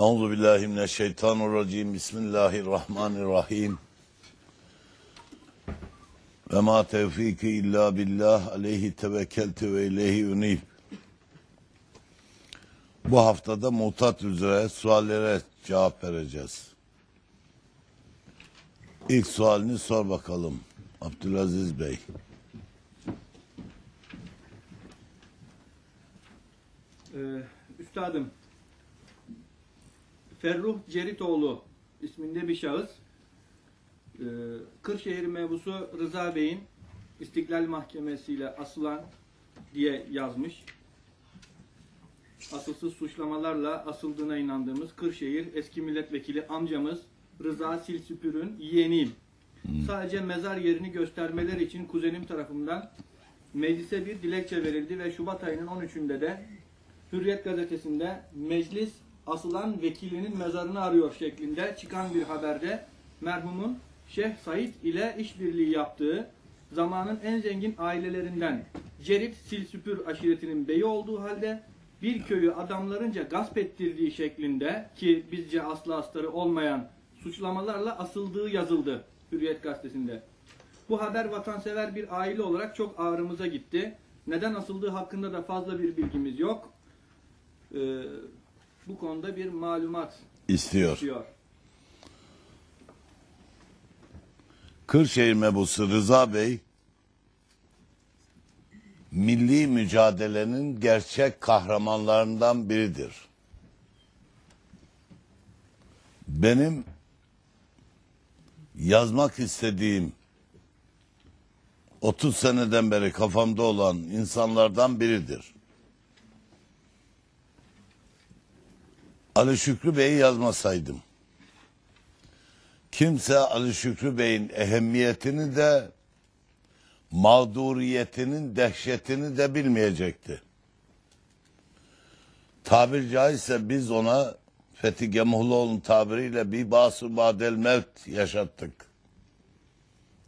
Euzu billahi mineşşeytanirracim. Bismillahirrahmanirrahim. Ve ma tevfik illa billah aleyhi tevekkeltu ve ileyhi unib. Bu haftada mutat üzere suallere cevap vereceğiz. İlk sualini sor bakalım Abdülaziz Bey. Ee, üstadım Ferruh Ceritoğlu isminde bir şahıs ee, Kırşehir mebusu Rıza Bey'in İstiklal Mahkemesi ile asılan diye yazmış. Asılsız suçlamalarla asıldığına inandığımız Kırşehir eski milletvekili amcamız Rıza Silsüpür'ün yeğeniyim. Hmm. Sadece mezar yerini göstermeler için kuzenim tarafından meclise bir dilekçe verildi ve Şubat ayının 13'ünde de Hürriyet gazetesinde meclis asılan vekilinin mezarını arıyor şeklinde çıkan bir haberde merhumun Şeyh Said ile işbirliği yaptığı zamanın en zengin ailelerinden Cerit Silsüpür aşiretinin beyi olduğu halde bir köyü adamlarınca gasp ettirdiği şeklinde ki bizce aslı astarı olmayan suçlamalarla asıldığı yazıldı Hürriyet gazetesinde. Bu haber vatansever bir aile olarak çok ağrımıza gitti. Neden asıldığı hakkında da fazla bir bilgimiz yok. Ee, bu konuda bir malumat istiyor. istiyor. Kırşehir mebusu Rıza Bey milli mücadelenin gerçek kahramanlarından biridir. Benim yazmak istediğim 30 seneden beri kafamda olan insanlardan biridir. Ali Şükrü Bey'i yazmasaydım. Kimse Ali Şükrü Bey'in ehemmiyetini de mağduriyetinin dehşetini de bilmeyecekti. Tabir caizse biz ona Fethi Gemuhluoğlu'nun tabiriyle bir bası badel mevt yaşattık.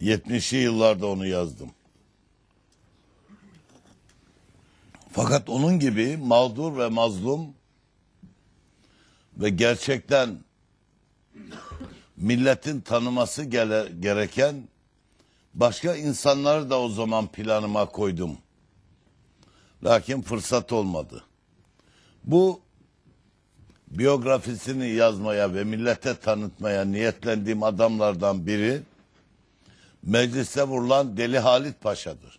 70'li yıllarda onu yazdım. Fakat onun gibi mağdur ve mazlum ve gerçekten milletin tanıması gere gereken başka insanları da o zaman planıma koydum. Lakin fırsat olmadı. Bu biyografisini yazmaya ve millete tanıtmaya niyetlendiğim adamlardan biri mecliste vurulan Deli Halit Paşa'dır.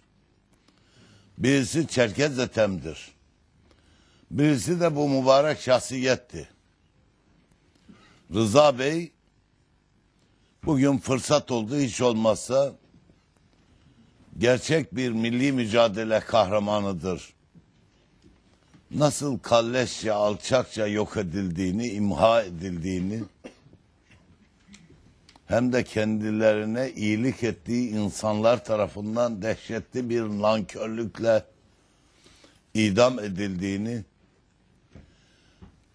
Birisi Çerkez Etem'dir. Birisi de bu mübarek şahsiyetti. Rıza Bey bugün fırsat oldu hiç olmazsa gerçek bir milli mücadele kahramanıdır. Nasıl kalleşçe, alçakça yok edildiğini, imha edildiğini hem de kendilerine iyilik ettiği insanlar tarafından dehşetli bir nankörlükle idam edildiğini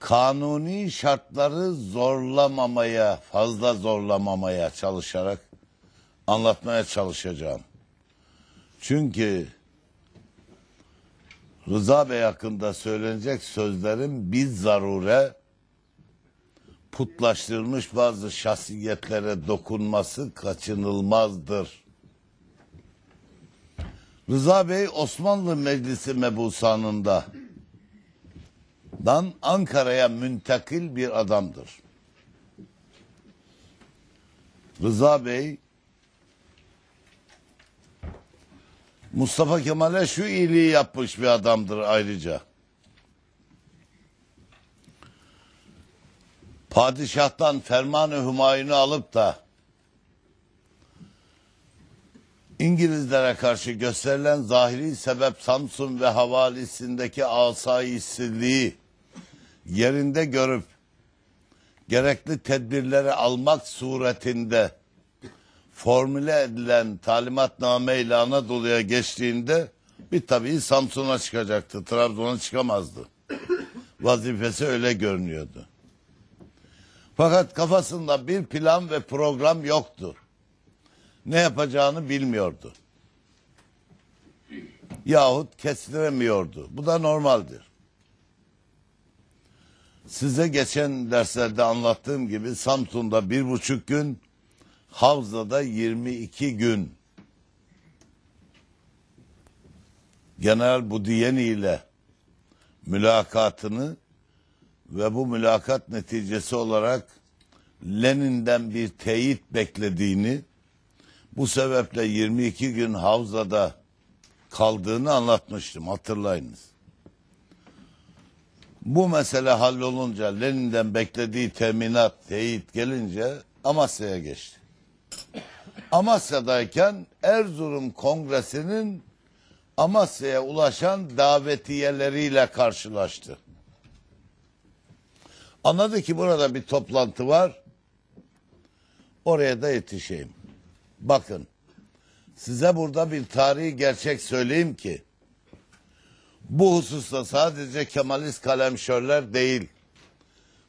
kanuni şartları zorlamamaya, fazla zorlamamaya çalışarak anlatmaya çalışacağım. Çünkü Rıza Bey hakkında söylenecek sözlerin bir zarure putlaştırılmış bazı şahsiyetlere dokunması kaçınılmazdır. Rıza Bey Osmanlı Meclisi mebusanında dan Ankara'ya müntakil bir adamdır. Rıza Bey Mustafa Kemal'e şu iyiliği yapmış bir adamdır ayrıca. Padişah'tan ferman-ı alıp da İngilizlere karşı gösterilen zahiri sebep Samsun ve havalisindeki asayişsizliği yerinde görüp gerekli tedbirleri almak suretinde formüle edilen talimatname ile Anadolu'ya geçtiğinde bir tabii Samsun'a çıkacaktı. Trabzon'a çıkamazdı. Vazifesi öyle görünüyordu. Fakat kafasında bir plan ve program yoktu ne yapacağını bilmiyordu. Yahut kestiremiyordu. Bu da normaldir. Size geçen derslerde anlattığım gibi Samsun'da bir buçuk gün, Havza'da 22 gün. genel Budiyeni ile mülakatını ve bu mülakat neticesi olarak Lenin'den bir teyit beklediğini bu sebeple 22 gün havzada kaldığını anlatmıştım hatırlayınız. Bu mesele hallolunca Lenin'den beklediği teminat, teyit gelince Amasya'ya geçti. Amasya'dayken Erzurum Kongresi'nin Amasya'ya ulaşan davetiyeleriyle karşılaştı. Anladı ki burada bir toplantı var. Oraya da yetişeyim. Bakın size burada bir tarihi gerçek söyleyeyim ki bu hususta sadece Kemalist kalemşörler değil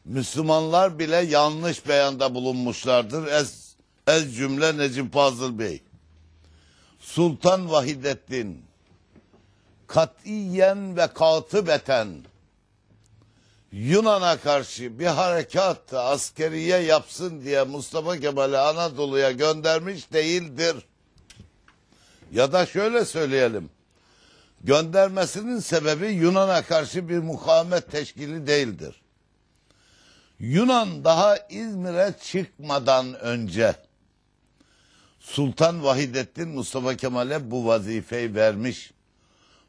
Müslümanlar bile yanlış beyanda bulunmuşlardır. Ez, ez cümle Necip Fazıl Bey. Sultan Vahidettin katiyen ve beten. Yunan'a karşı bir harekat askeriye yapsın diye Mustafa Kemal'i Anadolu'ya göndermiş değildir. Ya da şöyle söyleyelim. Göndermesinin sebebi Yunan'a karşı bir mukavemet teşkili değildir. Yunan daha İzmir'e çıkmadan önce Sultan Vahidettin Mustafa Kemal'e bu vazifeyi vermiş.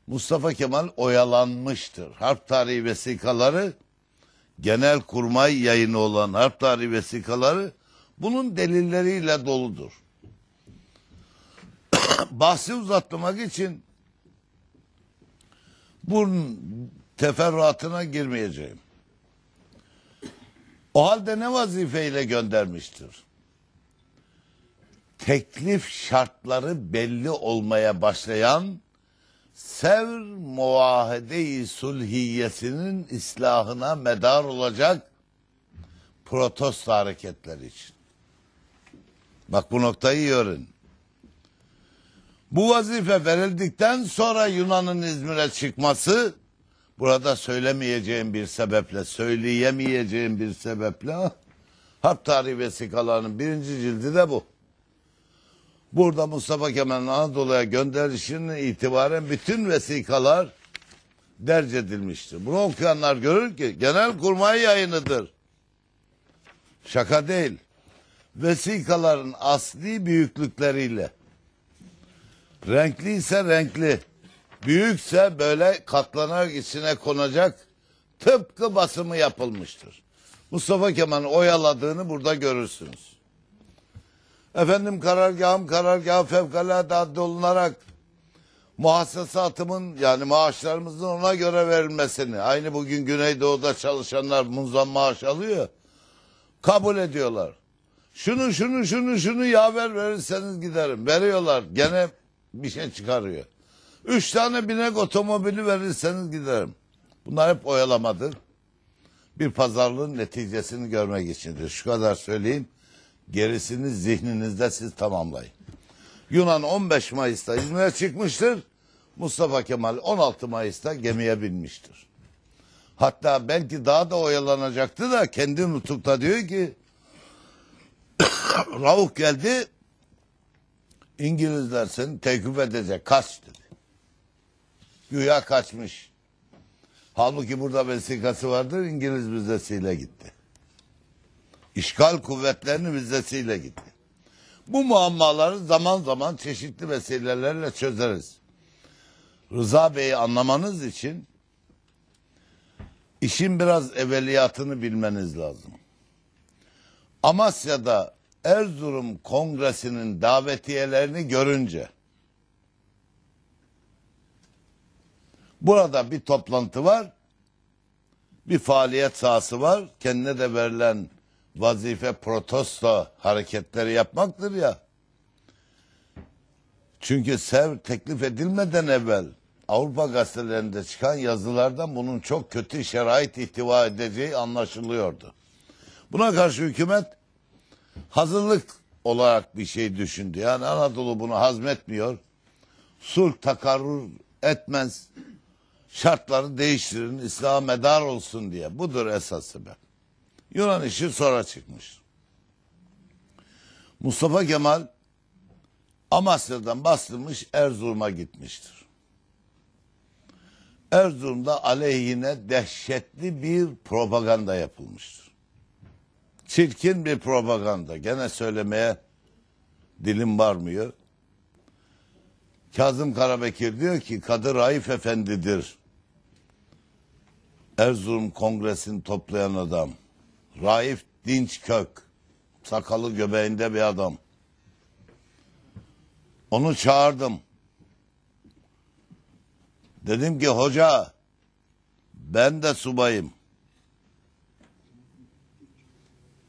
Mustafa Kemal oyalanmıştır. Harp tarihi vesikaları genel kurmay yayını olan harp tarihi vesikaları bunun delilleriyle doludur. Bahsi uzatmak için bunun teferruatına girmeyeceğim. O halde ne vazifeyle göndermiştir? Teklif şartları belli olmaya başlayan Sevr muvahede-i sulhiyesinin islahına medar olacak protesto hareketleri için. Bak bu noktayı görün. Bu vazife verildikten sonra Yunan'ın İzmir'e çıkması burada söylemeyeceğim bir sebeple, söyleyemeyeceğim bir sebeple harp tarihi vesikalarının birinci cildi de bu. Burada Mustafa Kemal'in Anadolu'ya gönderişinin itibaren bütün vesikalar derc edilmiştir. Bunu okuyanlar görür ki genel kurmay yayınıdır. Şaka değil. Vesikaların asli büyüklükleriyle. Renkli ise renkli. Büyükse böyle katlanarak içine konacak tıpkı basımı yapılmıştır. Mustafa Kemal'in oyaladığını burada görürsünüz. Efendim karargahım karargah fevkalade adlı olunarak muhassasatımın yani maaşlarımızın ona göre verilmesini aynı bugün Güneydoğu'da çalışanlar muzdan maaş alıyor kabul ediyorlar. Şunu şunu şunu şunu yaver verirseniz giderim. Veriyorlar gene bir şey çıkarıyor. Üç tane binek otomobili verirseniz giderim. Bunlar hep oyalamadır. Bir pazarlığın neticesini görmek içindir. Şu kadar söyleyeyim. Gerisini zihninizde siz tamamlayın. Yunan 15 Mayıs'ta İzmir'e çıkmıştır. Mustafa Kemal 16 Mayıs'ta gemiye binmiştir. Hatta belki daha da oyalanacaktı da kendi nutukta diyor ki Rauf geldi İngilizler seni tekip edecek kaç dedi. Güya kaçmış. Halbuki burada vesikası vardır İngiliz müzesiyle gitti işgal kuvvetlerinin vizesiyle gitti. Bu muammaları zaman zaman çeşitli vesilelerle çözeriz. Rıza Bey'i anlamanız için işin biraz evveliyatını bilmeniz lazım. Amasya'da Erzurum Kongresi'nin davetiyelerini görünce burada bir toplantı var, bir faaliyet sahası var, kendine de verilen vazife protesto hareketleri yapmaktır ya. Çünkü sev teklif edilmeden evvel Avrupa gazetelerinde çıkan yazılardan bunun çok kötü şerait ihtiva edeceği anlaşılıyordu. Buna karşı hükümet hazırlık olarak bir şey düşündü. Yani Anadolu bunu hazmetmiyor. Sulh takarrur etmez. Şartları değiştirin, İslam medar olsun diye. Budur esası ben. Yunan işi sonra çıkmış. Mustafa Kemal Amasya'dan bastırmış Erzurum'a gitmiştir. Erzurum'da aleyhine dehşetli bir propaganda yapılmıştır. Çirkin bir propaganda. Gene söylemeye dilim varmıyor. Kazım Karabekir diyor ki Kadı Raif Efendidir. Erzurum Kongresi'ni toplayan adam. Raif Dinç Kök. Sakalı göbeğinde bir adam. Onu çağırdım. Dedim ki hoca ben de subayım.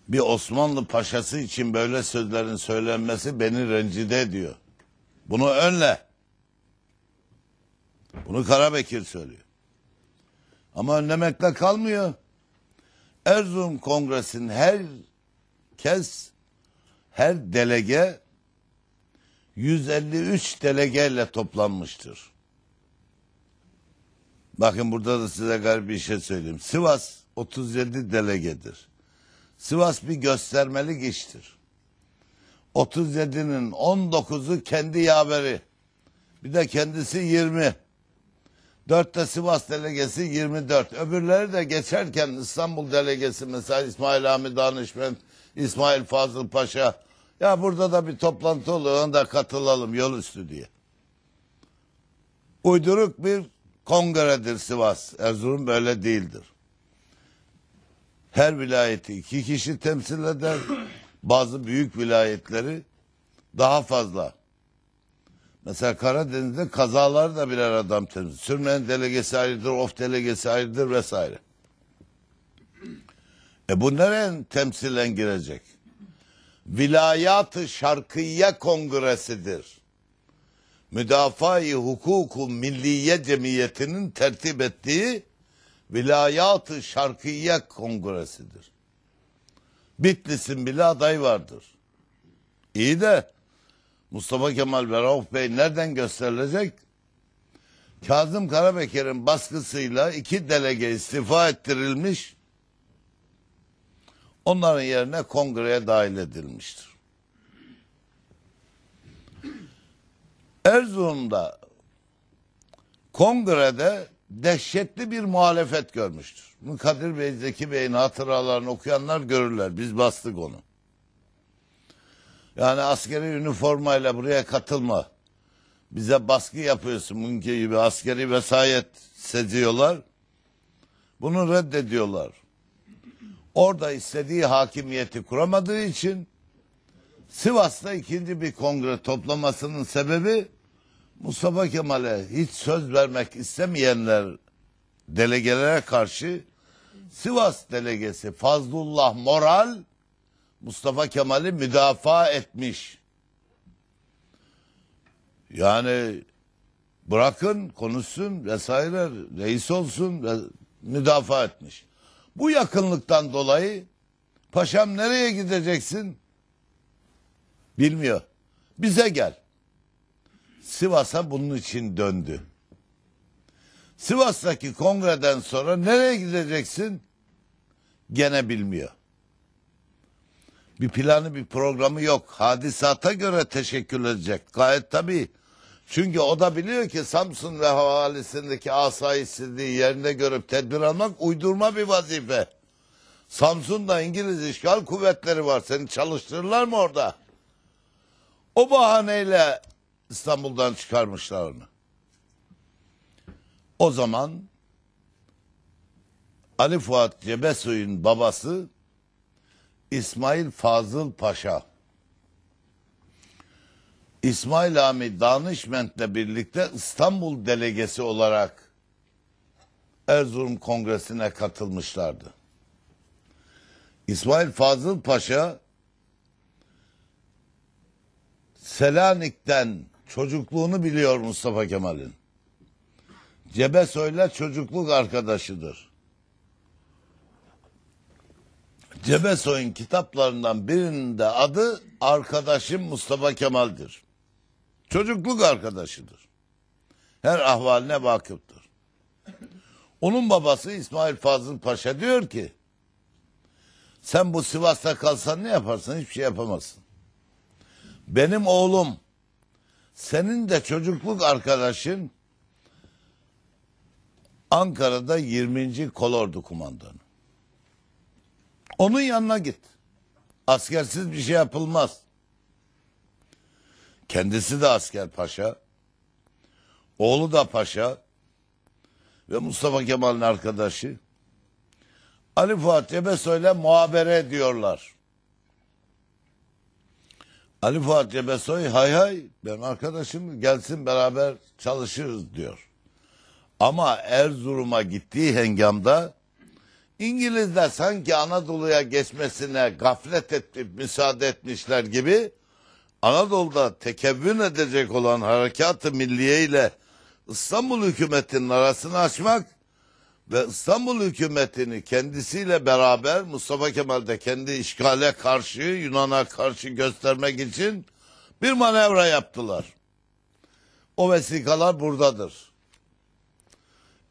Bir Osmanlı paşası için böyle sözlerin söylenmesi beni rencide ediyor. Bunu önle. Bunu Karabekir söylüyor. Ama önlemekle kalmıyor. Erzurum Kongresi'nin her kez, her delege 153 delegeyle toplanmıştır. Bakın burada da size garip bir şey söyleyeyim. Sivas 37 delegedir. Sivas bir göstermelik iştir. 37'nin 19'u kendi yaveri. Bir de kendisi 20. Dörtte Sivas delegesi 24. Öbürleri de geçerken İstanbul delegesi mesela İsmail Hami Danışmen, İsmail Fazıl Paşa. Ya burada da bir toplantı oluyor ona da katılalım yol üstü diye. Uyduruk bir kongredir Sivas. Erzurum böyle değildir. Her vilayeti iki kişi temsil eder. Bazı büyük vilayetleri daha fazla Mesela Karadeniz'de kazalar da birer adam temiz. Sürmen delegesi ayrıdır, of delegesi ayrıdır vesaire. E bunların temsilen girecek. Vilayat-ı Şarkıya Kongresidir. Müdafaa-i Hukuku Milliye Cemiyeti'nin tertip ettiği Vilayat-ı Şarkiye Kongresi'dir. Bitlis'in bile adayı vardır. İyi de Mustafa Kemal ve Rauf Bey nereden gösterilecek? Kazım Karabekir'in baskısıyla iki delege istifa ettirilmiş. Onların yerine kongreye dahil edilmiştir. Erzurum'da kongrede dehşetli bir muhalefet görmüştür. Kadir Bey, Zeki Bey'in hatıralarını okuyanlar görürler. Biz bastık onu. Yani askeri üniformayla buraya katılma. Bize baskı yapıyorsun bunki gibi askeri vesayet seziyorlar. Bunu reddediyorlar. Orada istediği hakimiyeti kuramadığı için Sivas'ta ikinci bir kongre toplamasının sebebi Mustafa Kemal'e hiç söz vermek istemeyenler delegelere karşı Sivas delegesi Fazlullah Moral Mustafa Kemal'i müdafaa etmiş. Yani bırakın konuşsun vesaire reis olsun müdafaa etmiş. Bu yakınlıktan dolayı paşam nereye gideceksin? Bilmiyor. Bize gel. Sivas'a bunun için döndü. Sivas'taki kongreden sonra nereye gideceksin? Gene bilmiyor. Bir planı bir programı yok. Hadisata göre teşekkür edecek. Gayet tabii. Çünkü o da biliyor ki Samsun ve havalisindeki asayişsizliği yerine görüp tedbir almak uydurma bir vazife. Samsun'da İngiliz işgal kuvvetleri var. Seni çalıştırırlar mı orada? O bahaneyle İstanbul'dan çıkarmışlar onu. O zaman Ali Fuat Cebesoy'un babası İsmail Fazıl Paşa. İsmail Ami Danışment'le birlikte İstanbul delegesi olarak Erzurum Kongresi'ne katılmışlardı. İsmail Fazıl Paşa Selanik'ten çocukluğunu biliyor Mustafa Kemal'in. Cebesoy'la çocukluk arkadaşıdır. Cebesoy'un kitaplarından birinde adı arkadaşım Mustafa Kemal'dir. Çocukluk arkadaşıdır. Her ahvaline vakıftır. Onun babası İsmail Fazıl Paşa diyor ki sen bu Sivas'ta kalsan ne yaparsan hiçbir şey yapamazsın. Benim oğlum senin de çocukluk arkadaşın Ankara'da 20. Kolordu kumandanı. Onun yanına git. Askersiz bir şey yapılmaz. Kendisi de asker paşa. Oğlu da paşa. Ve Mustafa Kemal'in arkadaşı. Ali Fuat Ebesoy'la muhabere ediyorlar. Ali Fuat Cebesoy hay hay ben arkadaşım gelsin beraber çalışırız diyor. Ama Erzurum'a gittiği hengamda İngilizler sanki Anadolu'ya geçmesine gaflet etip müsaade etmişler gibi Anadolu'da tekevvün edecek olan harekatı ı milliye ile İstanbul hükümetinin arasını açmak ve İstanbul hükümetini kendisiyle beraber Mustafa Kemal'de kendi işgale karşı Yunan'a karşı göstermek için bir manevra yaptılar. O vesikalar buradadır.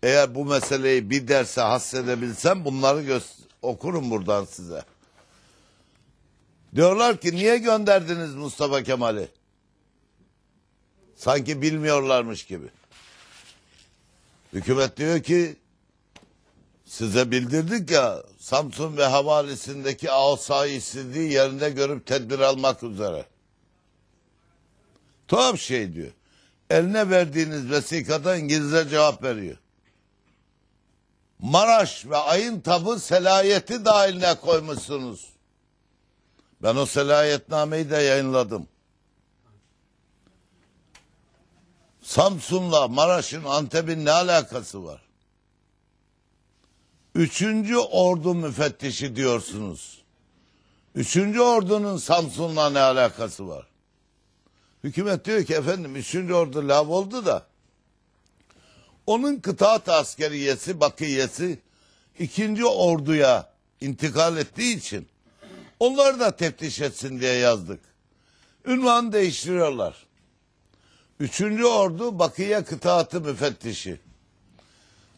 Eğer bu meseleyi bir derse hassedebilsem bunları okurum buradan size. Diyorlar ki niye gönderdiniz Mustafa Kemal'i? Sanki bilmiyorlarmış gibi. Hükümet diyor ki size bildirdik ya Samsun ve havalisindeki asayi istediği yerinde görüp tedbir almak üzere. Tuhaf şey diyor. Eline verdiğiniz vesikadan gizle cevap veriyor. Maraş ve Ayın Tabı selayeti dahiline koymuşsunuz. Ben o selayetnameyi de yayınladım. Samsun'la Maraş'ın Antep'in ne alakası var? Üçüncü ordu müfettişi diyorsunuz. Üçüncü ordunun Samsun'la ne alakası var? Hükümet diyor ki efendim üçüncü ordu lav oldu da onun kıtaat askeriyesi, bakiyesi ikinci orduya intikal ettiği için onları da teftiş etsin diye yazdık. Ünvanı değiştiriyorlar. Üçüncü ordu Bakıya kıtaatı müfettişi.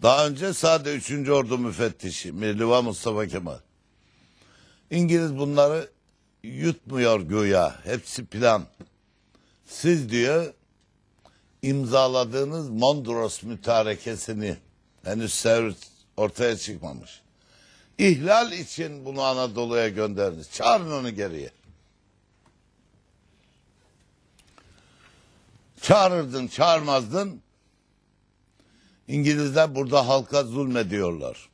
Daha önce sadece üçüncü ordu müfettişi Mirliva Mustafa Kemal. İngiliz bunları yutmuyor güya. Hepsi plan. Siz diyor imzaladığınız Mondros mütarekesini henüz servis ortaya çıkmamış. İhlal için bunu Anadolu'ya gönderdiniz. Çağırın onu geriye. Çağırırdın, çağırmazdın. İngilizler burada halka zulmediyorlar.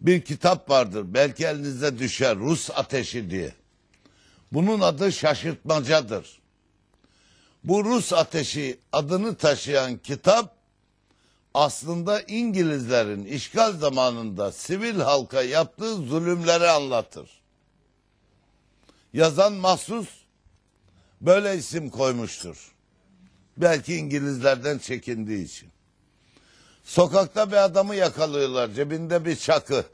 Bir kitap vardır, belki elinize düşer, Rus ateşi diye. Bunun adı şaşırtmacadır. Bu Rus ateşi adını taşıyan kitap aslında İngilizlerin işgal zamanında sivil halka yaptığı zulümleri anlatır. Yazan mahsus böyle isim koymuştur. Belki İngilizlerden çekindiği için. Sokakta bir adamı yakalıyorlar cebinde bir çakı.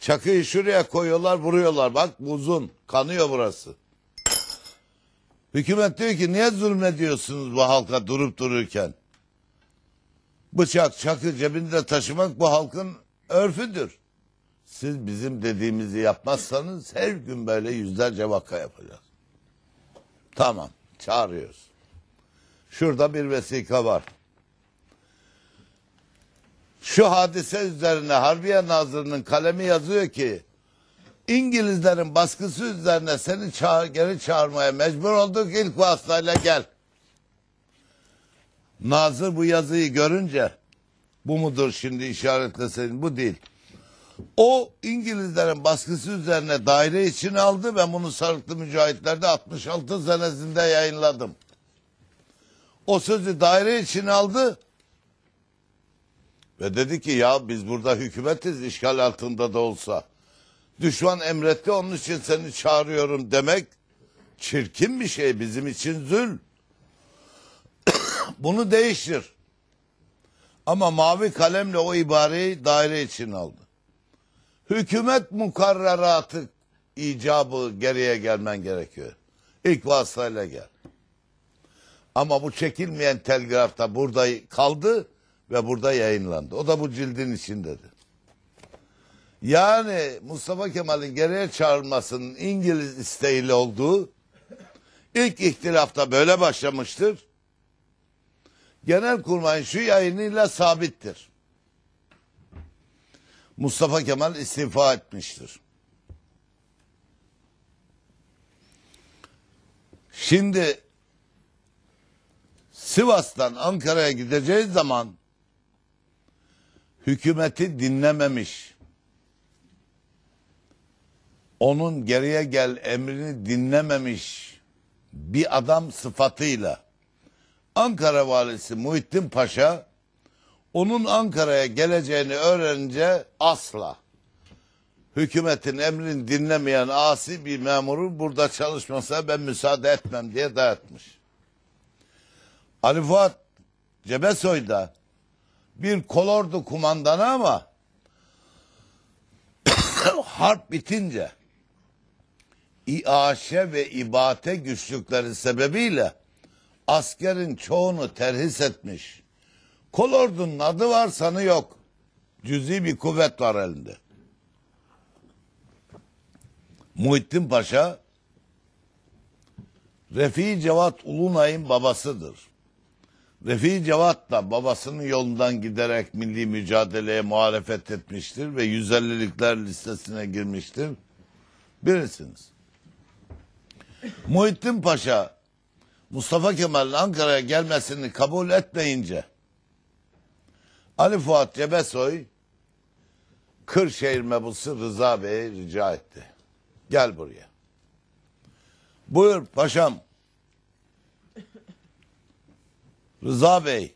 Çakıyı şuraya koyuyorlar vuruyorlar bak uzun kanıyor burası. Hükümet diyor ki niye zulmediyorsunuz bu halka durup dururken? Bıçak, çakı cebinde taşımak bu halkın örfüdür. Siz bizim dediğimizi yapmazsanız her gün böyle yüzlerce vaka yapacağız. Tamam, çağırıyoruz. Şurada bir vesika var. Şu hadise üzerine Harbiye Nazırı'nın kalemi yazıyor ki İngilizlerin baskısı üzerine seni çağır, geri çağırmaya mecbur olduk. İlk vasıtayla gel. Nazır bu yazıyı görünce bu mudur şimdi işaretle senin bu değil. O İngilizlerin baskısı üzerine daire için aldı. Ben bunu Sarıklı Mücahitler'de 66 senesinde yayınladım. O sözü daire için aldı. Ve dedi ki ya biz burada hükümetiz işgal altında da olsa. Düşman emretti onun için seni çağırıyorum demek çirkin bir şey bizim için zül. Bunu değiştir. Ama mavi kalemle o ibareyi daire için aldı. Hükümet mukarraratı icabı geriye gelmen gerekiyor. İlk vasıtayla gel. Ama bu çekilmeyen telgrafta burada kaldı ve burada yayınlandı. O da bu cildin içindedir. Yani Mustafa Kemal'in geriye çağrılmasının İngiliz isteğiyle olduğu ilk ihtilafta böyle başlamıştır. Genelkurmay'ın şu yayınıyla sabittir. Mustafa Kemal istifa etmiştir. Şimdi Sivas'tan Ankara'ya gideceği zaman hükümeti dinlememiş onun geriye gel emrini dinlememiş bir adam sıfatıyla Ankara valisi Muhittin Paşa onun Ankara'ya geleceğini öğrenince asla hükümetin emrini dinlemeyen asi bir memuru burada çalışmasa ben müsaade etmem diye dayatmış. Ali Fuat Cebesoy da bir kolordu kumandanı ama harp bitince iaşe ve ibate güçlükleri sebebiyle askerin çoğunu terhis etmiş. Kolordunun adı var sanı yok. Cüzi bir kuvvet var elinde. Muhittin Paşa Refi Cevat Ulunay'ın babasıdır. Refi Cevat da babasının yolundan giderek milli mücadeleye muhalefet etmiştir ve 150'likler listesine girmiştir. Bilirsiniz. Muhittin Paşa Mustafa Kemal'in Ankara'ya gelmesini kabul etmeyince Ali Fuat Cebesoy Kırşehir mebusu Rıza Bey'i rica etti. Gel buraya. Buyur paşam. Rıza Bey,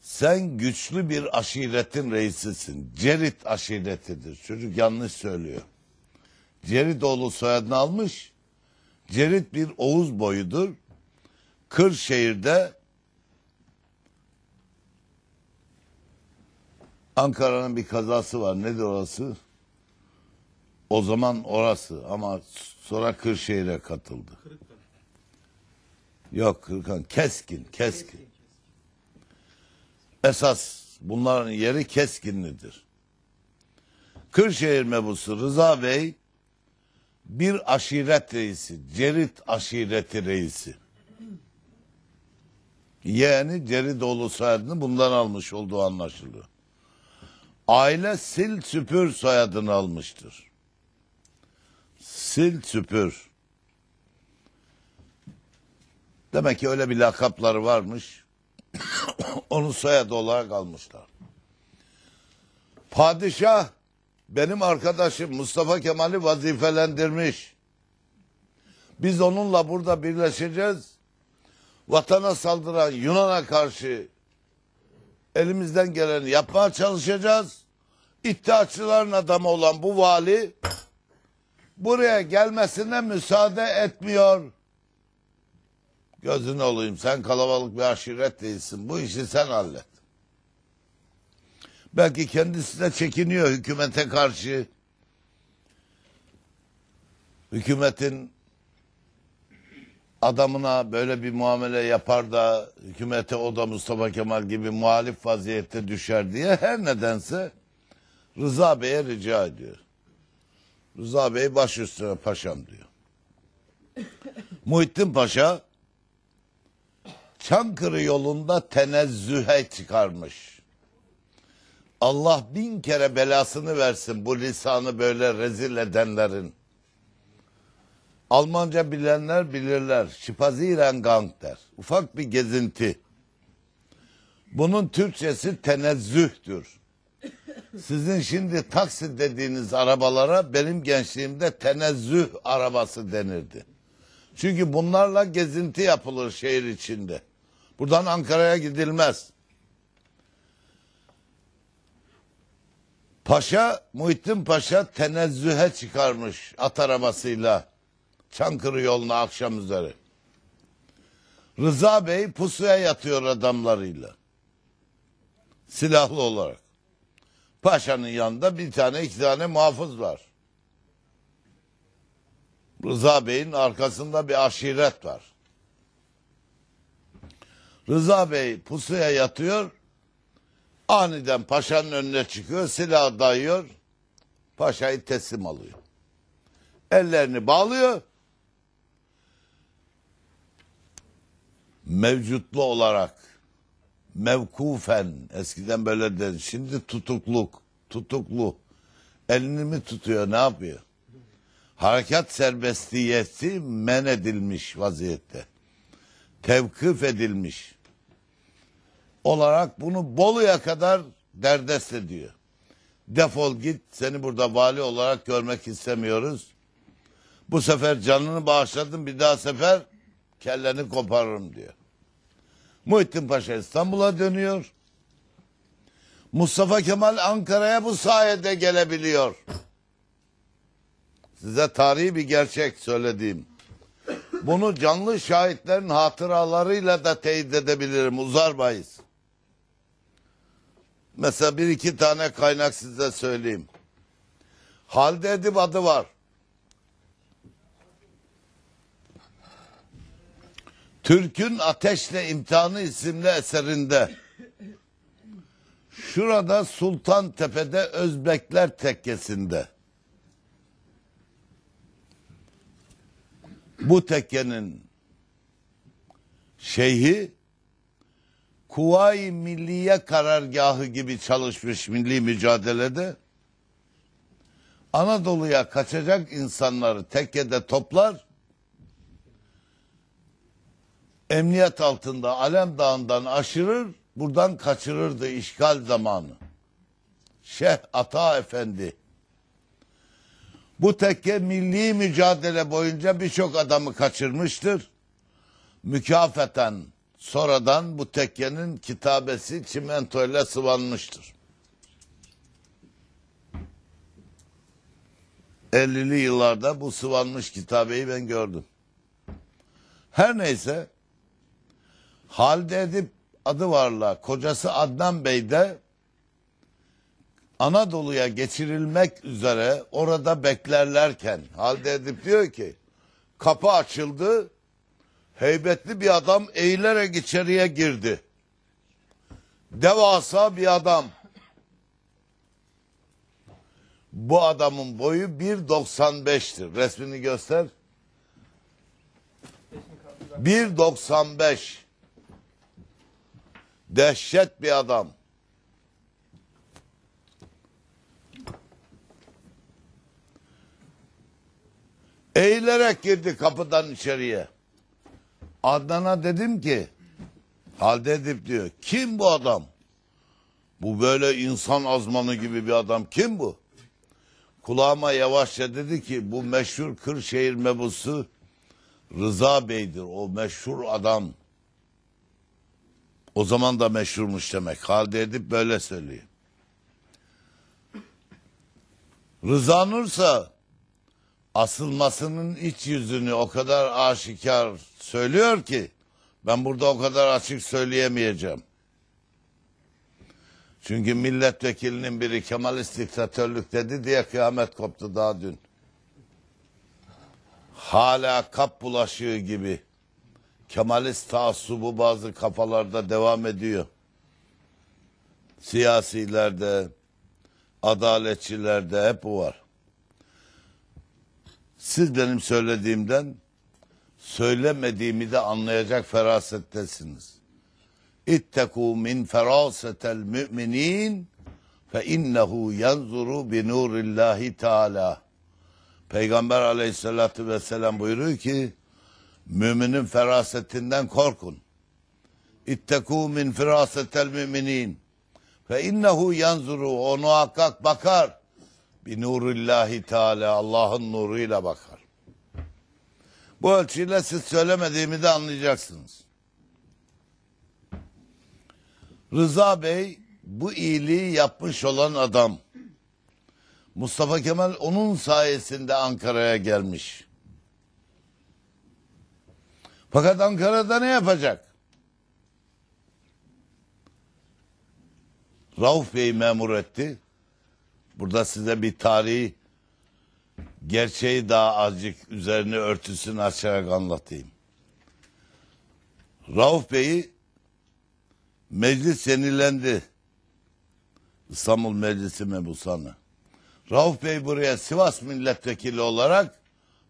sen güçlü bir aşiretin reisisin. Cerit aşiretidir. Çocuk yanlış söylüyor. Ceritoğlu soyadını almış. Cerit bir Oğuz boyudur. Kırşehir'de Ankara'nın bir kazası var. Nedir orası? O zaman orası ama sonra Kırşehir'e katıldı. Yok Kırkan keskin, keskin. Esas bunların yeri Keskinlidir. Kırşehir mebusu Rıza Bey bir aşiret reisi, Cerit aşireti reisi. Yeğeni Cerit oğlu soyadını bundan almış olduğu anlaşılıyor. Aile sil süpür soyadını almıştır. Sil süpür. Demek ki öyle bir lakapları varmış. Onu soyadı olarak almışlar. Padişah benim arkadaşım Mustafa Kemal'i vazifelendirmiş. Biz onunla burada birleşeceğiz. Vatana saldıran Yunan'a karşı elimizden geleni yapmaya çalışacağız. İttihatçıların adamı olan bu vali buraya gelmesine müsaade etmiyor. Gözün olayım sen kalabalık bir aşiret değilsin. Bu işi sen hallet. Belki kendisi de çekiniyor hükümete karşı. Hükümetin adamına böyle bir muamele yapar da hükümete o da Mustafa Kemal gibi muhalif vaziyette düşer diye her nedense Rıza Bey'e rica ediyor. Rıza Bey baş üstüne paşam diyor. Muhittin Paşa Çankırı yolunda tenezzühe çıkarmış. Allah bin kere belasını versin bu lisanı böyle rezil edenlerin. Almanca bilenler bilirler. Şipaziren gang der. Ufak bir gezinti. Bunun Türkçesi tenezzühtür. Sizin şimdi taksi dediğiniz arabalara benim gençliğimde tenezzüh arabası denirdi. Çünkü bunlarla gezinti yapılır şehir içinde. Buradan Ankara'ya gidilmez. Paşa, Muhittin Paşa tenezzühe çıkarmış at arabasıyla Çankırı yoluna akşam üzeri. Rıza Bey pusuya yatıyor adamlarıyla. Silahlı olarak. Paşa'nın yanında bir tane iki tane muhafız var. Rıza Bey'in arkasında bir aşiret var. Rıza Bey pusuya yatıyor. Aniden paşanın önüne çıkıyor, silah dayıyor. Paşayı teslim alıyor. Ellerini bağlıyor. Mevcutlu olarak mevkufen eskiden böyle dedi. Şimdi tutukluk, tutuklu. Elini mi tutuyor, ne yapıyor? Harekat serbestiyeti men edilmiş vaziyette. Tevkif edilmiş olarak bunu Bolu'ya kadar derdest ediyor. Defol git seni burada vali olarak görmek istemiyoruz. Bu sefer canını bağışladın bir daha sefer kelleni koparırım diyor. Muhittin Paşa İstanbul'a dönüyor. Mustafa Kemal Ankara'ya bu sayede gelebiliyor. Size tarihi bir gerçek söylediğim. Bunu canlı şahitlerin hatıralarıyla da teyit edebilirim. Uzar bahis. Mesela bir iki tane kaynak size söyleyeyim. Halide Edip adı var. Türk'ün Ateşle İmtihanı isimli eserinde şurada Sultan Tepe'de Özbekler tekkesinde bu tekkenin şeyhi Kuvayi Milliye karargahı gibi çalışmış milli mücadelede Anadolu'ya kaçacak insanları tekkede toplar emniyet altında Alem Dağı'ndan aşırır buradan kaçırırdı işgal zamanı. Şeyh Ata Efendi bu tekke milli mücadele boyunca birçok adamı kaçırmıştır. mükafeten. Sonradan bu tekkenin kitabesi çimento ile sıvanmıştır. 50'li yıllarda bu sıvanmış kitabeyi ben gördüm. Her neyse Halide Edip adı varla kocası Adnan Bey de Anadolu'ya geçirilmek üzere orada beklerlerken Halide Edip diyor ki kapı açıldı heybetli bir adam eğilerek içeriye girdi. Devasa bir adam. Bu adamın boyu 1.95'tir. Resmini göster. 1.95. Dehşet bir adam. Eğilerek girdi kapıdan içeriye. Adnan'a dedim ki Halde Edip diyor kim bu adam? Bu böyle insan azmanı gibi bir adam kim bu? Kulağıma yavaşça dedi ki bu meşhur Kırşehir mebusu Rıza Bey'dir o meşhur adam. O zaman da meşhurmuş demek. Halde Edip böyle söylüyor. Rıza Nursa asılmasının iç yüzünü o kadar aşikar söylüyor ki ben burada o kadar açık söyleyemeyeceğim. Çünkü milletvekilinin biri Kemalist diktatörlük dedi diye kıyamet koptu daha dün. Hala kap bulaşığı gibi Kemalist taassubu bazı kafalarda devam ediyor. Siyasilerde, adaletçilerde hep bu var. Siz benim söylediğimden söylemediğimi de anlayacak ferasettesiniz. İtteku min ferasetel müminin fe innehu yanzuru bi nurillahi teala. Peygamber aleyhissalatü vesselam buyuruyor ki müminin ferasetinden korkun. İtteku min ferasetel müminin fe innehu yanzuru onu muhakkak bakar. Bi nurillahi teala Allah'ın nuruyla bakar. Bu ölçüyle siz söylemediğimi de anlayacaksınız. Rıza Bey bu iyiliği yapmış olan adam. Mustafa Kemal onun sayesinde Ankara'ya gelmiş. Fakat Ankara'da ne yapacak? Rauf Bey memur etti. Burada size bir tarihi gerçeği daha azıcık üzerine örtüsünü açarak anlatayım. Rauf Bey'i meclis yenilendi. İstanbul Meclisi mebusanı. Rauf Bey buraya Sivas milletvekili olarak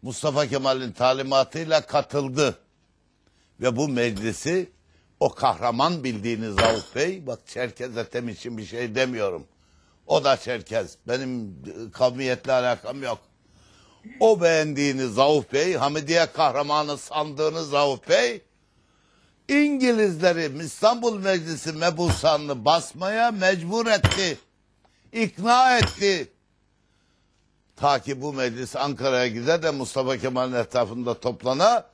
Mustafa Kemal'in talimatıyla katıldı. Ve bu meclisi o kahraman bildiğiniz Rauf Bey, bak Çerkez etem için bir şey demiyorum. O da Çerkez. Benim kavmiyetle alakam yok. O beğendiğiniz Zauf Bey, Hamidiye kahramanı sandığınız Zauf Bey, İngilizleri İstanbul Meclisi mebusanını basmaya mecbur etti. ikna etti. Ta ki bu meclis Ankara'ya gider de Mustafa Kemal'in etrafında toplana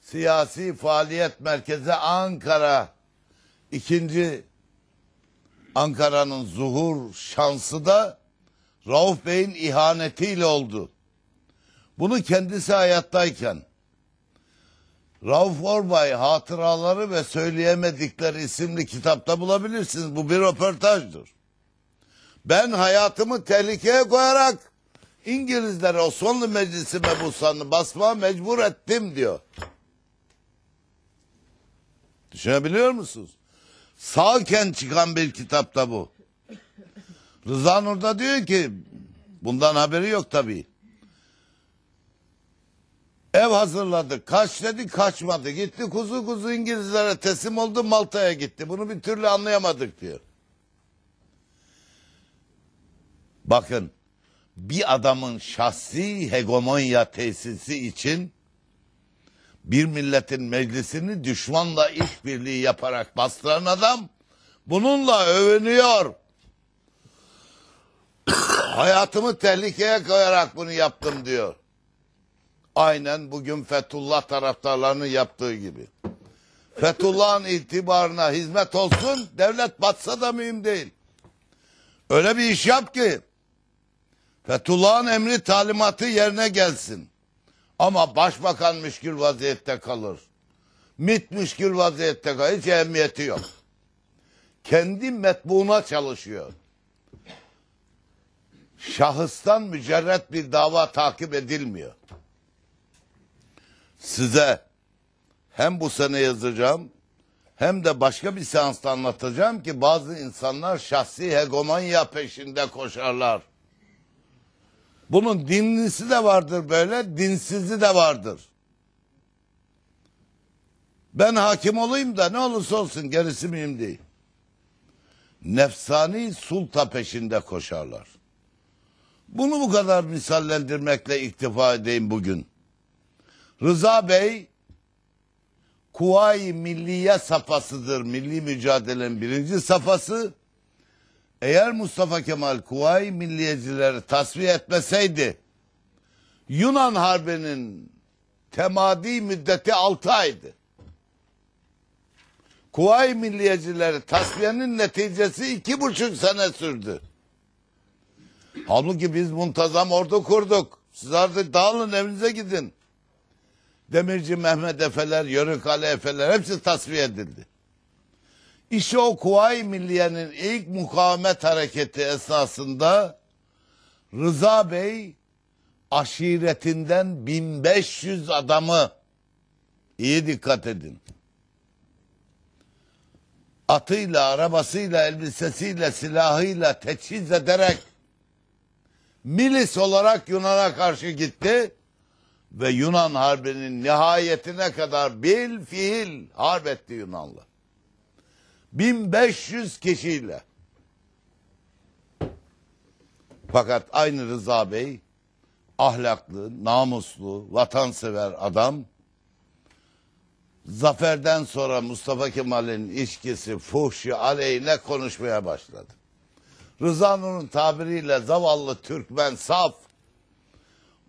siyasi faaliyet merkezi Ankara. ikinci Ankara'nın zuhur şansı da Rauf Bey'in ihanetiyle oldu. Bunu kendisi hayattayken Rauf Orbay Hatıraları ve Söyleyemedikleri isimli kitapta bulabilirsiniz. Bu bir röportajdır. Ben hayatımı tehlikeye koyarak İngilizlere Osmanlı Meclisi mebusanını basmaya mecbur ettim diyor. Düşünebiliyor musunuz? Sağken çıkan bir kitapta bu. Rıza Nur da diyor ki bundan haberi yok tabii. Ev hazırladı. Kaç dedi kaçmadı. Gitti kuzu kuzu İngilizlere teslim oldu Malta'ya gitti. Bunu bir türlü anlayamadık diyor. Bakın bir adamın şahsi hegemonya tesisi için bir milletin meclisini düşmanla işbirliği yaparak bastıran adam bununla övünüyor. Hayatımı tehlikeye koyarak bunu yaptım diyor. Aynen bugün Fethullah taraftarlarının yaptığı gibi. Fethullah'ın itibarına hizmet olsun, devlet batsa da mühim değil. Öyle bir iş yap ki Fethullah'ın emri talimatı yerine gelsin. Ama başbakan müşkül vaziyette kalır. MİT müşkül vaziyette kalır. Hiç ehemmiyeti yok. Kendi metbuğuna çalışıyor. Şahıstan mücerret bir dava takip edilmiyor size hem bu sene yazacağım hem de başka bir seansta anlatacağım ki bazı insanlar şahsi hegemonya peşinde koşarlar. Bunun dinlisi de vardır böyle, dinsizi de vardır. Ben hakim olayım da ne olursa olsun gerisi miyim değil. Nefsani sulta peşinde koşarlar. Bunu bu kadar misallendirmekle iktifa edeyim bugün. Rıza Bey Kuvayi Milliye Safasıdır Milli mücadelenin birinci safası. Eğer Mustafa Kemal Kuvayi Milliyecileri tasfiye etmeseydi Yunan Harbi'nin temadi müddeti 6 aydı. Kuvayi Milliyecileri tasfiyenin neticesi iki buçuk sene sürdü. Halbuki biz muntazam ordu kurduk. Siz artık dağılın evinize gidin. Demirci Mehmet Efeler, Yörük Ali Efeler hepsi tasfiye edildi. İşte o Kuvayi Milliye'nin ilk mukavemet hareketi esnasında Rıza Bey aşiretinden 1500 adamı iyi dikkat edin. Atıyla, arabasıyla, elbisesiyle, silahıyla teçhiz ederek milis olarak Yunan'a karşı gitti ve Yunan harbinin nihayetine kadar bil fiil harp etti Yunanlı. 1500 kişiyle. Fakat aynı Rıza Bey ahlaklı, namuslu, vatansever adam. Zaferden sonra Mustafa Kemal'in işkisi, fuhşi aleyhine konuşmaya başladı. Rıza'nın tabiriyle zavallı Türkmen saf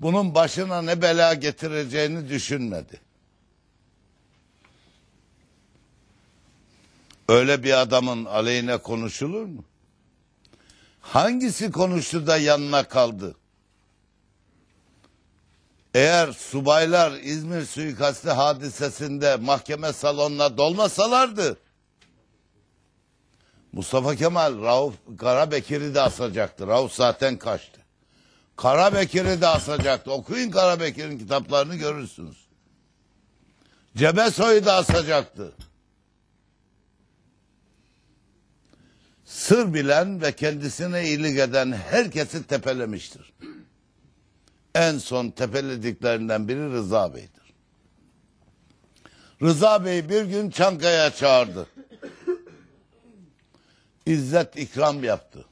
bunun başına ne bela getireceğini düşünmedi. Öyle bir adamın aleyhine konuşulur mu? Hangisi konuştu da yanına kaldı? Eğer subaylar İzmir suikastı hadisesinde mahkeme salonuna dolmasalardı Mustafa Kemal Rauf Karabekir'i de asacaktı. Rauf zaten kaçtı. Karabekir'i de asacaktı. Okuyun Karabekir'in kitaplarını görürsünüz. Cebesoy'u da asacaktı. Sır bilen ve kendisine iyilik eden herkesi tepelemiştir. En son tepelediklerinden biri Rıza Bey'dir. Rıza Bey bir gün Çankaya çağırdı. İzzet ikram yaptı.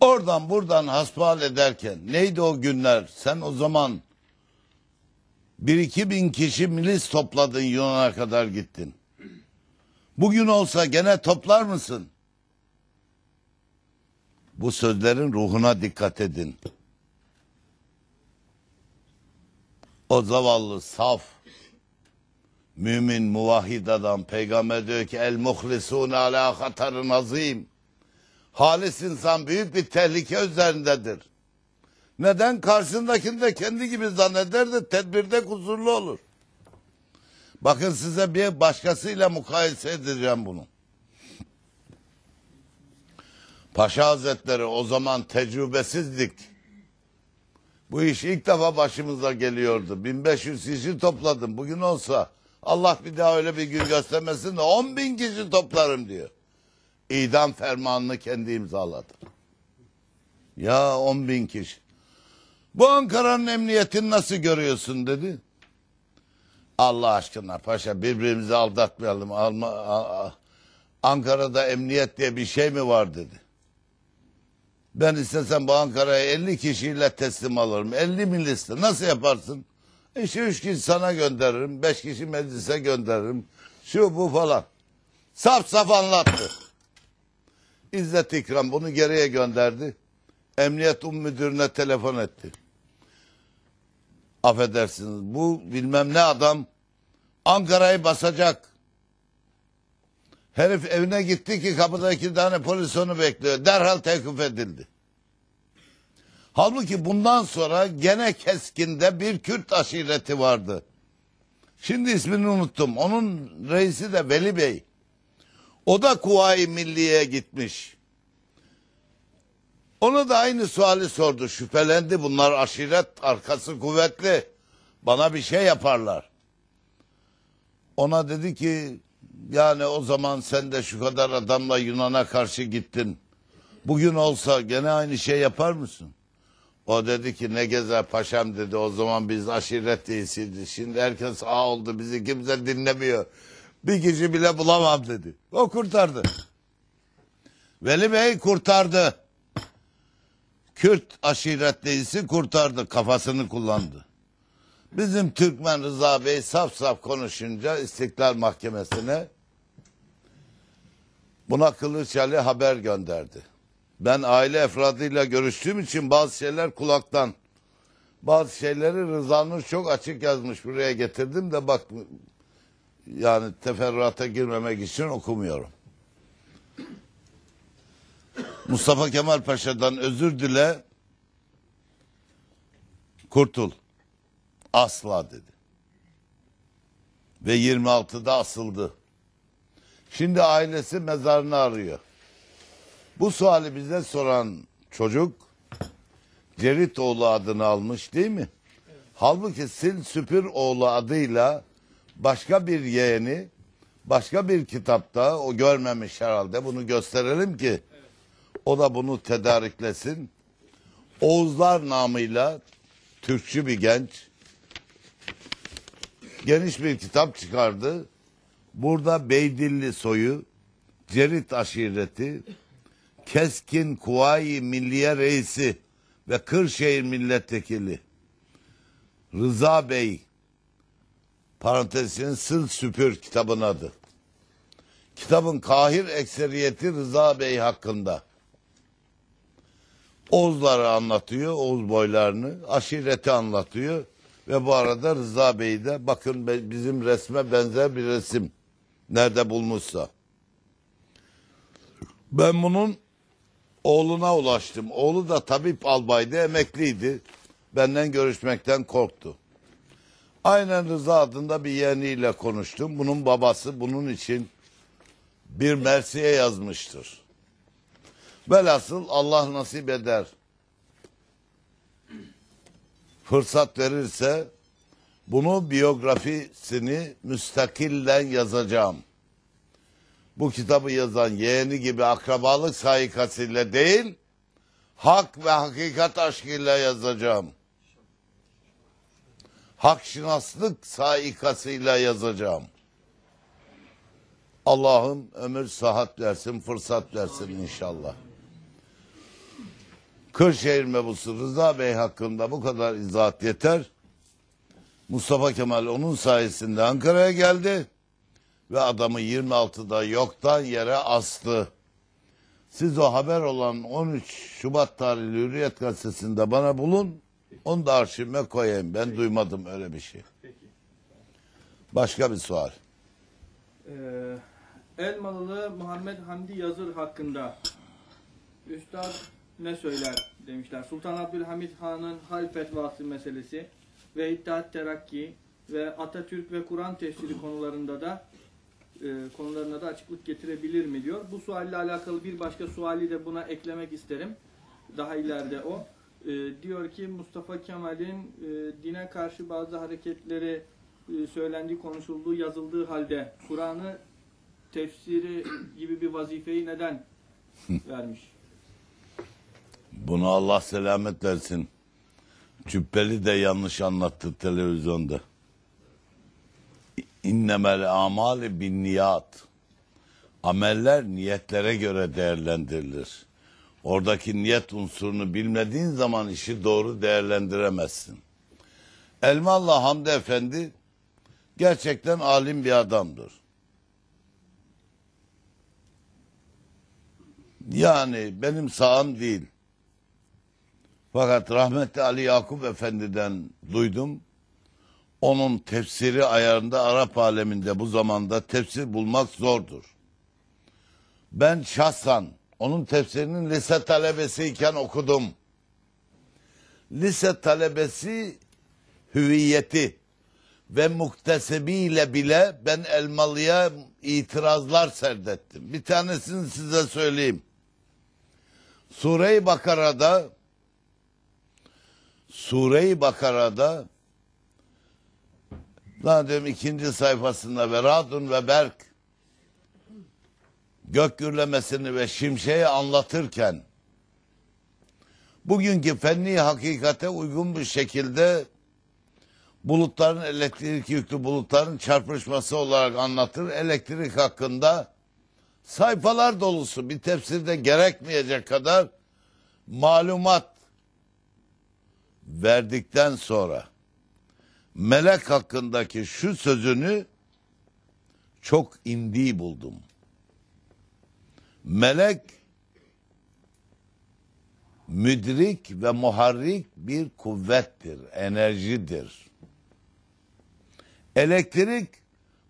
Oradan buradan hasbihal ederken neydi o günler? Sen o zaman bir iki bin kişi milis topladın Yunan'a kadar gittin. Bugün olsa gene toplar mısın? Bu sözlerin ruhuna dikkat edin. O zavallı saf mümin muvahhid adam peygamber diyor ki el muhlisun ala hatarın azim. Halis insan büyük bir tehlike üzerindedir. Neden? Karşısındakini de kendi gibi zanneder de tedbirde kusurlu olur. Bakın size bir başkasıyla mukayese edeceğim bunu. Paşa Hazretleri o zaman tecrübesizdik. Bu iş ilk defa başımıza geliyordu. 1500 kişi topladım. Bugün olsa Allah bir daha öyle bir gün göstermesin de 10 bin kişi toplarım diyor idam fermanını kendi imzaladı. Ya on bin kişi. Bu Ankara'nın emniyetini nasıl görüyorsun dedi. Allah aşkına paşa birbirimizi aldatmayalım. Alma, a, a, Ankara'da emniyet diye bir şey mi var dedi. Ben istesem bu Ankara'ya 50 kişiyle teslim alırım. 50 milisle nasıl yaparsın? İşte üç kişi sana gönderirim. beş kişi meclise gönderirim. Şu bu falan. Saf saf anlattı. İzzet İkram bunu geriye gönderdi. Emniyet Um Müdürüne telefon etti. Affedersiniz bu bilmem ne adam Ankara'yı basacak. Herif evine gitti ki kapıdaki tane polis onu bekliyor. Derhal tevkif edildi. Halbuki bundan sonra gene keskinde bir Kürt aşireti vardı. Şimdi ismini unuttum. Onun reisi de Veli Bey. O da Kuvayi Milliye'ye gitmiş. Ona da aynı suali sordu. Şüphelendi bunlar aşiret arkası kuvvetli. Bana bir şey yaparlar. Ona dedi ki yani o zaman sen de şu kadar adamla Yunan'a karşı gittin. Bugün olsa gene aynı şey yapar mısın? O dedi ki ne gezer paşam dedi o zaman biz aşiret değilsiydi. Şimdi herkes ağ oldu bizi kimse dinlemiyor bir kişi bile bulamam dedi. O kurtardı. Veli Bey kurtardı. Kürt aşiretlisi kurtardı. Kafasını kullandı. Bizim Türkmen Rıza Bey saf saf konuşunca İstiklal Mahkemesi'ne buna Kılıç haber gönderdi. Ben aile efradıyla görüştüğüm için bazı şeyler kulaktan, bazı şeyleri Rıza'nın çok açık yazmış buraya getirdim de bak yani teferruata girmemek için okumuyorum. Mustafa Kemal Paşa'dan özür dile kurtul. Asla dedi. Ve 26'da asıldı. Şimdi ailesi mezarını arıyor. Bu suali bize soran çocuk Ceritoğlu adını almış değil mi? Evet. Halbuki Sil Süpür oğlu adıyla başka bir yeğeni başka bir kitapta o görmemiş herhalde bunu gösterelim ki o da bunu tedariklesin. Oğuzlar namıyla Türkçü bir genç geniş bir kitap çıkardı. Burada Beydilli soyu, Cerit aşireti, Keskin Kuvayi Milliye Reisi ve Kırşehir Milletvekili Rıza Bey parantezin Sıl Süpür kitabın adı. Kitabın kahir ekseriyeti Rıza Bey hakkında. Oğuzları anlatıyor, Oğuz boylarını, aşireti anlatıyor. Ve bu arada Rıza Bey de bakın bizim resme benzer bir resim. Nerede bulmuşsa. Ben bunun oğluna ulaştım. Oğlu da tabip albaydı, emekliydi. Benden görüşmekten korktu. Aynen Rıza adında bir yeğeniyle konuştum. Bunun babası bunun için bir mersiye yazmıştır. Velhasıl Allah nasip eder. Fırsat verirse bunu biyografisini müstakillen yazacağım. Bu kitabı yazan yeğeni gibi akrabalık sayıkasıyla değil, hak ve hakikat aşkıyla yazacağım hakşinaslık saikasıyla yazacağım. Allah'ım ömür sahat versin, fırsat versin inşallah. Kırşehir mebusu Rıza Bey hakkında bu kadar izahat yeter. Mustafa Kemal onun sayesinde Ankara'ya geldi ve adamı 26'da yoktan yere astı. Siz o haber olan 13 Şubat tarihli Hürriyet gazetesinde bana bulun. Onu da arşivime koyayım. Ben Peki. duymadım öyle bir şey. Peki. Başka bir sual. Ee, Elmalılı Muhammed Hamdi Yazır hakkında Üstad ne söyler demişler. Sultan Abdülhamid Han'ın hal fetvası meselesi ve İttihat Terakki ve Atatürk ve Kur'an tefsiri konularında da e, konularına da açıklık getirebilir mi diyor. Bu sualle alakalı bir başka suali de buna eklemek isterim. Daha ileride o. Ee, diyor ki Mustafa Kemal'in e, dine karşı bazı hareketleri e, söylendiği, konuşulduğu, yazıldığı halde Kur'an'ı tefsiri gibi bir vazifeyi neden vermiş? Bunu Allah selamet versin. Cübbeli de yanlış anlattı televizyonda. İnnemel amali bin niyat. Ameller niyetlere göre değerlendirilir. Oradaki niyet unsurunu bilmediğin zaman işi doğru değerlendiremezsin. Elmalı Hamdi Efendi gerçekten alim bir adamdır. Yani benim sağım değil. Fakat rahmetli Ali Yakup Efendi'den duydum. Onun tefsiri ayarında Arap aleminde bu zamanda tefsir bulmak zordur. Ben şahsen onun tefsirini lise talebesiyken okudum. Lise talebesi hüviyeti ve muktesebiyle bile ben Elmalı'ya itirazlar serdettim. Bir tanesini size söyleyeyim. Sure-i Bakara'da Sure-i Bakara'da daha diyorum ikinci sayfasında ve Radun ve Berk gök gürlemesini ve şimşeği anlatırken bugünkü fenni hakikate uygun bir şekilde bulutların elektrik yüklü bulutların çarpışması olarak anlatır. Elektrik hakkında sayfalar dolusu bir tefsirde gerekmeyecek kadar malumat verdikten sonra melek hakkındaki şu sözünü çok indi buldum melek müdrik ve muharrik bir kuvvettir, enerjidir. Elektrik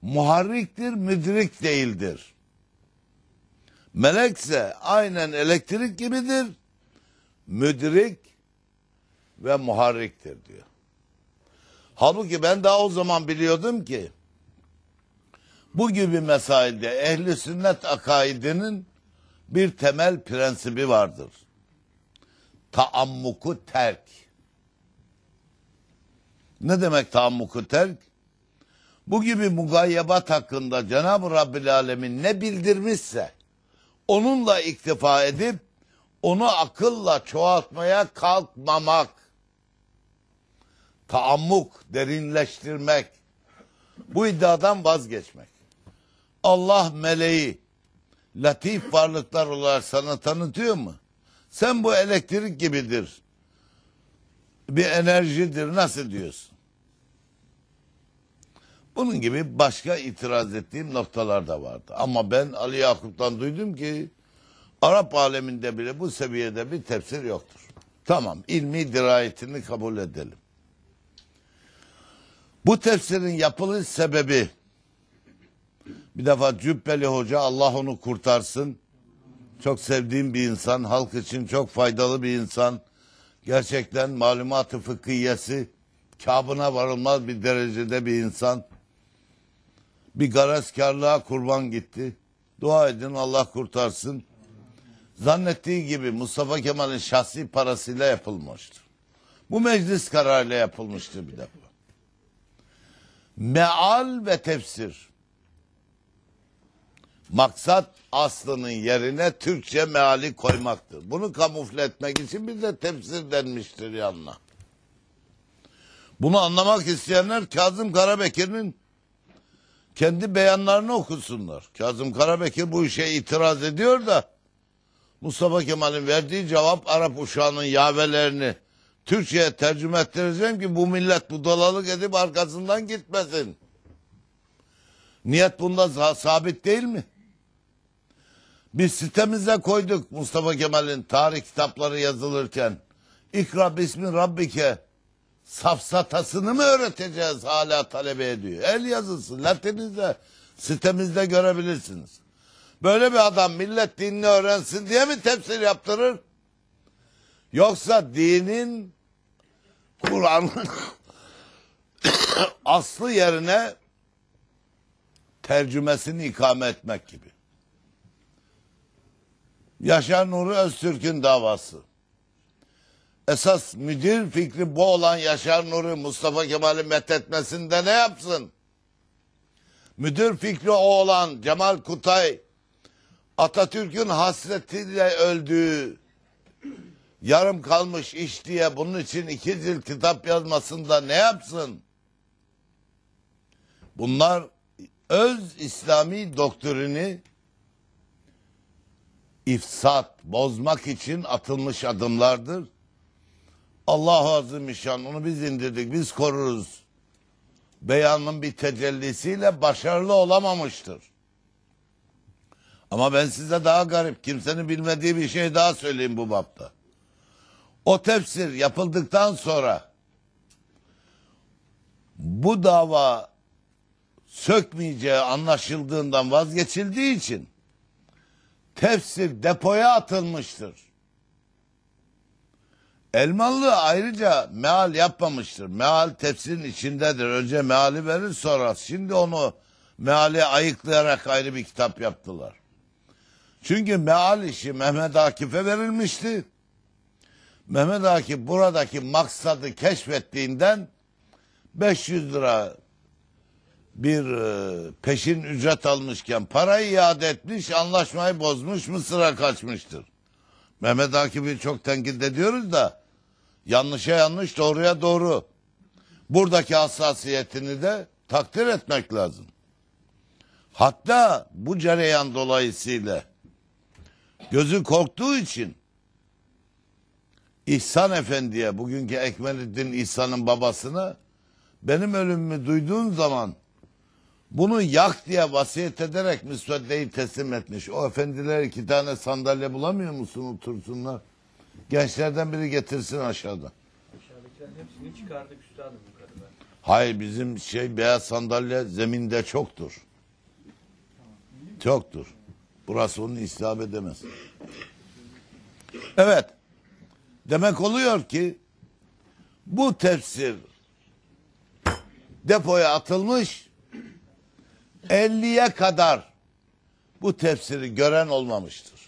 muharriktir, müdrik değildir. Melekse aynen elektrik gibidir, müdrik ve muharriktir diyor. Halbuki ben daha o zaman biliyordum ki bu gibi mesailde ehli sünnet akaidinin bir temel prensibi vardır. Taammuku terk. Ne demek taammuku terk? Bu gibi mugayyebat hakkında Cenab-ı Rabbül Alemin ne bildirmişse onunla iktifa edip onu akılla çoğaltmaya kalkmamak. Taammuk, derinleştirmek. Bu iddiadan vazgeçmek. Allah meleği latif varlıklar olarak sana tanıtıyor mu? Sen bu elektrik gibidir. Bir enerjidir nasıl diyorsun? Bunun gibi başka itiraz ettiğim noktalar da vardı. Ama ben Ali Yakup'tan duydum ki Arap aleminde bile bu seviyede bir tefsir yoktur. Tamam ilmi dirayetini kabul edelim. Bu tefsirin yapılış sebebi bir defa Cübbeli Hoca Allah onu kurtarsın. Çok sevdiğim bir insan, halk için çok faydalı bir insan. Gerçekten malumatı fıkhiyesi kabına varılmaz bir derecede bir insan. Bir garazkarlığa kurban gitti. Dua edin Allah kurtarsın. Zannettiği gibi Mustafa Kemal'in şahsi parasıyla yapılmıştı. Bu meclis kararıyla yapılmıştı bir defa. Meal ve tefsir. Maksat aslının yerine Türkçe meali koymaktır. Bunu kamufle etmek için bir de tefsir denmiştir yanına. Bunu anlamak isteyenler Kazım Karabekir'in kendi beyanlarını okusunlar. Kazım Karabekir bu işe itiraz ediyor da Mustafa Kemal'in verdiği cevap Arap uşağının yavelerini Türkçe'ye tercüme ettireceğim ki bu millet budalalık edip arkasından gitmesin. Niyet bunda sabit değil mi? Biz sitemize koyduk Mustafa Kemal'in tarih kitapları yazılırken. İkra bismi Rabbike safsatasını mı öğreteceğiz hala talebe ediyor. El yazısı Latinize sitemizde görebilirsiniz. Böyle bir adam millet dinini öğrensin diye mi tefsir yaptırır? Yoksa dinin Kur'an'ın aslı yerine tercümesini ikame etmek gibi. Yaşar Nuri Öztürk'ün davası. Esas müdür fikri bu olan Yaşar Nuri Mustafa Kemal'i methetmesinde ne yapsın? Müdür fikri o olan Cemal Kutay Atatürk'ün hasretiyle öldüğü yarım kalmış iş diye bunun için iki cilt kitap yazmasında ne yapsın? Bunlar öz İslami doktrini ifsat, bozmak için atılmış adımlardır. Allah Allahu Azimüşşan onu biz indirdik, biz koruruz. Beyanın bir tecellisiyle başarılı olamamıştır. Ama ben size daha garip, kimsenin bilmediği bir şey daha söyleyeyim bu bapta. O tefsir yapıldıktan sonra bu dava sökmeyeceği anlaşıldığından vazgeçildiği için tefsir depoya atılmıştır. Elmalı ayrıca meal yapmamıştır. Meal tefsirin içindedir. Önce meali verir sonra. Şimdi onu meali ayıklayarak ayrı bir kitap yaptılar. Çünkü meal işi Mehmet Akif'e verilmişti. Mehmet Akif buradaki maksadı keşfettiğinden 500 lira bir e, peşin ücret almışken parayı iade etmiş, anlaşmayı bozmuş, Mısır'a kaçmıştır. Mehmet Akif'i çok tenkit ediyoruz da yanlışa yanlış, doğruya doğru. Buradaki hassasiyetini de takdir etmek lazım. Hatta bu cereyan dolayısıyla gözü korktuğu için İhsan Efendi'ye, bugünkü Ekmelettin İhsan'ın babasına benim ölümümü duyduğun zaman bunu yak diye vasiyet ederek müsveddeyi teslim etmiş. O efendiler iki tane sandalye bulamıyor musun otursunlar? Gençlerden biri getirsin aşağıda. Aşağıdakilerin hepsini çıkardık üstadım yukarıda. Hayır bizim şey beyaz sandalye zeminde çoktur. Çoktur. Burası onu istihap edemez. Evet. Demek oluyor ki bu tefsir depoya atılmış 50'ye kadar bu tefsiri gören olmamıştır.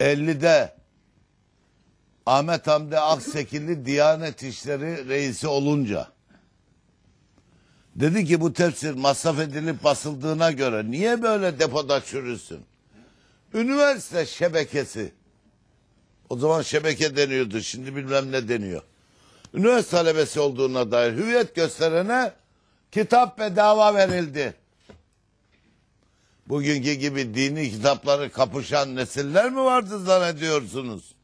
50'de Ahmet Hamdi Aksekilli Diyanet İşleri Reisi olunca dedi ki bu tefsir masraf edilip basıldığına göre niye böyle depoda çürüsün? Üniversite şebekesi o zaman şebeke deniyordu şimdi bilmem ne deniyor. Üniversite talebesi olduğuna dair hüviyet gösterene kitap bedava verildi. Bugünkü gibi dini kitapları kapışan nesiller mi vardı zannediyorsunuz?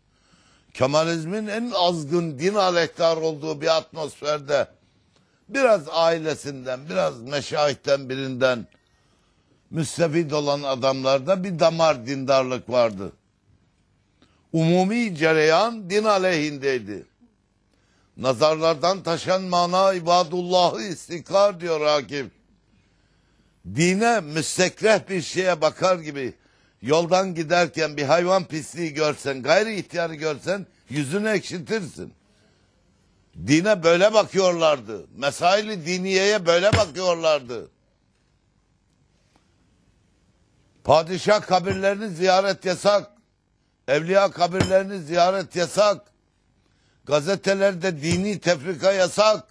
Kemalizmin en azgın din alektar olduğu bir atmosferde biraz ailesinden, biraz meşahitten birinden müstefid olan adamlarda bir damar dindarlık vardı. Umumi cereyan din aleyhindeydi. Nazarlardan taşan mana ibadullahı istikrar diyor Akif. Dine müstekreh bir şeye bakar gibi yoldan giderken bir hayvan pisliği görsen, gayri ihtiyarı görsen yüzünü ekşitirsin. Dine böyle bakıyorlardı. Mesaili diniyeye böyle bakıyorlardı. Padişah kabirlerini ziyaret yasak. Evliya kabirlerini ziyaret yasak. Gazetelerde dini tefrika yasak.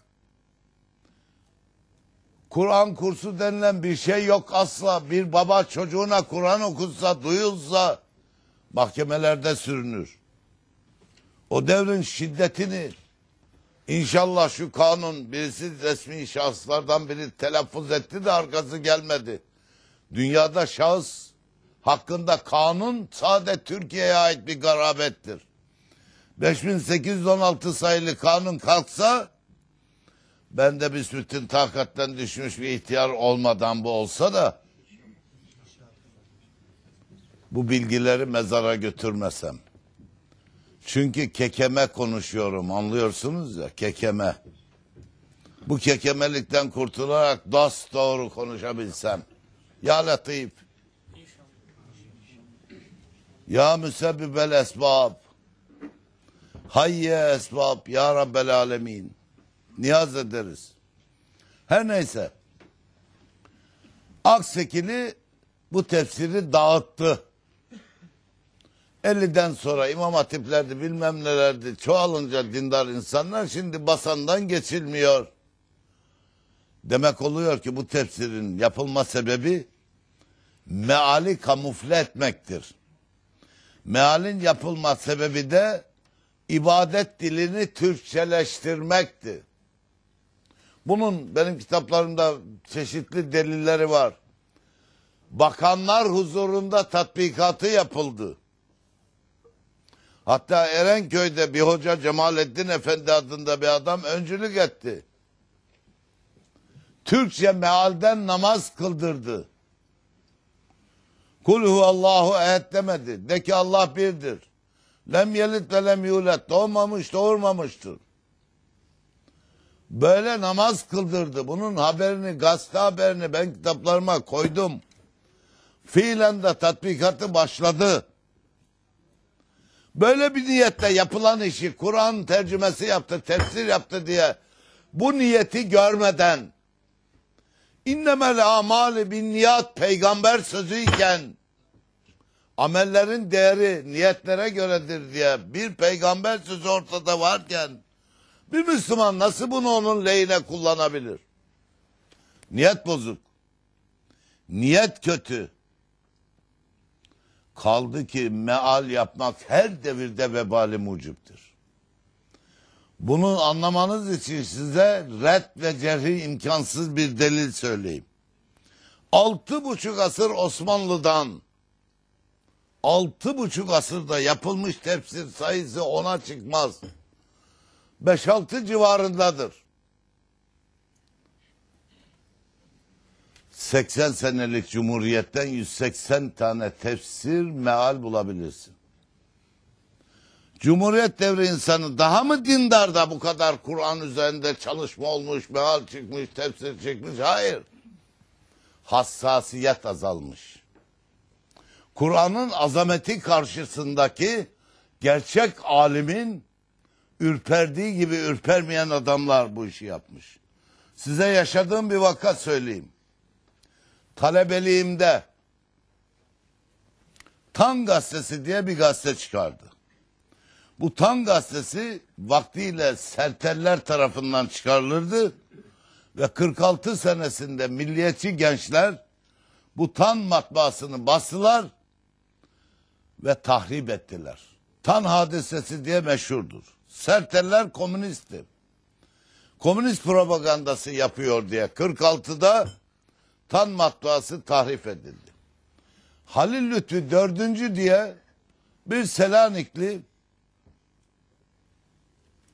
Kur'an kursu denilen bir şey yok asla. Bir baba çocuğuna Kur'an okunsa, duyulsa mahkemelerde sürünür. O devrin şiddetini inşallah şu kanun birisi resmi şahıslardan biri telaffuz etti de arkası gelmedi. Dünyada şahıs hakkında kanun sadece Türkiye'ye ait bir garabettir. 5816 sayılı kanun kalksa ben de bende büsbütün takatten düşmüş bir ihtiyar olmadan bu olsa da bu bilgileri mezara götürmesem. Çünkü kekeme konuşuyorum anlıyorsunuz ya kekeme. Bu kekemelikten kurtularak dost doğru konuşabilsem. Ya Latif. Ya müsebbibel esbab. Hayye esvab ya Rabbel alemin. Niyaz ederiz. Her neyse. Aksekili bu tefsiri dağıttı. 50'den sonra imam hatiplerdi bilmem nelerdi çoğalınca dindar insanlar şimdi basandan geçilmiyor. Demek oluyor ki bu tefsirin yapılma sebebi meali kamufle etmektir. Mealin yapılma sebebi de ibadet dilini Türkçeleştirmekti. Bunun benim kitaplarımda çeşitli delilleri var. Bakanlar huzurunda tatbikatı yapıldı. Hatta Erenköy'de bir hoca Cemalettin Efendi adında bir adam öncülük etti. Türkçe mealden namaz kıldırdı. Kul huvallahu ehed demedi. De ki Allah birdir. Lem yelit ve lem yulet. Doğmamış doğurmamıştır. Böyle namaz kıldırdı. Bunun haberini, gazete haberini ben kitaplarıma koydum. Fiilen de tatbikatı başladı. Böyle bir niyetle yapılan işi Kur'an tercümesi yaptı, tefsir yaptı diye bu niyeti görmeden innemel amali bin niyat peygamber sözü iken amellerin değeri niyetlere göredir diye bir peygamber sözü ortada varken bir Müslüman nasıl bunu onun lehine kullanabilir? Niyet bozuk. Niyet kötü. Kaldı ki meal yapmak her devirde vebali muciptir. Bunu anlamanız için size red ve cerhi imkansız bir delil söyleyeyim. Altı buçuk asır Osmanlı'dan altı buçuk asırda yapılmış tefsir sayısı ona çıkmaz. Beş altı civarındadır. 80 senelik cumhuriyetten 180 tane tefsir meal bulabilirsin. Cumhuriyet devri insanı daha mı dindar da bu kadar Kur'an üzerinde çalışma olmuş, meal çıkmış, tefsir çıkmış? Hayır. Hassasiyet azalmış. Kur'an'ın azameti karşısındaki gerçek alimin ürperdiği gibi ürpermeyen adamlar bu işi yapmış. Size yaşadığım bir vaka söyleyeyim. Talebeliğimde Tan Gazetesi diye bir gazete çıkardı. Bu Tan Gazetesi vaktiyle serteller tarafından çıkarılırdı ve 46 senesinde milliyetçi gençler bu Tan matbaasını bastılar ve tahrip ettiler. Tan hadisesi diye meşhurdur. Serteller komünistti. Komünist propagandası yapıyor diye 46'da Tan matbaası tahrip edildi. Halil Lütfi 4. diye bir Selanikli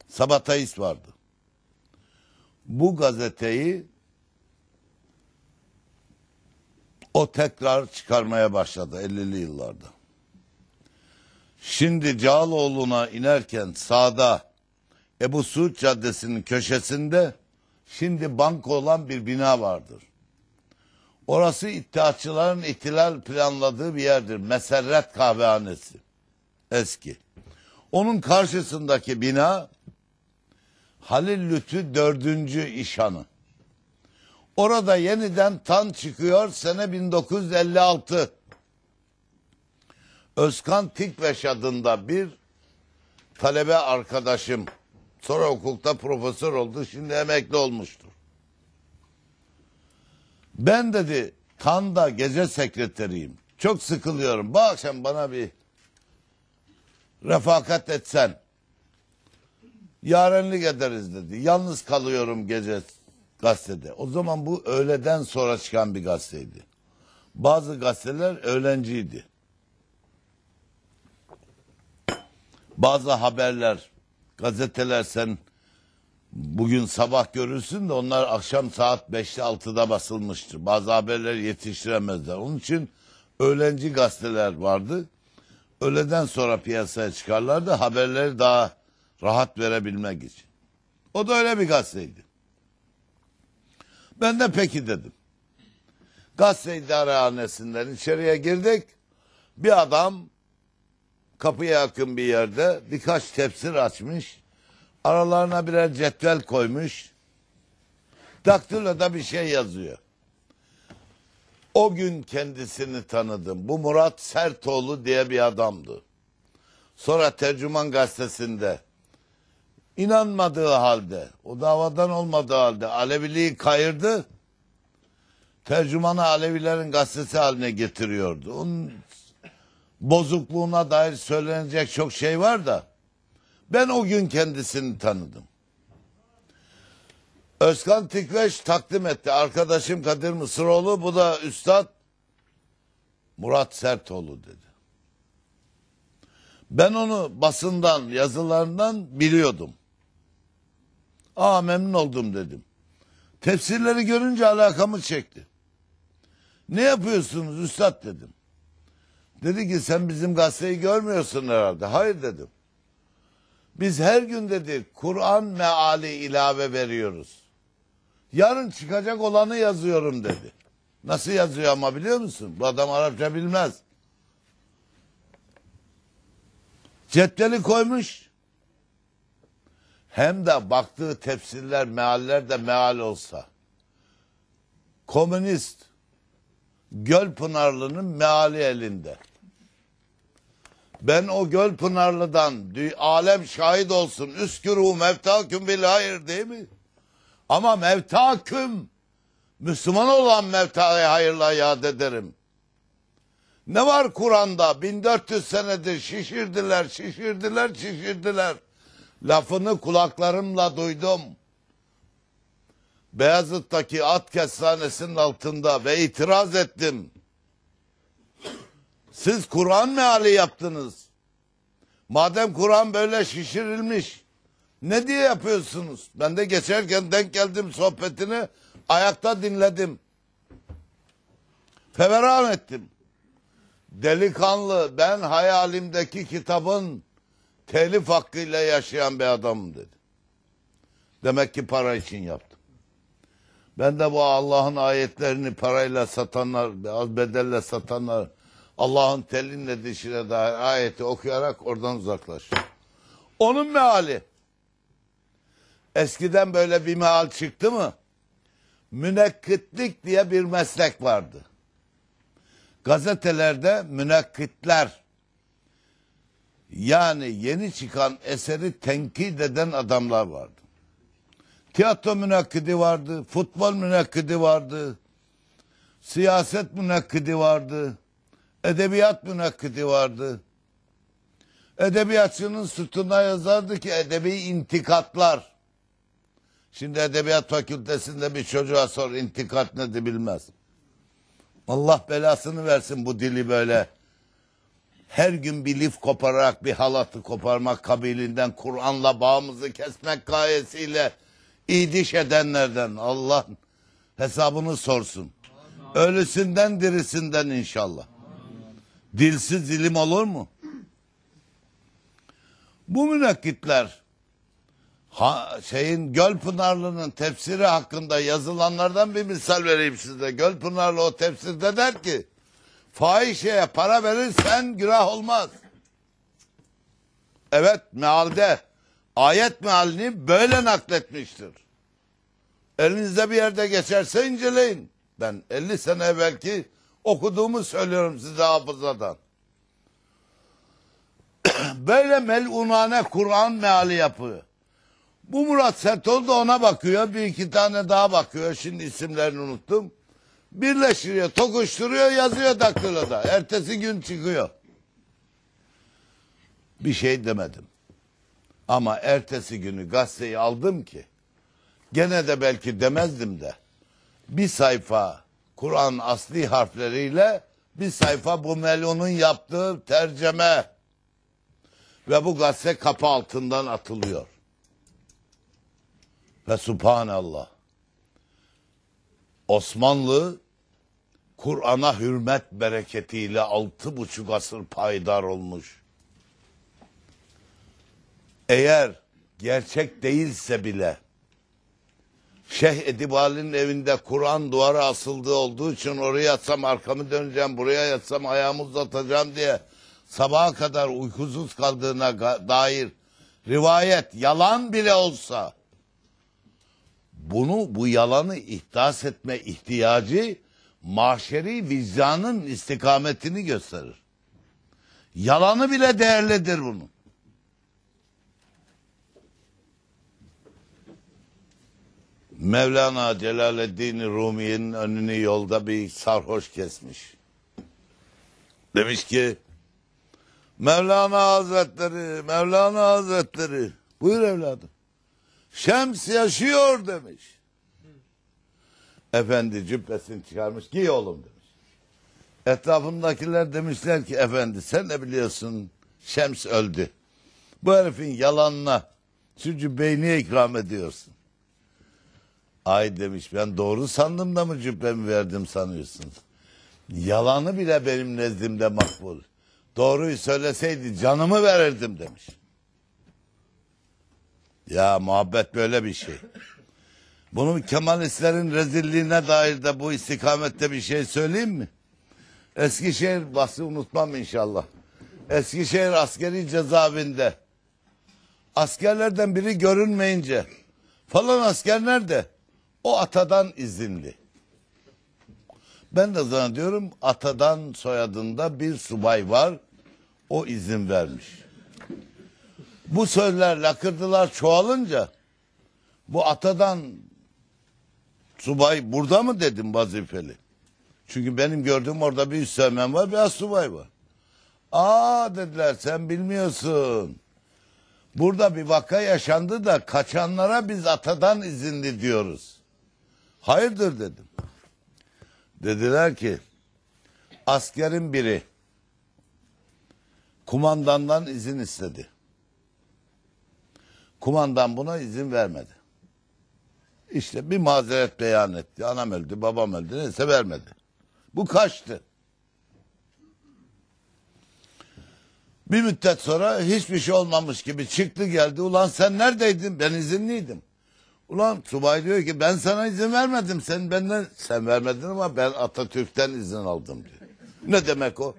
Sabatayist vardı. Bu gazeteyi o tekrar çıkarmaya başladı 50'li yıllarda. Şimdi Cağaloğlu'na inerken sağda Ebu Suud Caddesi'nin köşesinde şimdi banka olan bir bina vardır. Orası iddiatçıların ihtilal planladığı bir yerdir. Meserret kahvehanesi. Eski. Onun karşısındaki bina Halil Lütfü dördüncü İşhanı. Orada yeniden tan çıkıyor sene 1956. Özkan Tikveş adında bir talebe arkadaşım sonra hukukta profesör oldu şimdi emekli olmuştur. Ben dedi Tanda gece sekreteriyim. Çok sıkılıyorum. Bu akşam bana bir refakat etsen. Yarenlik ederiz dedi. Yalnız kalıyorum gece gazetede. O zaman bu öğleden sonra çıkan bir gazeteydi. Bazı gazeteler öğlenciydi. bazı haberler, gazeteler sen bugün sabah görürsün de onlar akşam saat 5'te 6'da basılmıştır. Bazı haberler yetiştiremezler. Onun için öğlenci gazeteler vardı. Öğleden sonra piyasaya çıkarlardı haberleri daha rahat verebilmek için. O da öyle bir gazeteydi. Ben de peki dedim. Gazete idarehanesinden içeriye girdik. Bir adam kapıya yakın bir yerde birkaç tefsir açmış. Aralarına birer cetvel koymuş. Daktilo da bir şey yazıyor. O gün kendisini tanıdım. Bu Murat Sertoğlu diye bir adamdı. Sonra Tercüman Gazetesi'nde inanmadığı halde, o davadan olmadığı halde Aleviliği kayırdı. Tercümanı Alevilerin gazetesi haline getiriyordu. Onun bozukluğuna dair söylenecek çok şey var da ben o gün kendisini tanıdım. Özkan Tikveş takdim etti. Arkadaşım Kadir Mısıroğlu bu da Üstad Murat Sertoğlu dedi. Ben onu basından yazılarından biliyordum. Aa memnun oldum dedim. Tefsirleri görünce alakamı çekti. Ne yapıyorsunuz üstad dedim. Dedi ki sen bizim gazeteyi görmüyorsun herhalde. Hayır dedim. Biz her gün dedi Kur'an meali ilave veriyoruz. Yarın çıkacak olanı yazıyorum dedi. Nasıl yazıyor ama biliyor musun? Bu adam Arapça bilmez. Cetveli koymuş. Hem de baktığı tefsirler, mealler de meal olsa. Komünist, Gölpınarlı'nın meali elinde. Ben o göl pınarlıdan alem şahit olsun. Üskürü mevtaküm bil hayır değil mi? Ama mevtaküm Müslüman olan mevtaya hayırla yad ederim. Ne var Kur'an'da? 1400 senedir şişirdiler, şişirdiler, şişirdiler. Lafını kulaklarımla duydum. Beyazıt'taki at kestanesinin altında ve itiraz ettim. Siz Kur'an meali yaptınız. Madem Kur'an böyle şişirilmiş. Ne diye yapıyorsunuz? Ben de geçerken denk geldim sohbetini ayakta dinledim. Feveran ettim. Delikanlı ben hayalimdeki kitabın telif hakkıyla yaşayan bir adamım dedi. Demek ki para için yaptım. Ben de bu Allah'ın ayetlerini parayla satanlar, az bedelle satanlar Allah'ın telinle dişine dair ayeti okuyarak oradan uzaklaş. Onun meali. Eskiden böyle bir meal çıktı mı? Münekkitlik diye bir meslek vardı. Gazetelerde münekkitler yani yeni çıkan eseri tenkit eden adamlar vardı. Tiyatro münekkidi vardı, futbol münekkidi vardı, siyaset münekkidi vardı edebiyat münakkidi vardı. Edebiyatçının sütuna yazardı ki edebi intikatlar. Şimdi edebiyat fakültesinde bir çocuğa sor intikat nedir bilmez. Allah belasını versin bu dili böyle. Her gün bir lif kopararak bir halatı koparmak kabilinden Kur'an'la bağımızı kesmek gayesiyle idiş edenlerden Allah hesabını sorsun. Ölüsünden dirisinden inşallah. Dilsiz ilim olur mu? Bu münakkitler ha, şeyin Gölpınarlı'nın tefsiri hakkında yazılanlardan bir misal vereyim size. Gölpınarlı o tefsirde der ki fahişeye para verirsen günah olmaz. Evet mealde ayet mealini böyle nakletmiştir. Elinizde bir yerde geçerse inceleyin. Ben 50 sene evvelki Okuduğumu söylüyorum size hafızadan. Böyle melunane Kur'an meali yapıyor. Bu Murat Setol da ona bakıyor. Bir iki tane daha bakıyor. Şimdi isimlerini unuttum. Birleştiriyor, tokuşturuyor, yazıyor daktiloda. Ertesi gün çıkıyor. Bir şey demedim. Ama ertesi günü gazeteyi aldım ki gene de belki demezdim de bir sayfa Kur'an asli harfleriyle bir sayfa bu Melon'un yaptığı terceme ve bu gazete kapı altından atılıyor. Ve subhanallah. Osmanlı Kur'an'a hürmet bereketiyle altı buçuk asır paydar olmuş. Eğer gerçek değilse bile Şeyh Edip Ali'nin evinde Kur'an duvara asıldığı olduğu için oraya yatsam arkamı döneceğim, buraya yatsam ayağımı uzatacağım diye sabaha kadar uykusuz kaldığına dair rivayet yalan bile olsa bunu bu yalanı ihdas etme ihtiyacı mahşeri vicdanın istikametini gösterir. Yalanı bile değerlidir bunun. Mevlana Celaleddin Rumi'nin önünü yolda bir sarhoş kesmiş. Demiş ki Mevlana Hazretleri, Mevlana Hazretleri buyur evladım. Şems yaşıyor demiş. Efendi cübbesini çıkarmış giy oğlum demiş. Etrafındakiler demişler ki efendi sen ne biliyorsun Şems öldü. Bu herifin yalanına şu cübbeyi niye ikram ediyorsun? Ay demiş ben doğru sandım da mı cübbemi verdim sanıyorsun? Yalanı bile benim nezdimde makbul. Doğruyu söyleseydi canımı verirdim demiş. Ya muhabbet böyle bir şey. Bunun Kemalistlerin rezilliğine dair de bu istikamette bir şey söyleyeyim mi? Eskişehir bası unutmam inşallah. Eskişehir askeri cezaevinde askerlerden biri görünmeyince falan asker nerede? O atadan izinli. Ben de zannediyorum atadan soyadında bir subay var. O izin vermiş. Bu sözler lakırdılar çoğalınca bu atadan subay burada mı dedim vazifeli? Çünkü benim gördüğüm orada bir üsteğmen var bir subay var. Aa dediler sen bilmiyorsun. Burada bir vaka yaşandı da kaçanlara biz atadan izinli diyoruz. Hayırdır dedim. Dediler ki askerin biri kumandandan izin istedi. Kumandan buna izin vermedi. İşte bir mazeret beyan etti. Anam öldü, babam öldü. Neyse vermedi. Bu kaçtı. Bir müddet sonra hiçbir şey olmamış gibi çıktı geldi. Ulan sen neredeydin? Ben izinliydim. Ulan subay diyor ki ben sana izin vermedim. Sen benden sen vermedin ama ben Atatürk'ten izin aldım diyor. Ne demek o?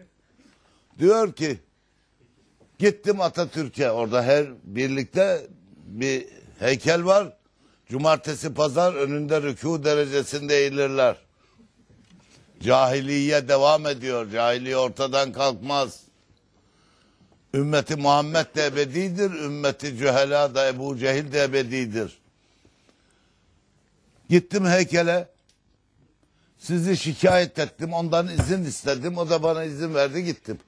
Diyor ki gittim Atatürk'e orada her birlikte bir heykel var. Cumartesi pazar önünde rükû derecesinde eğilirler. Cahiliye devam ediyor. Cahiliye ortadan kalkmaz. Ümmeti Muhammed de ebedidir. Ümmeti Cühela da Ebu Cehil de ebedidir. Gittim heykele. Sizi şikayet ettim. Ondan izin istedim. O da bana izin verdi gittim.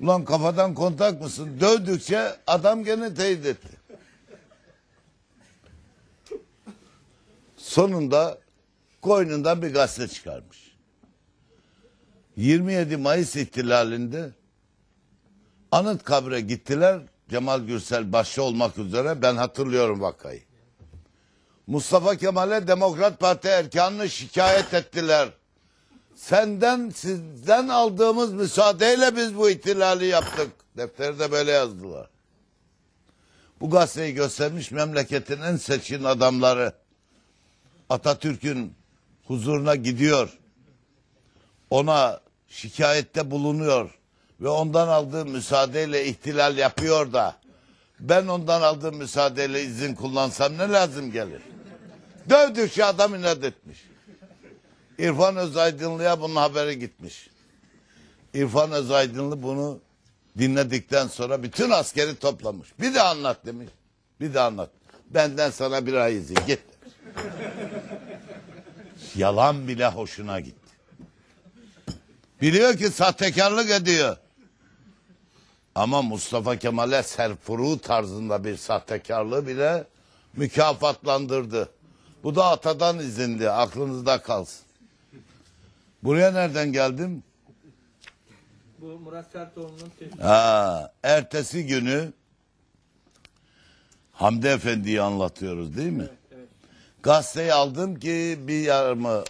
Ulan kafadan kontak mısın? Dövdükçe adam gene teyit etti. Sonunda koynundan bir gazete çıkarmış. 27 Mayıs ihtilalinde Anıtkabir'e gittiler. Cemal Gürsel başta olmak üzere ben hatırlıyorum vakayı. Mustafa Kemal'e Demokrat Parti erkanını şikayet ettiler. Senden sizden aldığımız müsaadeyle biz bu ihtilali yaptık. Defteri de böyle yazdılar. Bu gazeteyi göstermiş memleketin en seçkin adamları. Atatürk'ün huzuruna gidiyor. Ona şikayette bulunuyor ve ondan aldığı müsaadeyle ihtilal yapıyor da ben ondan aldığım müsaadeyle izin kullansam ne lazım gelir? Dövdükçe adam inat etmiş. İrfan Özaydınlı'ya bunun haberi gitmiş. İrfan Özaydınlı bunu dinledikten sonra bütün askeri toplamış. Bir de anlat demiş. Bir de anlat. Benden sana bir ay izin git. Yalan bile hoşuna gitti. Biliyor ki sahtekarlık ediyor. Ama Mustafa Kemal'e serfuru tarzında bir sahtekarlığı bile mükafatlandırdı. Bu da atadan izindi. Aklınızda kalsın. Buraya nereden geldim? Bu Murat Sertoğlu'nun Ha, ertesi günü Hamdi Efendi'yi anlatıyoruz değil mi? Evet, evet. Gazeteyi aldım ki bir yarımı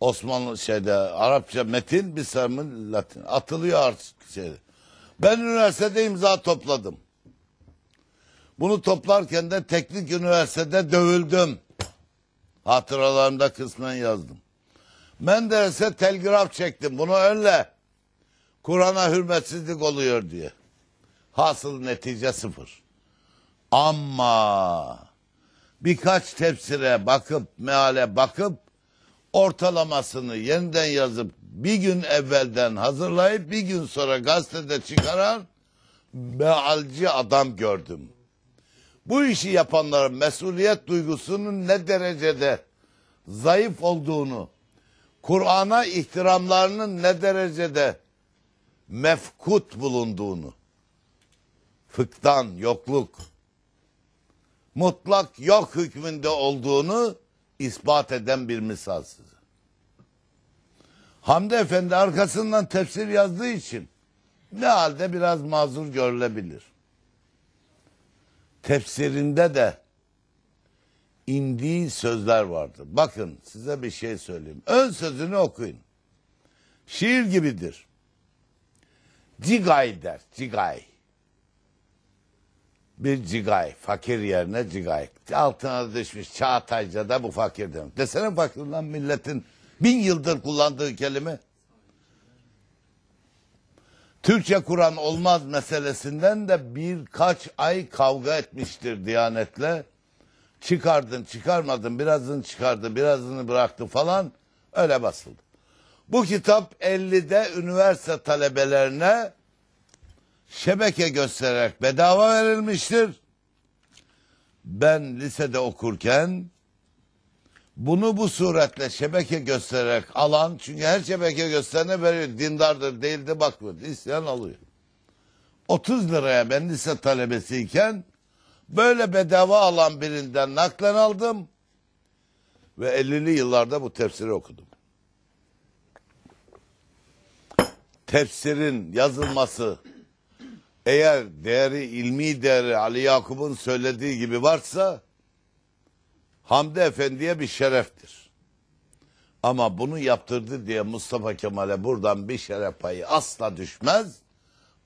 Osmanlı şeyde Arapça metin bir sarımı Latin. Atılıyor artık şeyde. Ben üniversitede imza topladım. Bunu toplarken de teknik üniversitede dövüldüm. Hatıralarımda kısmen yazdım. Menderes'e telgraf çektim. Bunu önle. Kur'an'a hürmetsizlik oluyor diye. Hasıl netice sıfır. Ama birkaç tefsire bakıp, meale bakıp ortalamasını yeniden yazıp bir gün evvelden hazırlayıp bir gün sonra gazetede çıkaran mealci adam gördüm bu işi yapanların mesuliyet duygusunun ne derecede zayıf olduğunu, Kur'an'a ihtiramlarının ne derecede mefkut bulunduğunu, fıktan, yokluk, mutlak yok hükmünde olduğunu ispat eden bir misal size. Hamdi Efendi arkasından tefsir yazdığı için ne halde biraz mazur görülebilir tefsirinde de indiği sözler vardı. Bakın size bir şey söyleyeyim. Ön sözünü okuyun. Şiir gibidir. Cigay der, cigay. Bir cigay, fakir yerine cigay. Altına düşmüş da bu fakir demek. Desene fakir lan milletin bin yıldır kullandığı kelime. Türkçe Kur'an olmaz meselesinden de birkaç ay kavga etmiştir Diyanet'le. Çıkardın çıkarmadın birazını çıkardı birazını bıraktı falan öyle basıldı. Bu kitap 50'de üniversite talebelerine şebeke göstererek bedava verilmiştir. Ben lisede okurken bunu bu suretle şebeke göstererek alan çünkü her şebeke gösterene veriyor. Dindardır değildi bakmıyor. İsteyen alıyor. 30 liraya ben lise talebesiyken böyle bedava alan birinden naklen aldım. Ve 50'li yıllarda bu tefsiri okudum. Tefsirin yazılması eğer değeri ilmi değeri Ali Yakup'un söylediği gibi varsa Hamdi Efendi'ye bir şereftir. Ama bunu yaptırdı diye Mustafa Kemal'e buradan bir şeref payı asla düşmez.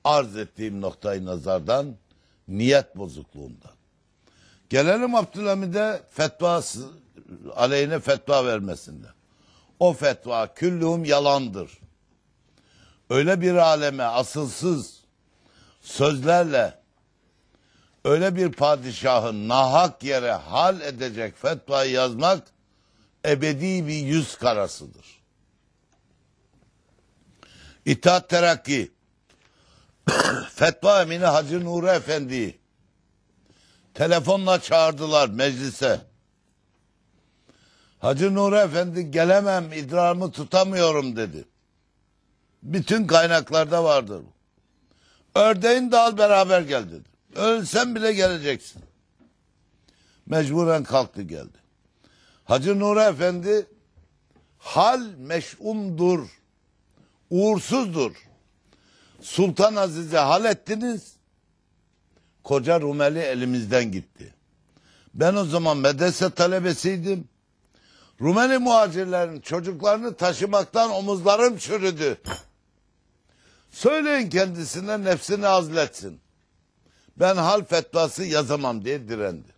Arz ettiğim noktayı nazardan, niyet bozukluğundan. Gelelim Abdülhamid'e fetva aleyhine fetva vermesinden. O fetva küllühüm yalandır. Öyle bir aleme asılsız sözlerle öyle bir padişahı nahak yere hal edecek fetva yazmak ebedi bir yüz karasıdır. İtaat Terakki Fetva Emini Hacı Nuri Efendi'yi telefonla çağırdılar meclise. Hacı Nuri Efendi gelemem idrarımı tutamıyorum dedi. Bütün kaynaklarda vardır bu. Ördeğin dal beraber gel dedi. Ölsen bile geleceksin. Mecburen kalktı geldi. Hacı Nuri Efendi hal meşumdur. Uğursuzdur. Sultan Azize hal ettiniz. Koca Rumeli elimizden gitti. Ben o zaman medrese talebesiydim. Rumeli muhacirlerin çocuklarını taşımaktan omuzlarım çürüdü. Söyleyin kendisine nefsini azletsin ben hal fetvası yazamam diye direndi.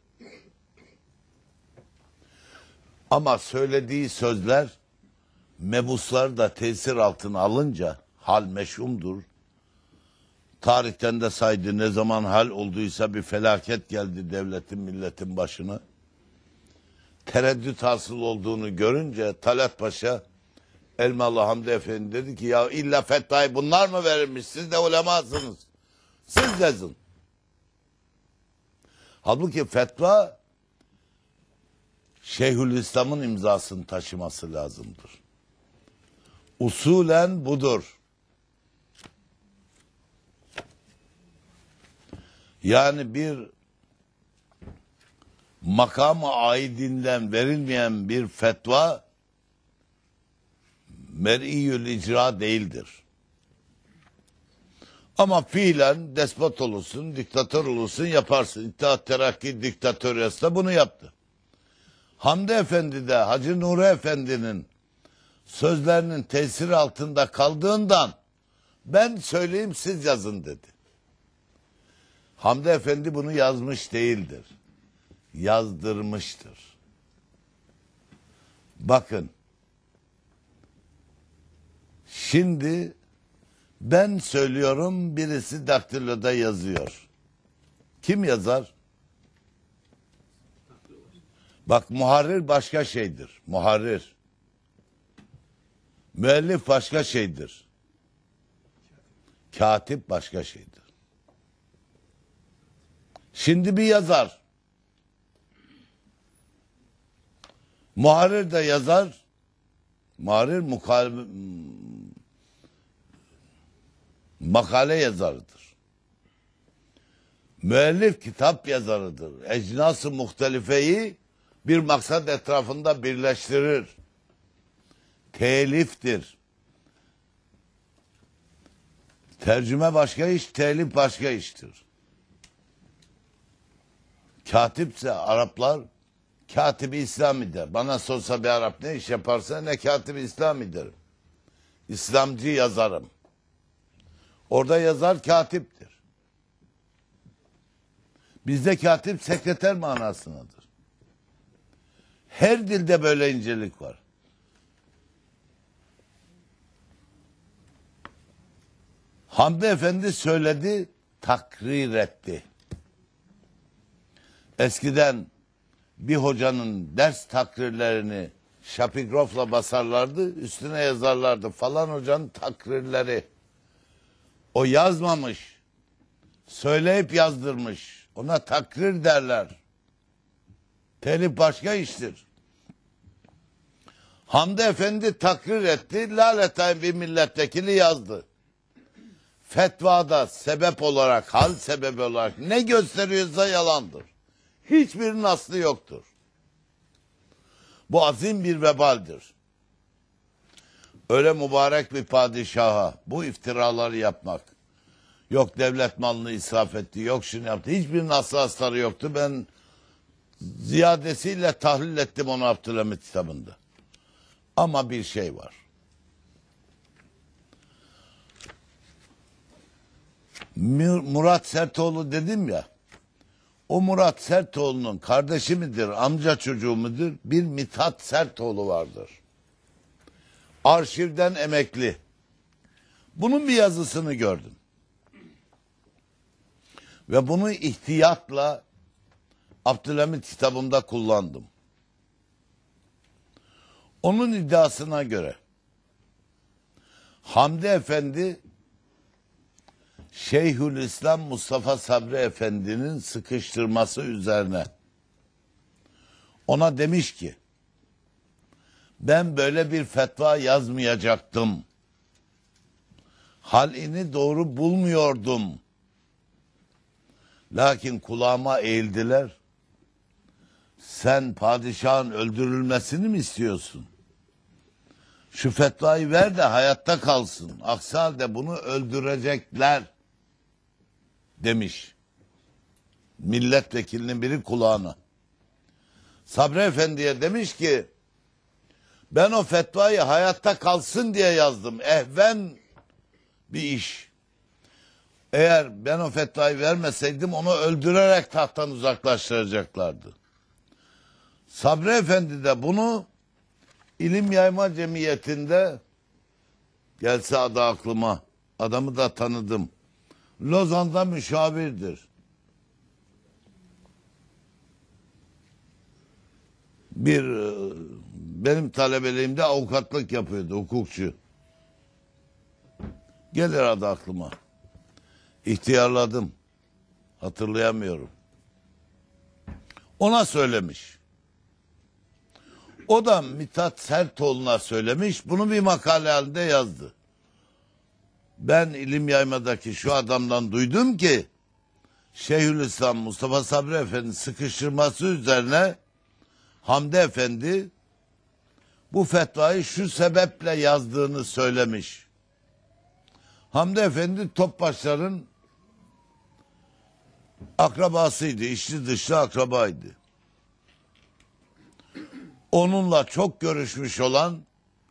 Ama söylediği sözler mebuslar da tesir altına alınca hal meşhumdur. Tarihten de saydı ne zaman hal olduysa bir felaket geldi devletin milletin başına. Tereddüt hasıl olduğunu görünce Talat Paşa Elmalı Hamdi Efendi dedi ki ya illa fetvayı bunlar mı verilmiş siz de ulemasınız. Siz yazın. Halbuki fetva Şeyhülislam'ın imzasını taşıması lazımdır. Usulen budur. Yani bir makama aidinden verilmeyen bir fetva mer'iyül icra değildir. Ama fiilen despot olursun, diktatör olursun yaparsın. İttihat Terakki diktatöryası da bunu yaptı. Hamdi Efendi de Hacı Nuri Efendi'nin sözlerinin tesir altında kaldığından ben söyleyeyim siz yazın dedi. Hamdi Efendi bunu yazmış değildir. Yazdırmıştır. Bakın. Şimdi ben söylüyorum birisi daktiloda yazıyor. Kim yazar? Bak muharrir başka şeydir. Muharrir. Müellif başka şeydir. Katip başka şeydir. Şimdi bir yazar. Muharrir de yazar. Muharrir mukavim makale yazarıdır. Müellif kitap yazarıdır. Ecnas-ı muhtelifeyi bir maksat etrafında birleştirir. Teliftir. Tercüme başka iş, telif başka iştir. Katipse Araplar katibi İslami'dir. Bana sorsa bir Arap ne iş yaparsa ne katibi İslami'dir. İslamcı yazarım. Orada yazar katiptir. Bizde katip sekreter manasındadır. Her dilde böyle incelik var. Hamdi Efendi söyledi, takrir etti. Eskiden bir hocanın ders takrirlerini şapigrofla basarlardı, üstüne yazarlardı falan hocanın takrirleri. O yazmamış. Söyleyip yazdırmış. Ona takrir derler. Telif başka iştir. Hamdi Efendi takrir etti. Laletay bir milletvekili yazdı. Fetvada sebep olarak, hal sebebi olarak ne gösteriyorsa yalandır. Hiçbirinin aslı yoktur. Bu azim bir vebaldir. Öyle mübarek bir padişaha bu iftiraları yapmak. Yok devlet malını israf etti, yok şunu yaptı. hiçbir asla hastarı yoktu. Ben ziyadesiyle tahlil ettim onu Abdülhamit kitabında. Ama bir şey var. Murat Sertoğlu dedim ya. O Murat Sertoğlu'nun kardeşi midir, amca çocuğu mudur? Bir Mithat Sertoğlu vardır. Arşivden emekli. Bunun bir yazısını gördüm. Ve bunu ihtiyatla Abdülhamit kitabımda kullandım. Onun iddiasına göre Hamdi Efendi Şeyhülislam Mustafa Sabri Efendi'nin sıkıştırması üzerine ona demiş ki ben böyle bir fetva yazmayacaktım. Halini doğru bulmuyordum. Lakin kulağıma eğildiler. Sen padişahın öldürülmesini mi istiyorsun? Şu fetvayı ver de hayatta kalsın. Aksi halde bunu öldürecekler demiş. Milletvekilinin biri kulağına. Sabri Efendi'ye demiş ki ben o fetvayı hayatta kalsın diye yazdım. Ehven bir iş. Eğer ben o fetvayı vermeseydim onu öldürerek tahttan uzaklaştıracaklardı. Sabri Efendi de bunu ilim Yayma Cemiyeti'nde gelse adı aklıma adamı da tanıdım. Lozan'da müşavirdir. Bir e, benim talebeliğimde avukatlık yapıyordu hukukçu. Gelir adı aklıma. İhtiyarladım. Hatırlayamıyorum. Ona söylemiş. O da Mithat Sertoğlu'na söylemiş. Bunu bir makale halinde yazdı. Ben ilim yaymadaki şu adamdan duydum ki Şeyhülislam Mustafa Sabri Efendi sıkıştırması üzerine Hamdi Efendi bu fetvayı şu sebeple yazdığını söylemiş. Hamdi Efendi Topbaşlar'ın akrabasıydı, içli dışlı akrabaydı. Onunla çok görüşmüş olan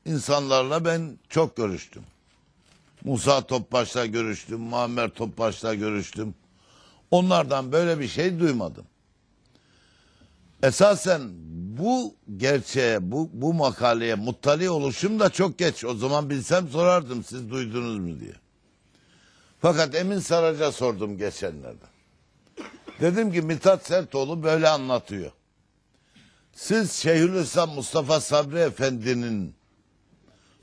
insanlarla ben çok görüştüm. Musa Topbaş'la görüştüm, Muammer Topbaş'la görüştüm. Onlardan böyle bir şey duymadım. Esasen bu gerçeğe, bu, bu makaleye muttali oluşum da çok geç. O zaman bilsem sorardım siz duydunuz mu diye. Fakat Emin Saraca sordum geçenlerde. Dedim ki Mithat Sertoğlu böyle anlatıyor. Siz Şeyhülislam Mustafa Sabri Efendi'nin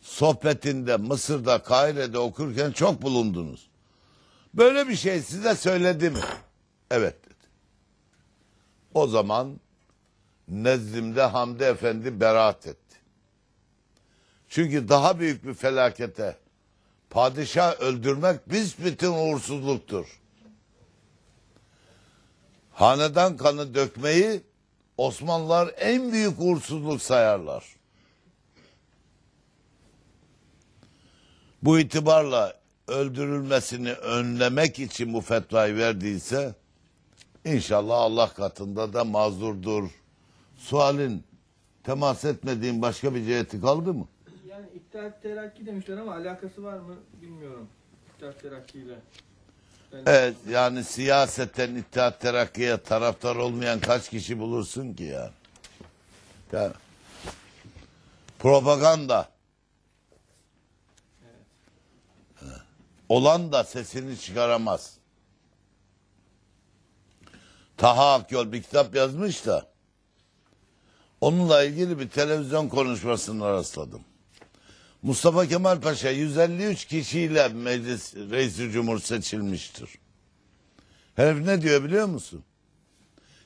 sohbetinde Mısır'da Kahire'de okurken çok bulundunuz. Böyle bir şey size söyledi mi? Evet dedi. O zaman nezdimde Hamdi Efendi beraat etti. Çünkü daha büyük bir felakete padişah öldürmek biz bütün uğursuzluktur. Hanedan kanı dökmeyi Osmanlılar en büyük uğursuzluk sayarlar. Bu itibarla öldürülmesini önlemek için bu fetvayı verdiyse inşallah Allah katında da mazurdur sualin temas etmediğin başka bir ciheti kaldı mı? Yani İttihat Terakki demişler ama alakası var mı bilmiyorum. İttihat terakkiyle. evet yani siyasetten İttihat Terakki'ye taraftar olmayan kaç kişi bulursun ki ya? Yani propaganda. Evet. Olan da sesini çıkaramaz. Taha Akgöl bir kitap yazmış da. Onunla ilgili bir televizyon konuşmasına rastladım. Mustafa Kemal Paşa 153 kişiyle meclis reisi cumhur seçilmiştir. Herif ne diyor biliyor musun?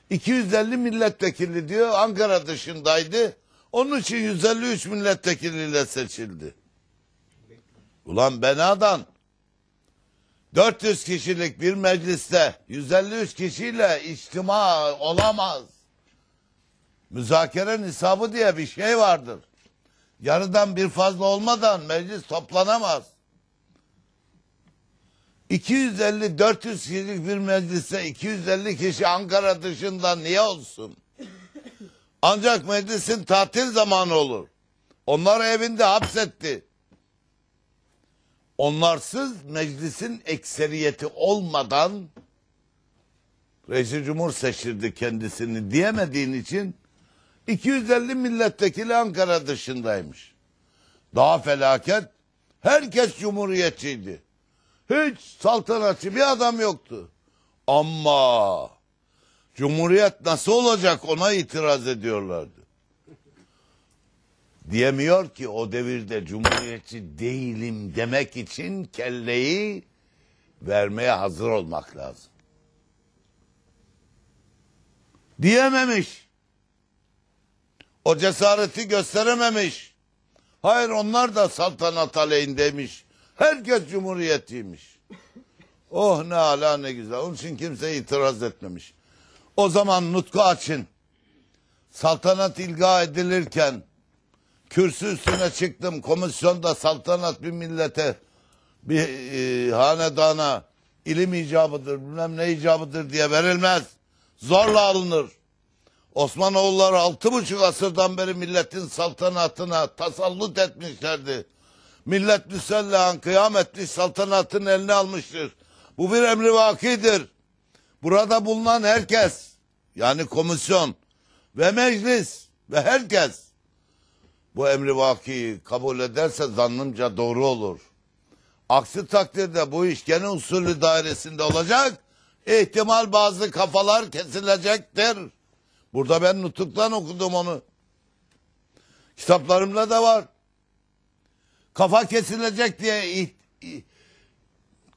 250 milletvekili diyor Ankara dışındaydı. Onun için 153 milletvekiliyle seçildi. Ulan benadan 400 kişilik bir mecliste 153 kişiyle içtima olamaz müzakere nisabı diye bir şey vardır. Yarıdan bir fazla olmadan meclis toplanamaz. 250-400 kişilik bir meclise 250 kişi Ankara dışında niye olsun? Ancak meclisin tatil zamanı olur. Onları evinde hapsetti. Onlarsız meclisin ekseriyeti olmadan reisi cumhur seçirdi kendisini diyemediğin için 250 milletvekili Ankara dışındaymış. Daha felaket. Herkes cumhuriyetçiydi. Hiç saltanatçı bir adam yoktu. Ama cumhuriyet nasıl olacak ona itiraz ediyorlardı. Diyemiyor ki o devirde cumhuriyetçi değilim demek için kelleyi vermeye hazır olmak lazım. Diyememiş. O cesareti gösterememiş. Hayır onlar da saltanat aleyhindeymiş. Herkes cumhuriyetiymiş. Oh ne ala ne güzel. Onun için kimse itiraz etmemiş. O zaman nutku açın. Saltanat ilga edilirken kürsü üstüne çıktım. Komisyonda saltanat bir millete bir e, hanedana ilim icabıdır bilmem ne icabıdır diye verilmez. Zorla alınır. Osmanoğulları altı buçuk asırdan beri milletin saltanatına tasallut etmişlerdi. Millet müsellehan kıyam etmiş saltanatın eline almıştır. Bu bir emri vakidir. Burada bulunan herkes yani komisyon ve meclis ve herkes bu emri vakiyi kabul ederse zannımca doğru olur. Aksi takdirde bu iş gene usulü dairesinde olacak. İhtimal bazı kafalar kesilecektir. Burada ben nutuktan okudum onu. Kitaplarımda da var. Kafa kesilecek diye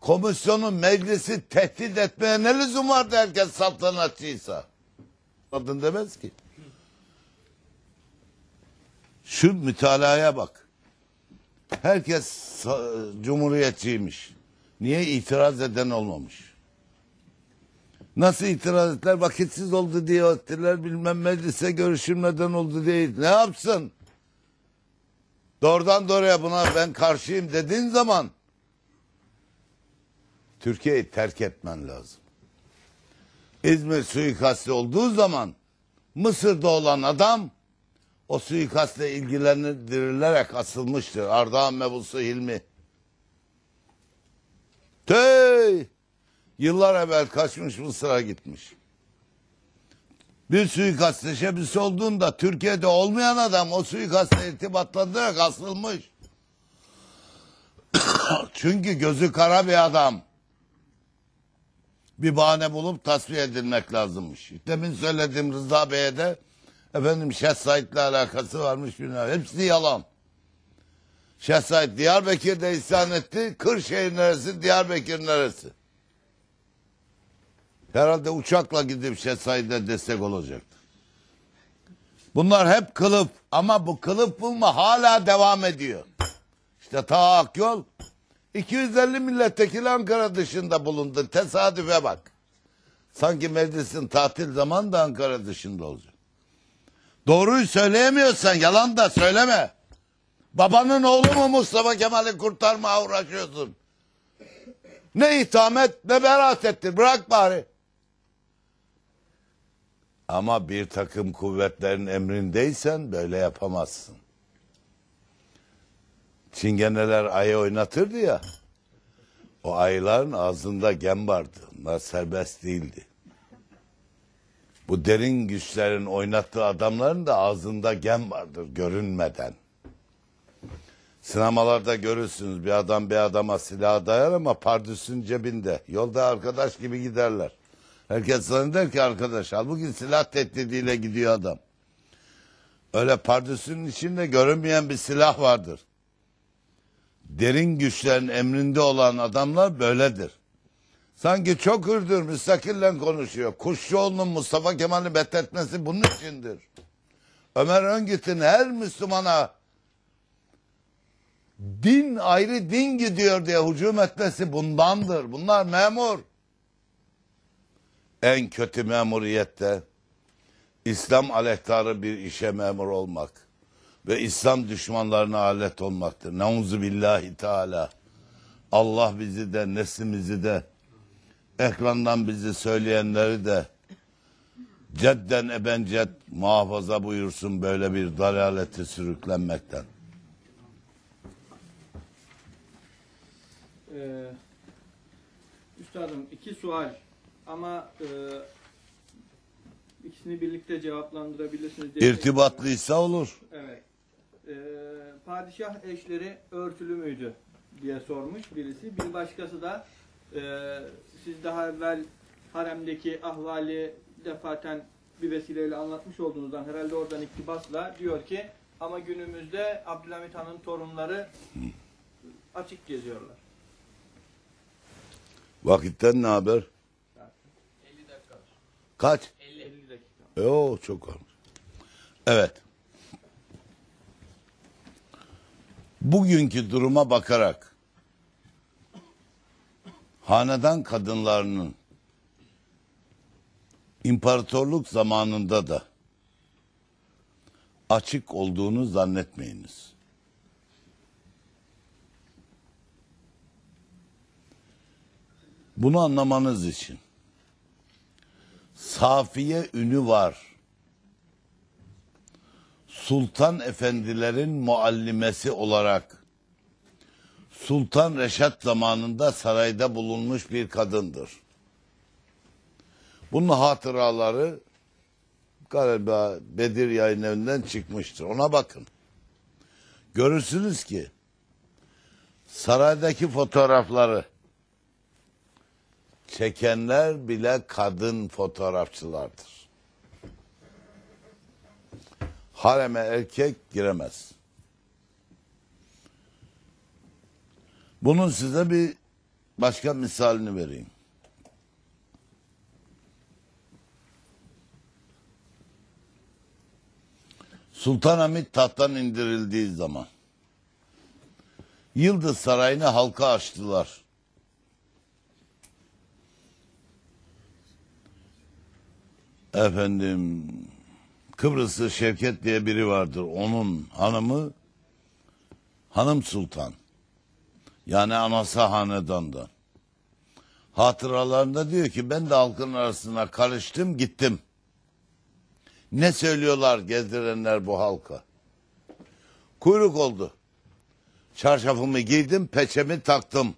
komisyonun meclisi tehdit etmeye ne lüzum vardı herkes saltanatçıysa? Adın demez ki. Şu mütalaya bak. Herkes cumhuriyetçiymiş. Niye itiraz eden olmamış? Nasıl itiraz ettiler? Vakitsiz oldu diye ettiler. Bilmem meclise görüşülmeden oldu diye. Ne yapsın? Doğrudan doğruya buna ben karşıyım dediğin zaman Türkiye'yi terk etmen lazım. İzmir suikastı olduğu zaman Mısır'da olan adam o suikastle ilgilendirilerek asılmıştır. Ardahan mebusu Hilmi. Tüy! Yıllar evvel kaçmış Mısır'a gitmiş. Bir suikast teşebbüsü olduğunda Türkiye'de olmayan adam o suikastla irtibatlandırarak asılmış. Çünkü gözü kara bir adam. Bir bahane bulup tasfiye edilmek lazımmış. İşte Demin söylediğim Rıza Bey'e de efendim Şeyh Said'le alakası varmış günah. Hepsi yalan. Şeyh Diyarbakır'da isyan etti. Kırşehir neresi, Diyarbakır neresi? Herhalde uçakla gidip Şehzade'ye destek olacaktı. Bunlar hep kılıf ama bu kılıf bulma hala devam ediyor. İşte ta Akyol 250 milletvekili Ankara dışında bulundu. Tesadüfe bak. Sanki meclisin tatil zamanı da Ankara dışında olacak. Doğruyu söyleyemiyorsan yalan da söyleme. Babanın oğlu mu Mustafa Kemal'i kurtarmaya uğraşıyorsun? Ne itamet ne berasettir. Bırak bari. Ama bir takım kuvvetlerin emrindeysen böyle yapamazsın. Çingeneler ayı oynatırdı ya. O ayıların ağzında gem vardı. Bunlar serbest değildi. Bu derin güçlerin oynattığı adamların da ağzında gem vardır görünmeden. Sinemalarda görürsünüz bir adam bir adama silah dayar ama pardüsün cebinde. Yolda arkadaş gibi giderler. Herkes zanneder ki arkadaş bugün silah tehdidiyle gidiyor adam. Öyle pardesünün içinde görünmeyen bir silah vardır. Derin güçlerin emrinde olan adamlar böyledir. Sanki çok hürdür, müstakille konuşuyor. Kuşçuoğlu'nun Mustafa Kemal'i betletmesi bunun içindir. Ömer Öngüt'ün her Müslümana din ayrı din gidiyor diye hücum etmesi bundandır. Bunlar memur en kötü memuriyette İslam aleyhtarı bir işe memur olmak ve İslam düşmanlarına alet olmaktır. Nauzu billahi teala. Allah bizi de neslimizi de ekrandan bizi söyleyenleri de cedden ebencet muhafaza buyursun böyle bir dalalete sürüklenmekten. Ee, üstadım iki sual ama e, ikisini birlikte cevaplandırabilirsiniz. Diye İrtibatlıysa olur. Evet. E, padişah eşleri örtülü müydü diye sormuş birisi. Bir başkası da e, siz daha evvel haremdeki ahvali defaten bir vesileyle anlatmış olduğunuzdan herhalde oradan iktibasla diyor ki ama günümüzde Abdülhamit Han'ın torunları açık geziyorlar. Vakitten ne haber? Kaç? 50, dakika. Yo çok olmuş. Evet. Bugünkü duruma bakarak hanedan kadınlarının imparatorluk zamanında da açık olduğunu zannetmeyiniz. Bunu anlamanız için Safiye ünü var. Sultan efendilerin muallimesi olarak Sultan Reşat zamanında sarayda bulunmuş bir kadındır. Bunun hatıraları galiba Bedir yayın evinden çıkmıştır. Ona bakın. Görürsünüz ki saraydaki fotoğrafları çekenler bile kadın fotoğrafçılardır. Hareme erkek giremez. Bunun size bir başka misalini vereyim. Sultanahmet tahttan indirildiği zaman Yıldız Sarayı'nı halka açtılar. Efendim Kıbrıslı Şevket diye biri vardır. Onun hanımı Hanım Sultan. Yani anası hanedandan. Hatıralarında diyor ki ben de halkın arasına karıştım gittim. Ne söylüyorlar gezdirenler bu halka. Kuyruk oldu. Çarşafımı giydim, peçemi taktım.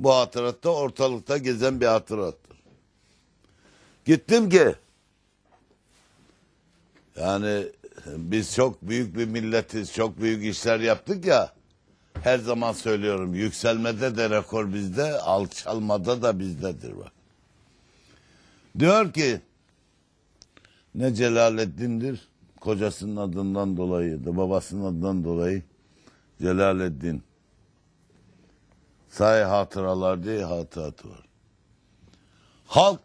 Bu hatırat da ortalıkta gezen bir hatırat. Gittim ki yani biz çok büyük bir milletiz, çok büyük işler yaptık ya. Her zaman söylüyorum yükselmede de rekor bizde, alçalmada da bizdedir bak. Diyor ki ne Celaleddin'dir kocasının adından dolayı da babasının adından dolayı Celaleddin. Say hatıralar diye hatıratı var. Halk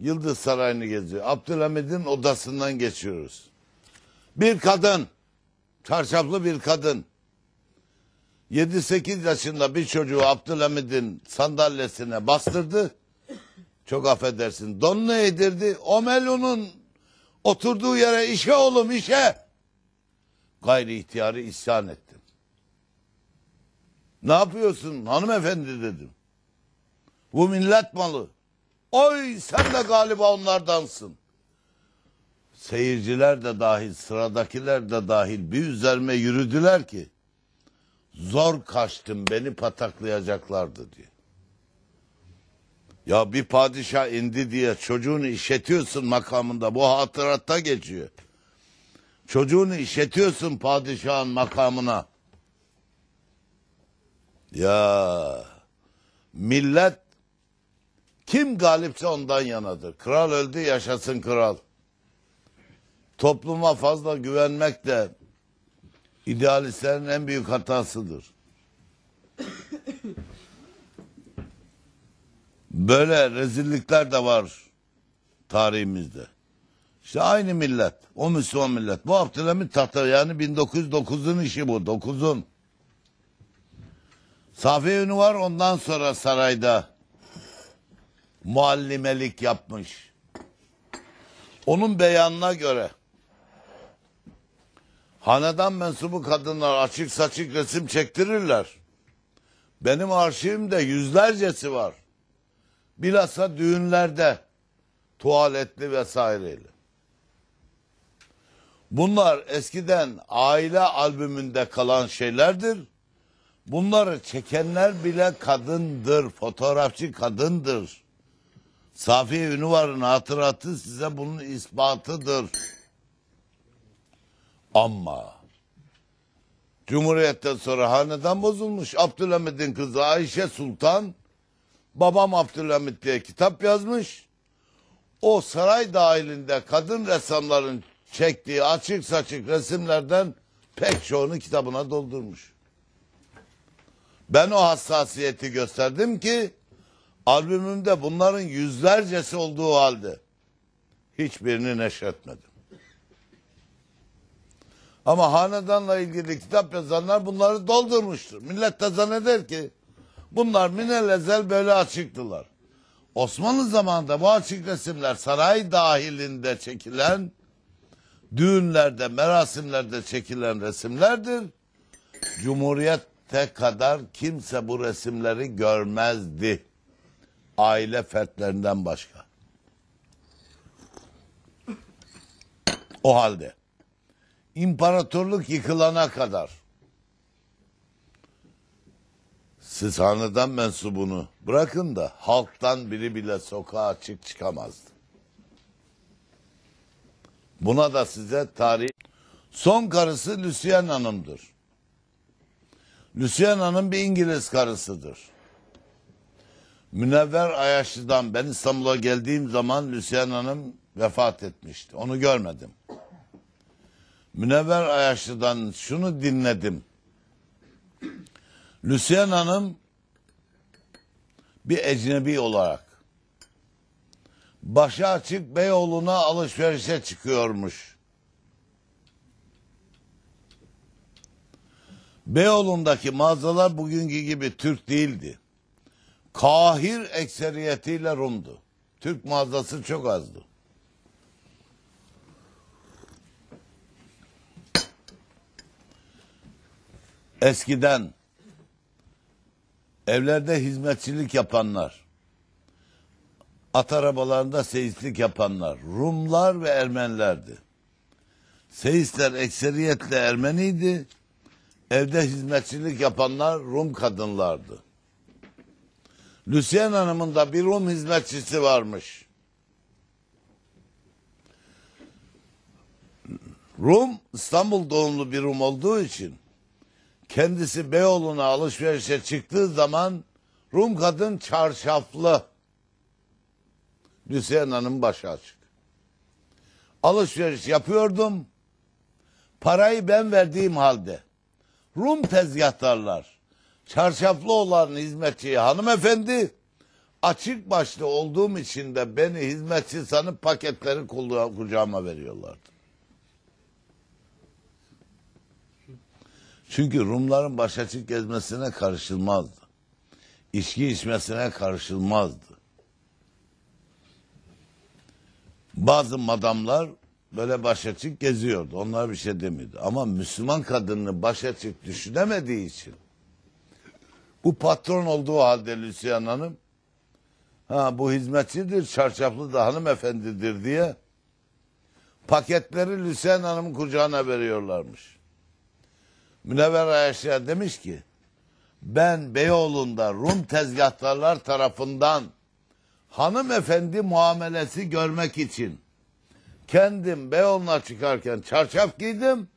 Yıldız Sarayı'nı geziyor. Abdülhamid'in odasından geçiyoruz. Bir kadın, çarşaflı bir kadın. 7-8 yaşında bir çocuğu Abdülhamid'in sandalyesine bastırdı. Çok affedersin donunu eğdirdi. Omelu'nun oturduğu yere işe oğlum işe. Gayri ihtiyarı isyan ettim. Ne yapıyorsun hanımefendi dedim. Bu millet malı. Oy sen de galiba onlardansın. Seyirciler de dahil, sıradakiler de dahil bir üzerime yürüdüler ki zor kaçtım beni pataklayacaklardı diye. Ya bir padişah indi diye çocuğunu işletiyorsun makamında bu hatıratta geçiyor. Çocuğunu işletiyorsun padişahın makamına. Ya millet kim galipse ondan yanadır. Kral öldü yaşasın kral. Topluma fazla güvenmek de idealistlerin en büyük hatasıdır. Böyle rezillikler de var tarihimizde. İşte aynı millet. O Müslüman millet. Bu Abdülhamit tahta yani 1909'un işi bu. 9'un. Safiye Ünü var ondan sonra sarayda muallimelik yapmış. Onun beyanına göre hanedan mensubu kadınlar açık saçık resim çektirirler. Benim arşivimde yüzlercesi var. Bilhassa düğünlerde tuvaletli vesaireyle. Bunlar eskiden aile albümünde kalan şeylerdir. Bunları çekenler bile kadındır, fotoğrafçı kadındır. Safiye Ünüvar'ın hatıratı size bunun ispatıdır. Ama Cumhuriyet'ten sonra hanedan bozulmuş. Abdülhamid'in kızı Ayşe Sultan babam Abdülhamid diye kitap yazmış. O saray dahilinde kadın ressamların çektiği açık saçık resimlerden pek çoğunu kitabına doldurmuş. Ben o hassasiyeti gösterdim ki Albümümde bunların yüzlercesi olduğu halde hiçbirini neşretmedim. Ama hanedanla ilgili kitap yazanlar bunları doldurmuştur. Millet de zanneder ki bunlar minel ezel böyle açıktılar. Osmanlı zamanında bu açık resimler saray dahilinde çekilen düğünlerde, merasimlerde çekilen resimlerdir. Cumhuriyete kadar kimse bu resimleri görmezdi aile fertlerinden başka. O halde imparatorluk yıkılana kadar siz hanedan mensubunu bırakın da halktan biri bile sokağa çık çıkamazdı. Buna da size tarih son karısı Lucien Hanım'dır. Lucien Hanım bir İngiliz karısıdır. Münevver Ayaşlı'dan ben İstanbul'a geldiğim zaman Lüsyen Hanım vefat etmişti. Onu görmedim. Münevver Ayaşlı'dan şunu dinledim. Lüsyen Hanım bir ecnebi olarak başı açık Beyoğlu'na alışverişe çıkıyormuş. Beyoğlu'ndaki mağazalar bugünkü gibi Türk değildi. Kahir ekseriyetiyle Rum'du. Türk mağazası çok azdı. Eskiden evlerde hizmetçilik yapanlar, at arabalarında seyislik yapanlar Rumlar ve Ermenilerdi. Seyisler ekseriyetle Ermeniydi, evde hizmetçilik yapanlar Rum kadınlardı. Lucien Hanım'ın da bir Rum hizmetçisi varmış. Rum İstanbul doğumlu bir Rum olduğu için kendisi Beyoğlu'na alışverişe çıktığı zaman Rum kadın çarşaflı. Lucien Hanım başı açık. Alışveriş yapıyordum. Parayı ben verdiğim halde. Rum tezgahtarlar çarşaflı olan hizmetçi hanımefendi açık başlı olduğum için de beni hizmetçi sanıp paketleri kucağıma veriyorlardı. Çünkü Rumların başaçık gezmesine karışılmazdı. İçki içmesine karışılmazdı. Bazı madamlar böyle başaçık geziyordu. Onlara bir şey demiyordu. Ama Müslüman kadını başaçık düşünemediği için bu patron olduğu halde Lüsyan Hanım ha bu hizmetçidir, çarşaflı da hanımefendidir diye paketleri Lüsyan Hanım'ın kucağına veriyorlarmış. Münevver Ayşe demiş ki ben Beyoğlu'nda Rum tezgahtarlar tarafından hanımefendi muamelesi görmek için kendim Beyoğlu'na çıkarken çarşaf giydim.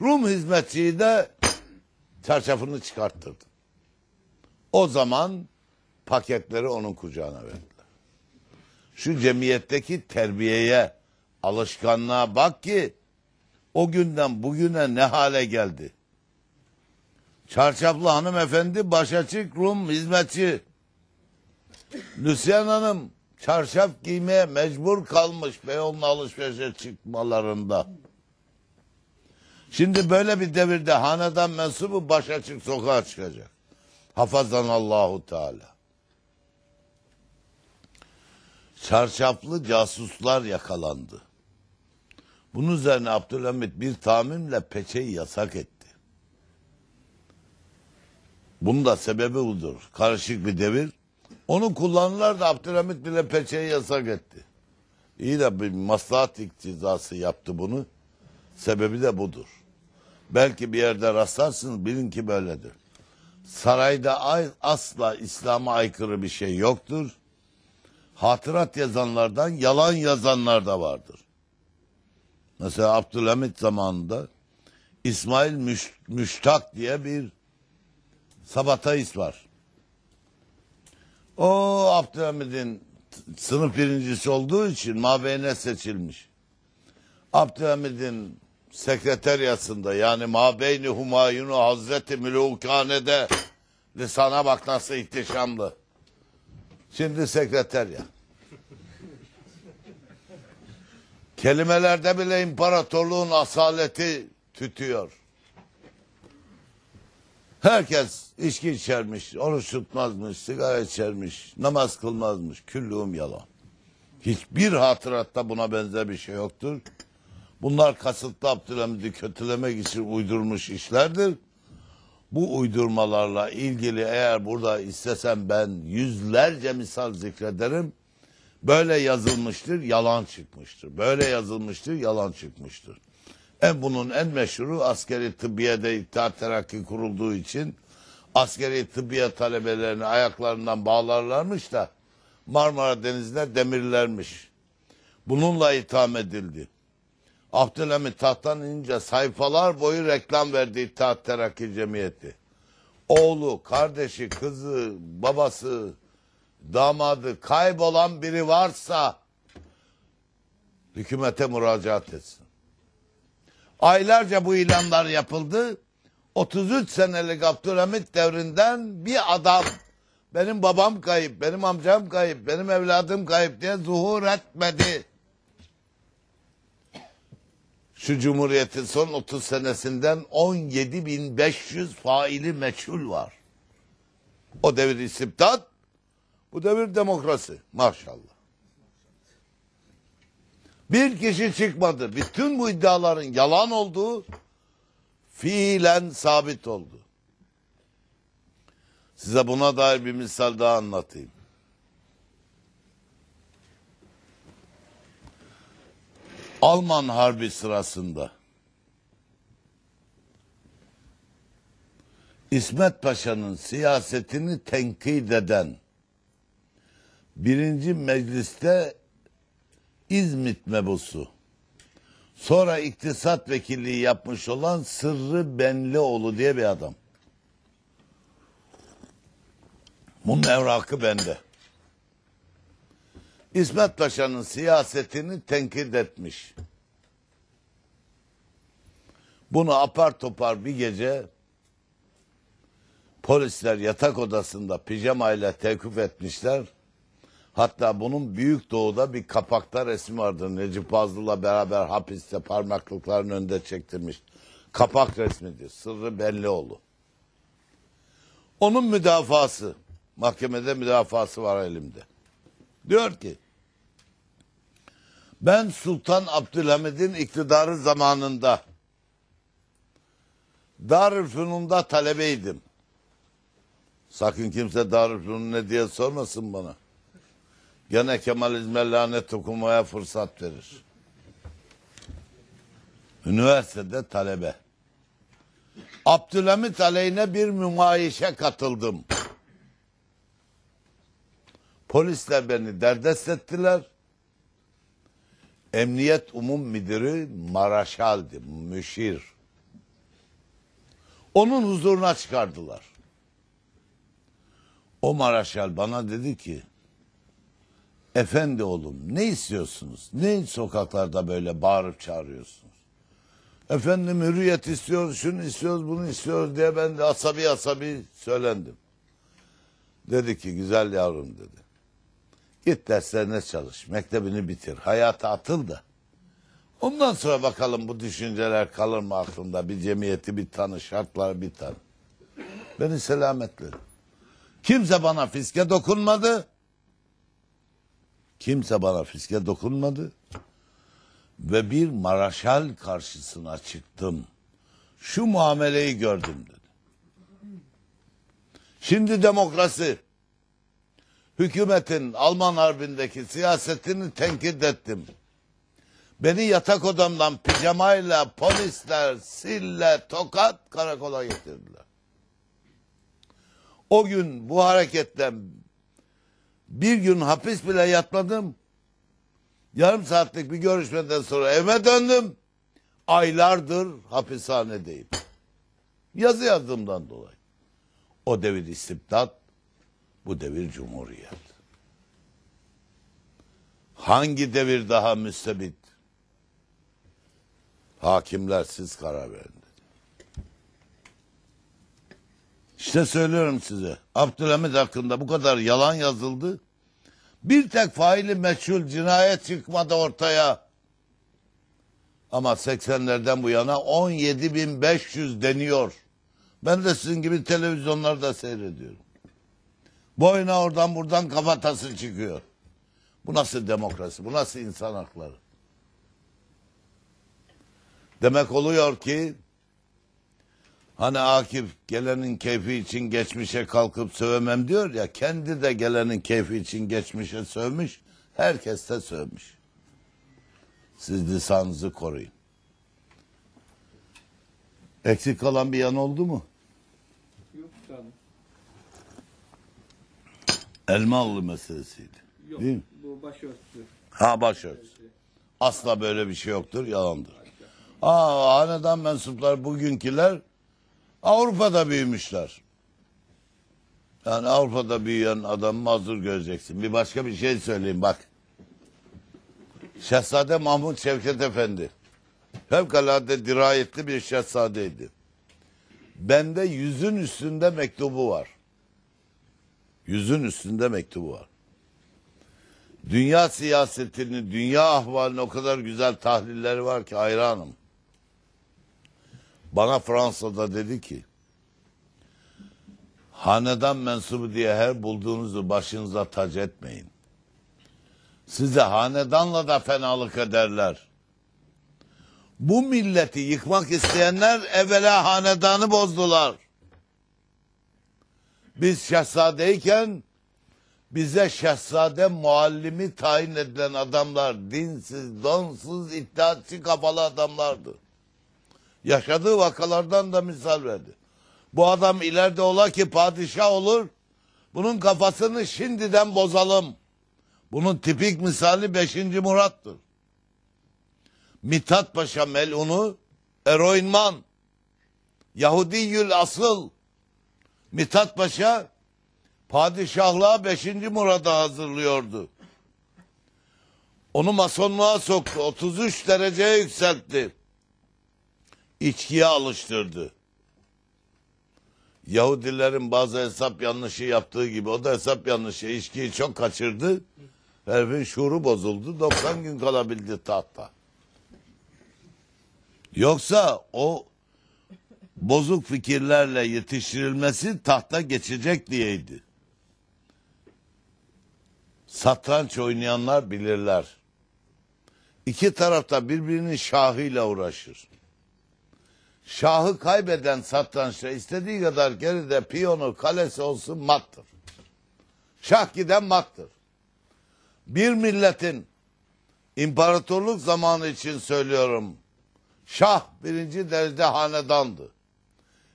Rum hizmetçiyi de çarşafını çıkarttırdım. O zaman paketleri onun kucağına verdiler. Şu cemiyetteki terbiyeye, alışkanlığa bak ki o günden bugüne ne hale geldi. Çarşaflı hanımefendi başaçık Rum hizmetçi. Lüsyen Hanım çarşaf giymeye mecbur kalmış Beyoğlu'na alışverişe çıkmalarında. Şimdi böyle bir devirde hanedan mensubu başaçık sokağa çıkacak. Hafazan Allahu Teala. Çarşaflı casuslar yakalandı. Bunun üzerine Abdülhamit bir tamimle peçeyi yasak etti. Bunun da sebebi budur. Karışık bir devir. Onu kullanırlar da Abdülhamit bile peçeyi yasak etti. İyi de bir maslahat iktizası yaptı bunu. Sebebi de budur. Belki bir yerde rastlarsınız bilin ki böyledir. Sarayda asla İslam'a aykırı bir şey yoktur. Hatırat yazanlardan yalan yazanlar da vardır. Mesela Abdülhamit zamanında İsmail Müştak diye bir sabatayis var. O Abdülhamid'in sınıf birincisi olduğu için mabeyne seçilmiş. Abdülhamid'in sekreteryasında yani Mabeyni Humayunu Hazreti Mülukhane'de lisana bak nasıl ihtişamlı. Şimdi sekreterya. Kelimelerde bile imparatorluğun asaleti tütüyor. Herkes içki içermiş, oruç tutmazmış, sigara içermiş, namaz kılmazmış. Küllüğüm yalan. Hiçbir hatıratta buna benzer bir şey yoktur. Bunlar kasıtlı Abdülhamid'i kötülemek için uydurmuş işlerdir. Bu uydurmalarla ilgili eğer burada istesem ben yüzlerce misal zikrederim. Böyle yazılmıştır, yalan çıkmıştır. Böyle yazılmıştır, yalan çıkmıştır. En bunun en meşhuru askeri tıbbiyede İttihat Terakki kurulduğu için askeri tıbbiye talebelerini ayaklarından bağlarlarmış da Marmara Denizi'ne demirlermiş. Bununla itham edildi. Abdülhamit tahttan inince sayfalar boyu reklam verdi İttihat Terakki Cemiyeti. Oğlu, kardeşi, kızı, babası, damadı kaybolan biri varsa hükümete müracaat etsin. Aylarca bu ilanlar yapıldı. 33 senelik Abdülhamit devrinden bir adam benim babam kayıp, benim amcam kayıp, benim evladım kayıp diye zuhur etmedi şu cumhuriyetin son 30 senesinden 17.500 faili meçhul var. O devir istibdat, bu devir demokrasi maşallah. Bir kişi çıkmadı. Bütün bu iddiaların yalan olduğu fiilen sabit oldu. Size buna dair bir misal daha anlatayım. Alman Harbi sırasında İsmet Paşa'nın siyasetini tenkit eden birinci mecliste İzmit mebusu sonra iktisat vekilliği yapmış olan Sırrı Benlioğlu diye bir adam. Bunun evrakı bende. İsmet Paşa'nın siyasetini tenkit etmiş. Bunu apar topar bir gece polisler yatak odasında pijamayla tevkif etmişler. Hatta bunun Büyük Doğu'da bir kapakta resmi vardı. Necip Fazıl'la beraber hapiste parmaklıkların önünde çektirmiş. Kapak resmidir. Sırrı Bellioğlu. Onun müdafası. Mahkemede müdafası var elimde. Diyor ki ben Sultan Abdülhamid'in iktidarı zamanında Darülfünun'da talebeydim. Sakın kimse Darülfünun ne diye sormasın bana. Gene Kemalizme lanet okumaya fırsat verir. Üniversitede talebe. Abdülhamit aleyhine bir mümayişe katıldım. Polisler beni derdest ettiler. Emniyet Umum Müdürü Maraşal'di, müşir. Onun huzuruna çıkardılar. O Maraşal bana dedi ki, efendi oğlum ne istiyorsunuz? Ne sokaklarda böyle bağırıp çağırıyorsunuz? Efendim hürriyet istiyoruz, şunu istiyoruz, bunu istiyoruz diye ben de asabi asabi söylendim. Dedi ki güzel yavrum dedi. Git derslerine çalış. Mektebini bitir. Hayata atıl da. Ondan sonra bakalım bu düşünceler kalır mı aklında? Bir cemiyeti bir tanı, şartlar bir tanı. Beni selametledim. Kimse bana fiske dokunmadı. Kimse bana fiske dokunmadı. Ve bir maraşal karşısına çıktım. Şu muameleyi gördüm dedi. Şimdi demokrasi hükümetin Alman harbindeki siyasetini tenkit ettim. Beni yatak odamdan pijamayla polisler sille tokat karakola getirdiler. O gün bu hareketten bir gün hapis bile yatmadım. Yarım saatlik bir görüşmeden sonra eve döndüm. Aylardır hapishanedeyim. Yazı yazdığımdan dolayı. O devir istibdat, bu devir cumhuriyet. Hangi devir daha müstebit? Hakimler siz karar verin. İşte söylüyorum size. Abdülhamid hakkında bu kadar yalan yazıldı. Bir tek faili meçhul cinayet çıkmadı ortaya. Ama 80'lerden bu yana 17.500 deniyor. Ben de sizin gibi televizyonlarda seyrediyorum. Boyuna oradan buradan kafatası çıkıyor. Bu nasıl demokrasi? Bu nasıl insan hakları? Demek oluyor ki hani Akif gelenin keyfi için geçmişe kalkıp sövmem diyor ya kendi de gelenin keyfi için geçmişe sövmüş. Herkes de sövmüş. Siz lisanınızı koruyun. Eksik kalan bir yan oldu mu? Elmalı meselesiydi. Yok, Değil mi? bu başörtüsü. Ha başörtüsü. Asla böyle bir şey yoktur, yalandır. Aa, hanedan mensuplar bugünküler Avrupa'da büyümüşler. Yani Avrupa'da büyüyen adam mazur göreceksin. Bir başka bir şey söyleyeyim bak. Şehzade Mahmut Şevket Efendi. Fevkalade dirayetli bir şehzadeydi. Bende yüzün üstünde mektubu var. Yüzün üstünde mektubu var. Dünya siyasetini, dünya ahvalini o kadar güzel tahlilleri var ki hayranım. Bana Fransa'da dedi ki, hanedan mensubu diye her bulduğunuzu başınıza tac etmeyin. Size hanedanla da fenalık ederler. Bu milleti yıkmak isteyenler evvela hanedanı bozdular. Biz şehzadeyken bize şehzade muallimi tayin edilen adamlar dinsiz, donsuz, iddiatçı kafalı adamlardı. Yaşadığı vakalardan da misal verdi. Bu adam ileride ola ki padişah olur, bunun kafasını şimdiden bozalım. Bunun tipik misali 5. Murat'tır. Mithat Paşa melunu, eroinman, Yül asıl, Mithat Paşa padişahlığa 5. Murad'a hazırlıyordu. Onu masonluğa soktu. 33 dereceye yükseltti. İçkiye alıştırdı. Yahudilerin bazı hesap yanlışı yaptığı gibi o da hesap yanlışı içkiyi çok kaçırdı. Herifin şuuru bozuldu. 90 gün kalabildi tahta. Yoksa o bozuk fikirlerle yetiştirilmesi tahta geçecek diyeydi. Satranç oynayanlar bilirler. İki tarafta birbirinin şahıyla uğraşır. Şahı kaybeden satrançta istediği kadar geride piyonu kalesi olsun mattır. Şah giden mattır. Bir milletin imparatorluk zamanı için söylüyorum. Şah birinci derecede hanedandı.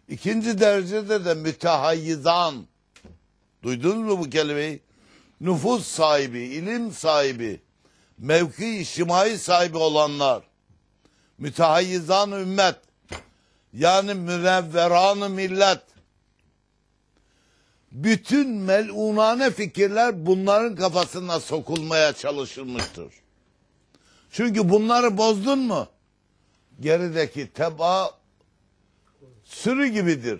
İkinci derecede de mütehayyizan. Duydunuz mu bu kelimeyi? Nüfus sahibi, ilim sahibi, mevki şimai sahibi olanlar. Mütehayyizan ümmet. Yani münevveran millet. Bütün melunane fikirler bunların kafasına sokulmaya çalışılmıştır. Çünkü bunları bozdun mu? Gerideki teba sürü gibidir.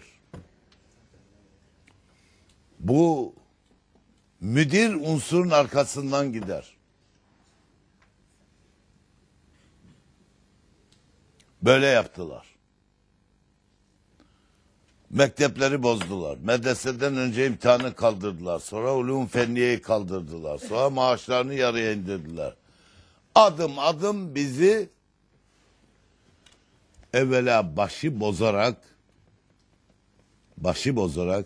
Bu müdir unsurun arkasından gider. Böyle yaptılar. Mektepleri bozdular. Medreseden önce imtihanı kaldırdılar. Sonra ulum fenniyeyi kaldırdılar. Sonra maaşlarını yarıya indirdiler. Adım adım bizi evvela başı bozarak başı bozarak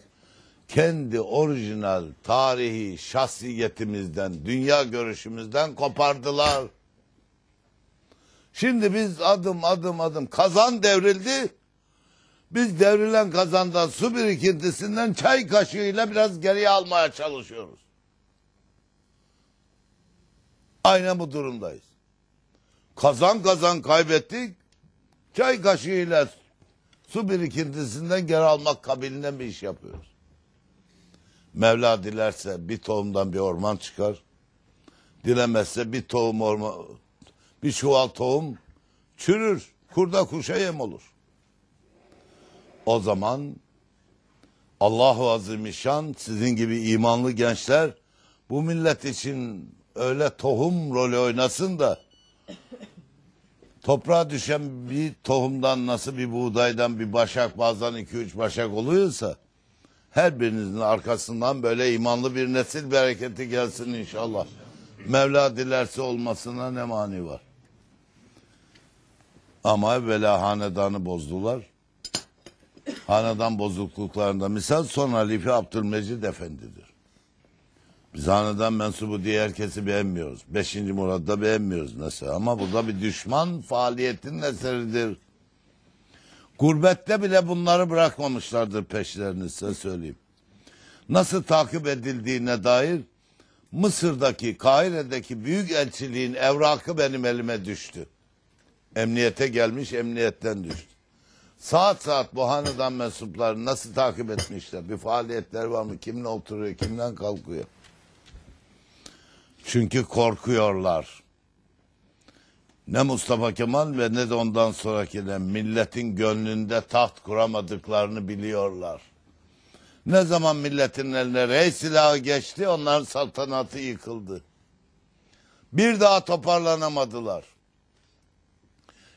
kendi orijinal tarihi şahsiyetimizden, dünya görüşümüzden kopardılar. Şimdi biz adım adım adım kazan devrildi. Biz devrilen kazandan su birikintisinden çay kaşığıyla biraz geriye almaya çalışıyoruz. Aynen bu durumdayız. Kazan kazan kaybettik. Çay kaşığıyla su birikintisinden geri almak kabilinden bir iş yapıyoruz. Mevla dilerse bir tohumdan bir orman çıkar. Dilemezse bir tohum orma, bir çuval tohum çürür. Kurda kuşa yem olur. O zaman Allahu Azimüşşan sizin gibi imanlı gençler bu millet için öyle tohum rolü oynasın da toprağa düşen bir tohumdan nasıl bir buğdaydan bir başak bazen iki üç başak oluyorsa her birinizin arkasından böyle imanlı bir nesil bereketi gelsin inşallah. Mevla dilerse olmasına ne mani var. Ama evvela hanedanı bozdular. Hanedan bozukluklarında misal son halife Abdülmecid Efendi'dir. Zanıdan mensubu diye herkesi beğenmiyoruz. Beşinci da beğenmiyoruz mesela. Ama bu da bir düşman faaliyetin eseridir. Gurbette bile bunları bırakmamışlardır peşlerini size söyleyeyim. Nasıl takip edildiğine dair Mısır'daki, Kahire'deki büyük elçiliğin evrakı benim elime düştü. Emniyete gelmiş, emniyetten düştü. Saat saat bu hanedan mensupları nasıl takip etmişler? Bir faaliyetler var mı? Kimle oturuyor, kimden kalkıyor? Çünkü korkuyorlar. Ne Mustafa Kemal ve ne de ondan sonrakiler milletin gönlünde taht kuramadıklarını biliyorlar. Ne zaman milletin eline rey silahı geçti onların saltanatı yıkıldı. Bir daha toparlanamadılar.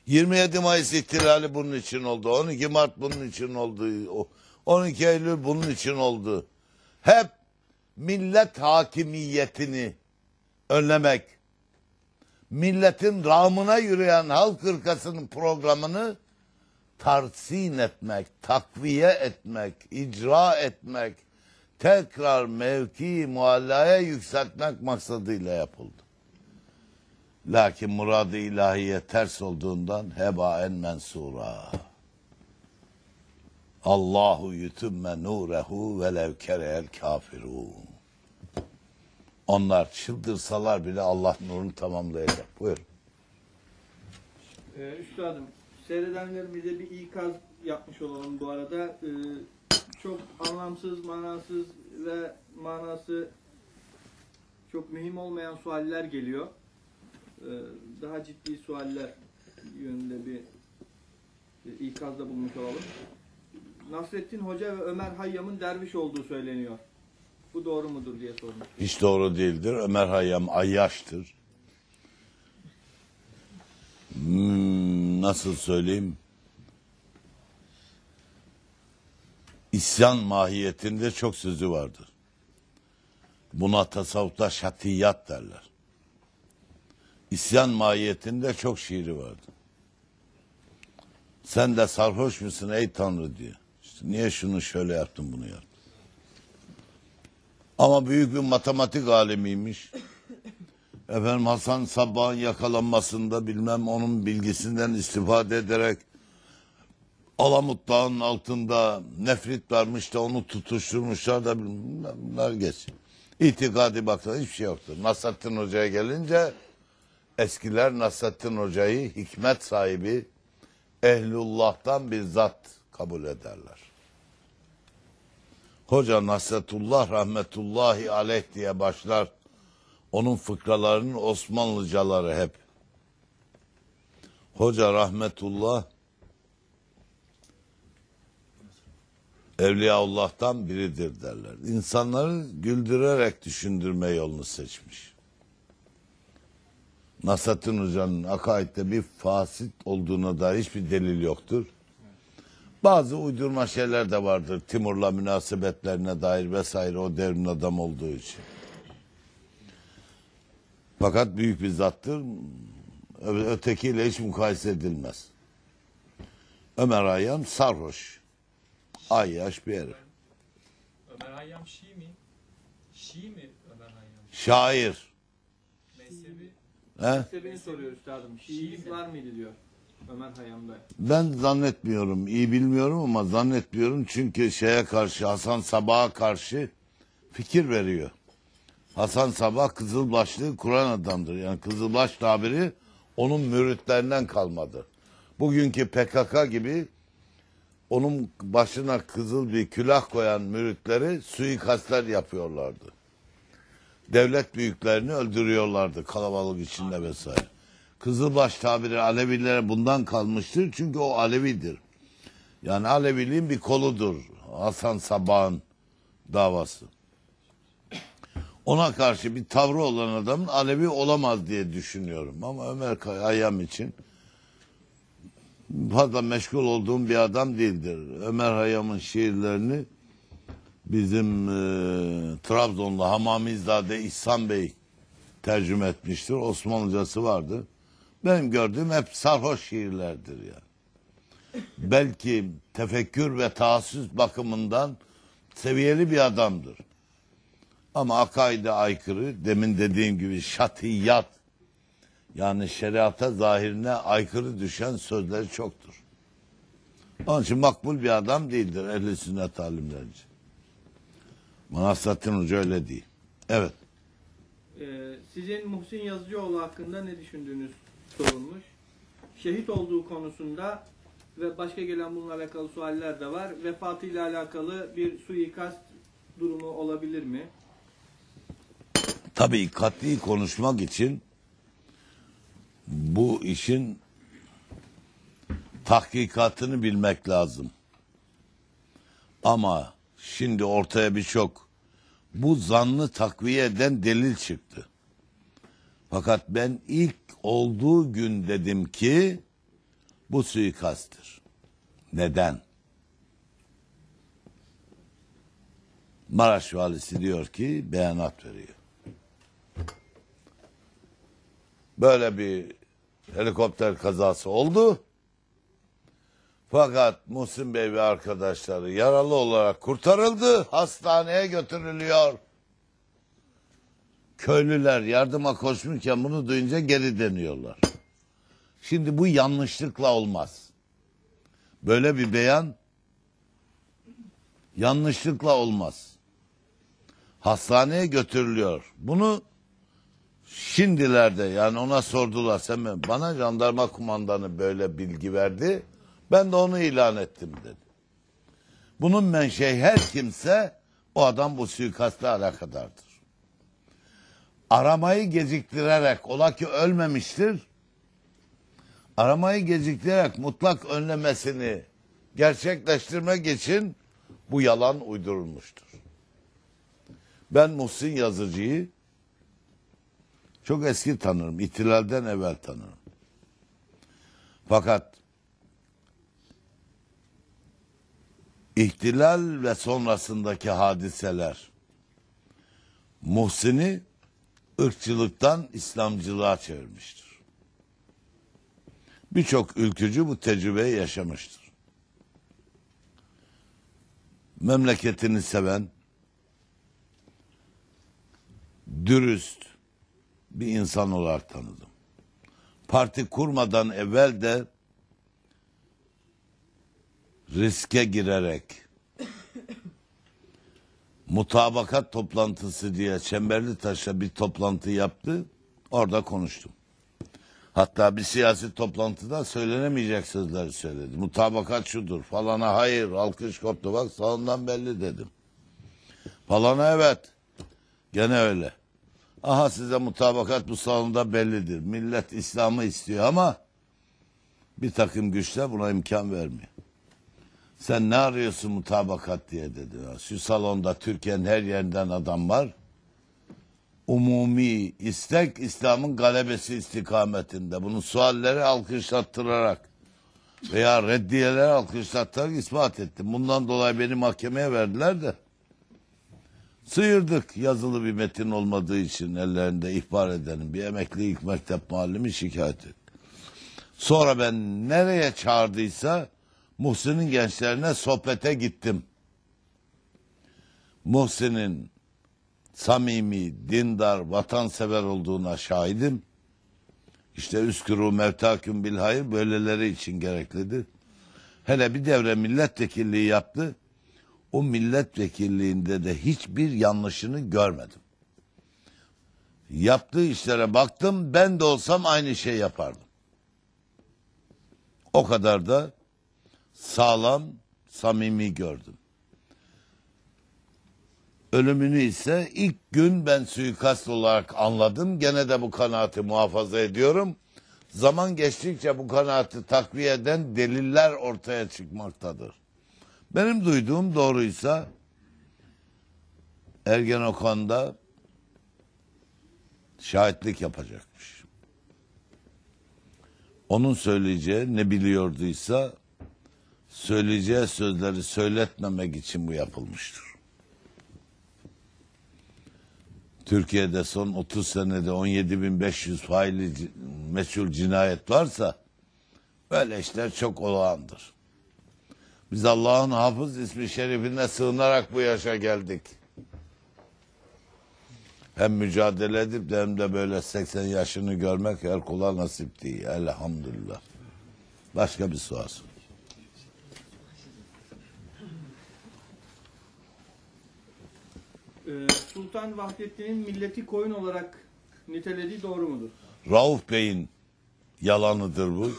27 Mayıs ihtilali bunun için oldu. 12 Mart bunun için oldu. 12 Eylül bunun için oldu. Hep millet hakimiyetini önlemek, milletin ramına yürüyen halk ırkasının programını tarsin etmek, takviye etmek, icra etmek, tekrar mevki muallaya yükseltmek maksadıyla yapıldı. Lakin muradı ilahiye ters olduğundan heba en mensura. Allahu yutumme nurehu ve levkerel kafirun. Onlar çıldırsalar bile Allah nurunu tamamlayacak. Buyurun. Ee, üstadım, seyredenlerimize bir ikaz yapmış olalım bu arada. Ee, çok anlamsız, manasız ve manası çok mühim olmayan sualler geliyor. Ee, daha ciddi sualler yönünde bir ikazda bulmuş olalım. Nasrettin Hoca ve Ömer Hayyam'ın derviş olduğu söyleniyor. Bu doğru mudur diye sormuş. Hiç doğru değildir. Ömer Hayyam ayyaştır. Hmm, nasıl söyleyeyim? İsyan mahiyetinde çok sözü vardır. Buna tasavvufta şatiyat derler. İsyan mahiyetinde çok şiiri vardır. Sen de sarhoş musun ey Tanrı diye. İşte niye şunu şöyle yaptın bunu yaptın. Ama büyük bir matematik alemiymiş. Efendim Hasan Sabbah'ın yakalanmasında bilmem onun bilgisinden istifade ederek Alamut Dağı'nın altında nefrit varmış da onu tutuşturmuşlar da bilmem bunlar geç. İtikadi baktan hiçbir şey yoktu. Nasrattin Hoca'ya gelince eskiler Nasrattin Hoca'yı hikmet sahibi ehlullah'tan bir zat kabul ederler. Hoca Nasretullah rahmetullahi aleyh diye başlar. Onun fıkralarının Osmanlıcaları hep. Hoca rahmetullah Evliyaullah'tan biridir derler. İnsanları güldürerek düşündürme yolunu seçmiş. Nasrettin Hoca'nın akaidde bir fasit olduğuna dair hiçbir delil yoktur. Bazı uydurma şeyler de vardır. Timur'la münasebetlerine dair vesaire o derin adam olduğu için. Fakat büyük bir zattır. Ötekiyle hiç mukayese edilmez. Ömer Hayyam sarhoş. Ayyaş bir herif. Ömer Hayyam Şii mi? Şii mi Ömer Hayyam? Şair. Mezhebi. He? Sebebini soruyor üstadım. Şii var mıydı diyor. Ömer Hayyam Bey. Ben zannetmiyorum. iyi bilmiyorum ama zannetmiyorum. Çünkü şeye karşı Hasan Sabah'a karşı fikir veriyor. Hasan Sabah Kızılbaşlı Kur'an adamdır. Yani Kızılbaş tabiri onun müritlerinden kalmadı. Bugünkü PKK gibi onun başına kızıl bir külah koyan müritleri suikastler yapıyorlardı. Devlet büyüklerini öldürüyorlardı kalabalık içinde vesaire. Kızılbaş tabiri Alevilere bundan kalmıştır. Çünkü o Alevidir. Yani Aleviliğin bir koludur. Hasan Sabah'ın davası. Ona karşı bir tavrı olan adamın Alevi olamaz diye düşünüyorum. Ama Ömer Kayayam için fazla meşgul olduğum bir adam değildir. Ömer Hayyam'ın şiirlerini bizim e, Trabzonlu Hamamizade İhsan Bey tercüme etmiştir. Osmanlıcası vardı. Benim gördüğüm hep sarhoş şiirlerdir ya. Belki tefekkür ve taassüs bakımından seviyeli bir adamdır. Ama akaide aykırı demin dediğim gibi şatiyat yani şeriata zahirine aykırı düşen sözleri çoktur. Onun için makbul bir adam değildir ehli sünnet alimlerince. Manasattin Hoca öyle değil. Evet. Ee, sizin Muhsin Yazıcıoğlu hakkında ne düşündüğünüz sorulmuş. Şehit olduğu konusunda ve başka gelen bununla alakalı sualler de var. Vefatıyla alakalı bir suikast durumu olabilir mi? Tabii katli konuşmak için bu işin tahkikatını bilmek lazım. Ama şimdi ortaya birçok Bu zanlı takviye eden delil çıktı. Fakat ben ilk olduğu gün dedim ki bu suikasttır. Neden? Maraş valisi diyor ki beyanat veriyor. Böyle bir helikopter kazası oldu. Fakat Muhsin Bey ve arkadaşları yaralı olarak kurtarıldı. Hastaneye götürülüyor köylüler yardıma koşmuşken bunu duyunca geri dönüyorlar. Şimdi bu yanlışlıkla olmaz. Böyle bir beyan yanlışlıkla olmaz. Hastaneye götürülüyor. Bunu şimdilerde yani ona sordular sen mi bana jandarma kumandanı böyle bilgi verdi. Ben de onu ilan ettim dedi. Bunun menşei her kimse o adam bu suikastla alakadardır aramayı geciktirerek ola ki ölmemiştir aramayı geciktirerek mutlak önlemesini gerçekleştirmek için bu yalan uydurulmuştur. Ben Muhsin Yazıcı'yı çok eski tanırım. İhtilalden evvel tanırım. Fakat ihtilal ve sonrasındaki hadiseler Muhsin'i ırkçılıktan İslamcılığa çevirmiştir. Birçok ülkücü bu tecrübeyi yaşamıştır. Memleketini seven, dürüst bir insan olarak tanıdım. Parti kurmadan evvel de riske girerek mutabakat toplantısı diye Çemberli Taş'ta bir toplantı yaptı. Orada konuştum. Hatta bir siyasi toplantıda söylenemeyecek sözler söyledi. Mutabakat şudur falana hayır alkış koptu bak sağından belli dedim. Falana evet gene öyle. Aha size mutabakat bu salonda bellidir. Millet İslam'ı istiyor ama bir takım güçler buna imkan vermiyor. Sen ne arıyorsun mutabakat diye dediler. Şu salonda Türkiye'nin her yerinden adam var. Umumi istek İslam'ın galebesi istikametinde. Bunun sualleri alkışlattırarak veya reddiyeleri alkışlatarak ispat ettim. Bundan dolayı beni mahkemeye verdiler de. Sıyırdık yazılı bir metin olmadığı için ellerinde ihbar edelim. Bir emekli ilk mektep mahallemi şikayet et. Sonra ben nereye çağırdıysa Muhsin'in gençlerine sohbete gittim. Muhsin'in samimi, dindar, vatansever olduğuna şahidim. İşte üskürü mevtaküm bilhayır böyleleri için gereklidir. Hele bir devre milletvekilliği yaptı. O milletvekilliğinde de hiçbir yanlışını görmedim. Yaptığı işlere baktım ben de olsam aynı şey yapardım. O kadar da sağlam, samimi gördüm. Ölümünü ise ilk gün ben suikast olarak anladım. Gene de bu kanaati muhafaza ediyorum. Zaman geçtikçe bu kanaati takviye eden deliller ortaya çıkmaktadır. Benim duyduğum doğruysa Ergenokan da şahitlik yapacakmış. Onun söyleyeceği ne biliyorduysa söyleyeceği sözleri söyletmemek için bu yapılmıştır. Türkiye'de son 30 senede 17.500 faili mesul cinayet varsa böyle işler çok olağandır. Biz Allah'ın hafız ismi şerifine sığınarak bu yaşa geldik. Hem mücadele edip de hem de böyle 80 yaşını görmek her kula nasip değil. Elhamdülillah. Başka bir sual. Ee, Sultan Vahdettin'in milleti koyun olarak nitelediği doğru mudur? Rauf Bey'in yalanıdır bu.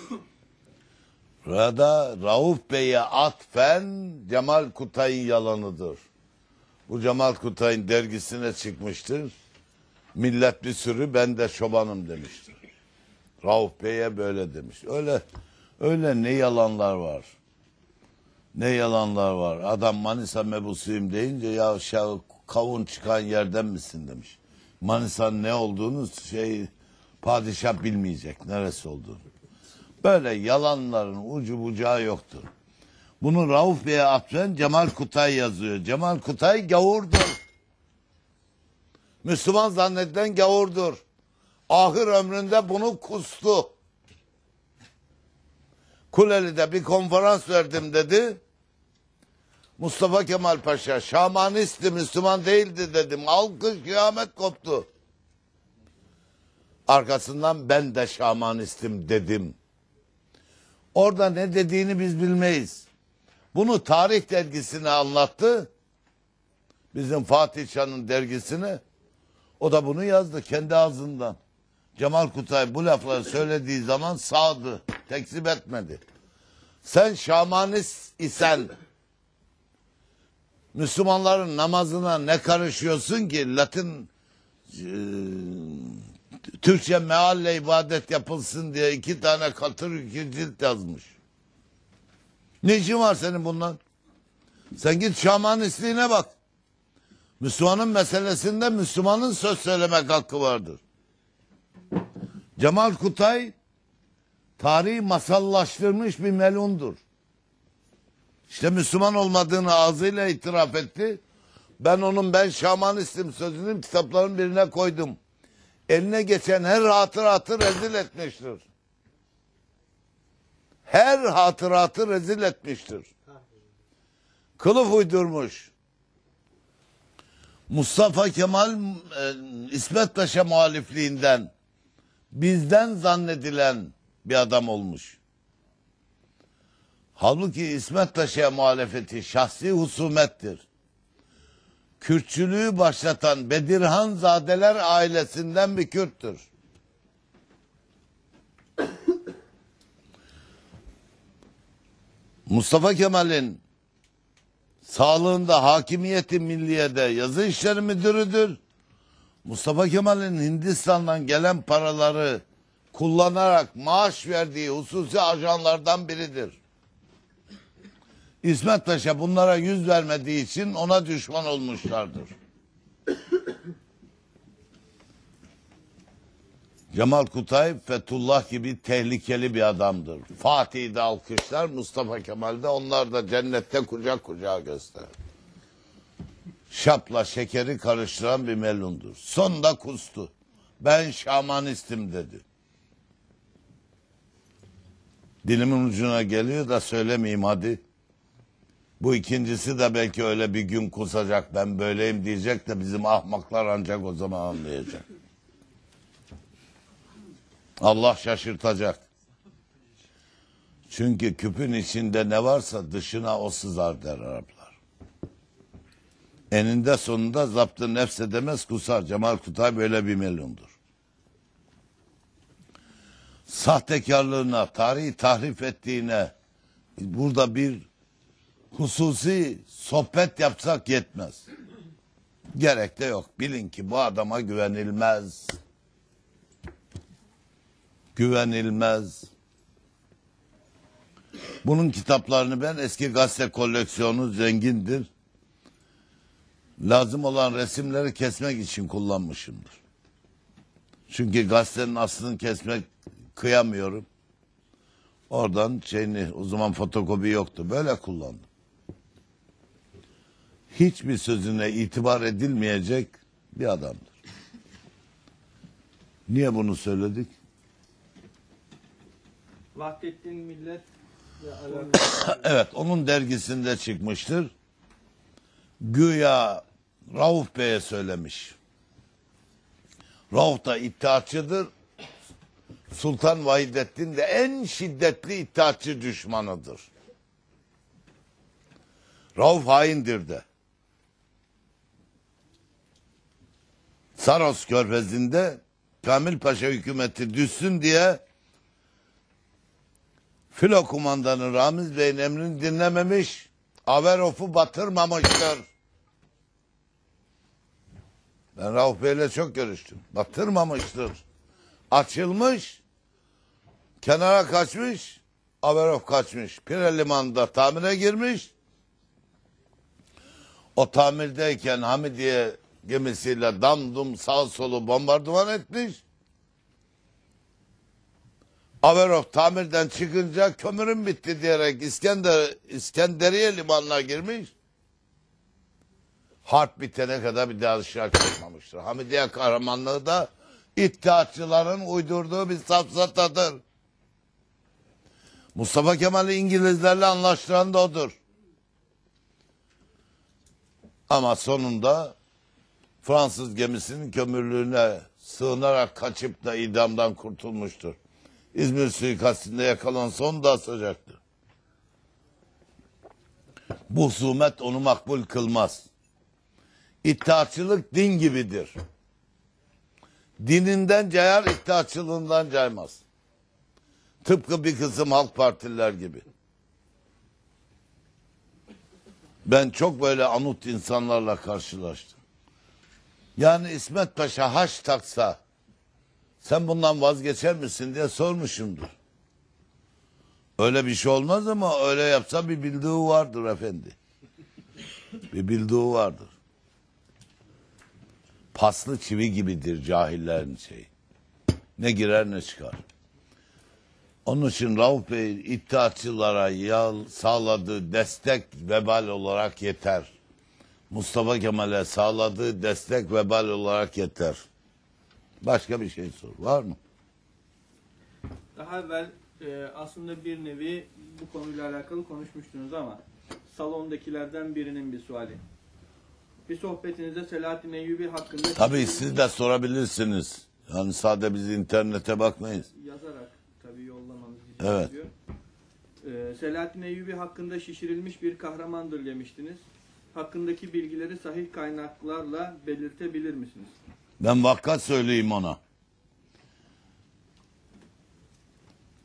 Burada Rauf Bey'e atfen Cemal Kutay'ın yalanıdır. Bu Cemal Kutay'ın dergisine çıkmıştır. Millet bir sürü ben de şobanım demiştir. Rauf Bey'e böyle demiş. Öyle öyle ne yalanlar var. Ne yalanlar var. Adam Manisa mebusuyum deyince ya şahı kavun çıkan yerden misin demiş. Manisa'nın ne olduğunu şey padişah bilmeyecek neresi olduğunu. Böyle yalanların ucu bucağı yoktur. Bunu Rauf Bey'e atfen Cemal Kutay yazıyor. Cemal Kutay gavurdur. Müslüman zannedilen gavurdur. Ahir ömründe bunu kustu. Kuleli'de bir konferans verdim dedi. Mustafa Kemal Paşa şamanistti Müslüman değildi dedim. Alkış kıyamet koptu. Arkasından ben de şamanistim dedim. Orada ne dediğini biz bilmeyiz. Bunu tarih dergisine anlattı. Bizim Fatih Şah'ın dergisine. O da bunu yazdı kendi ağzından. Cemal Kutay bu lafları söylediği zaman sağdı. Tekzip etmedi. Sen şamanist isen Müslümanların namazına ne karışıyorsun ki Latin e, Türkçe mealle ibadet yapılsın diye iki tane katır iki cilt yazmış. Ne işin var senin bundan? Sen git şamanistliğine bak. Müslümanın meselesinde Müslümanın söz söylemek hakkı vardır. Cemal Kutay tarihi masallaştırmış bir melundur. İşte Müslüman olmadığını ağzıyla itiraf etti. Ben onun ben şamanistim sözünü kitapların birine koydum. Eline geçen her hatıratı rezil etmiştir. Her hatıratı rezil etmiştir. Kılıf uydurmuş. Mustafa Kemal e, İsmet Paşa muhalifliğinden bizden zannedilen bir adam olmuş. Halbuki İsmet Paşa'ya muhalefeti şahsi husumettir. Kürtçülüğü başlatan Bedirhan Zadeler ailesinden bir Kürttür. Mustafa Kemal'in sağlığında hakimiyeti milliyede yazı işleri müdürüdür. Mustafa Kemal'in Hindistan'dan gelen paraları kullanarak maaş verdiği hususi ajanlardan biridir. İsmet Paşa bunlara yüz vermediği için ona düşman olmuşlardır. Cemal Kutay Fethullah gibi tehlikeli bir adamdır. Fatih'i de alkışlar, Mustafa Kemal de onlar da cennette kucak kucağa gösterir. Şapla şekeri karıştıran bir melundur. Sonunda kustu. Ben şamanistim dedi. Dilimin ucuna geliyor da söylemeyeyim hadi. Bu ikincisi de belki öyle bir gün kusacak ben böyleyim diyecek de bizim ahmaklar ancak o zaman anlayacak. Allah şaşırtacak. Çünkü küpün içinde ne varsa dışına o sızar der Araplar. Eninde sonunda zaptı nefse demez kusar. Cemal Kutay böyle bir melundur. Sahtekarlığına, tarihi tahrif ettiğine burada bir hususi sohbet yapsak yetmez. Gerek de yok. Bilin ki bu adama güvenilmez. Güvenilmez. Bunun kitaplarını ben eski gazete koleksiyonu zengindir. Lazım olan resimleri kesmek için kullanmışımdır. Çünkü gazetenin aslını kesmek kıyamıyorum. Oradan şeyini o zaman fotokopi yoktu. Böyle kullandım hiçbir sözüne itibar edilmeyecek bir adamdır. Niye bunu söyledik? Vahdettin Millet Evet onun dergisinde çıkmıştır. Güya Rauf Bey'e söylemiş. Rauf da iddiatçıdır. Sultan Vahidettin de en şiddetli iddiatçı düşmanıdır. Rauf haindir de. Saros Körfezi'nde Kamil Paşa hükümeti düşsün diye filo kumandanı Ramiz Bey'in emrini dinlememiş, Averof'u batırmamıştır. Ben Rauf Bey'le çok görüştüm. Batırmamıştır. Açılmış, kenara kaçmış, Averof kaçmış. Pire Limanı'nda tamire girmiş. O tamirdeyken Hamidiye gemisiyle damdum sağ solu bombardıman etmiş. Averof tamirden çıkınca kömürüm bitti diyerek İskender, İskenderiye limanına girmiş. Harp bitene kadar bir daha dışarı çıkmamıştır. Hamidiye kahramanlığı da iddiatçıların uydurduğu bir safsatadır. Mustafa Kemal'i İngilizlerle anlaştıran da odur. Ama sonunda Fransız gemisinin kömürlüğüne sığınarak kaçıp da idamdan kurtulmuştur. İzmir suikastinde yakalansa son da asacaktır. Bu husumet onu makbul kılmaz. İttihatçılık din gibidir. Dininden cayar, iddiatçılığından caymaz. Tıpkı bir kısım halk partililer gibi. Ben çok böyle anut insanlarla karşılaştım. Yani İsmet Paşa haş taksa sen bundan vazgeçer misin diye sormuşumdur. Öyle bir şey olmaz ama öyle yapsa bir bildiği vardır efendi. Bir bildiği vardır. Paslı çivi gibidir cahillerin şeyi. Ne girer ne çıkar. Onun için Rauf Bey iddiatçılara sağladığı destek vebal olarak yeter. Mustafa Kemal'e sağladığı destek vebal olarak yeter. Başka bir şey sor. Var mı? Daha evvel e, aslında bir nevi bu konuyla alakalı konuşmuştunuz ama salondakilerden birinin bir suali. Bir sohbetinizde Selahattin Eyyubi hakkında... Tabii şey siz de sorabilirsiniz. Yani sadece biz internete bakmayız. Yazarak tabii yollamanız gerekiyor. Evet. Ee, Selahattin Eyyubi hakkında şişirilmiş bir kahramandır demiştiniz hakkındaki bilgileri sahih kaynaklarla belirtebilir misiniz? Ben vakka söyleyeyim ona.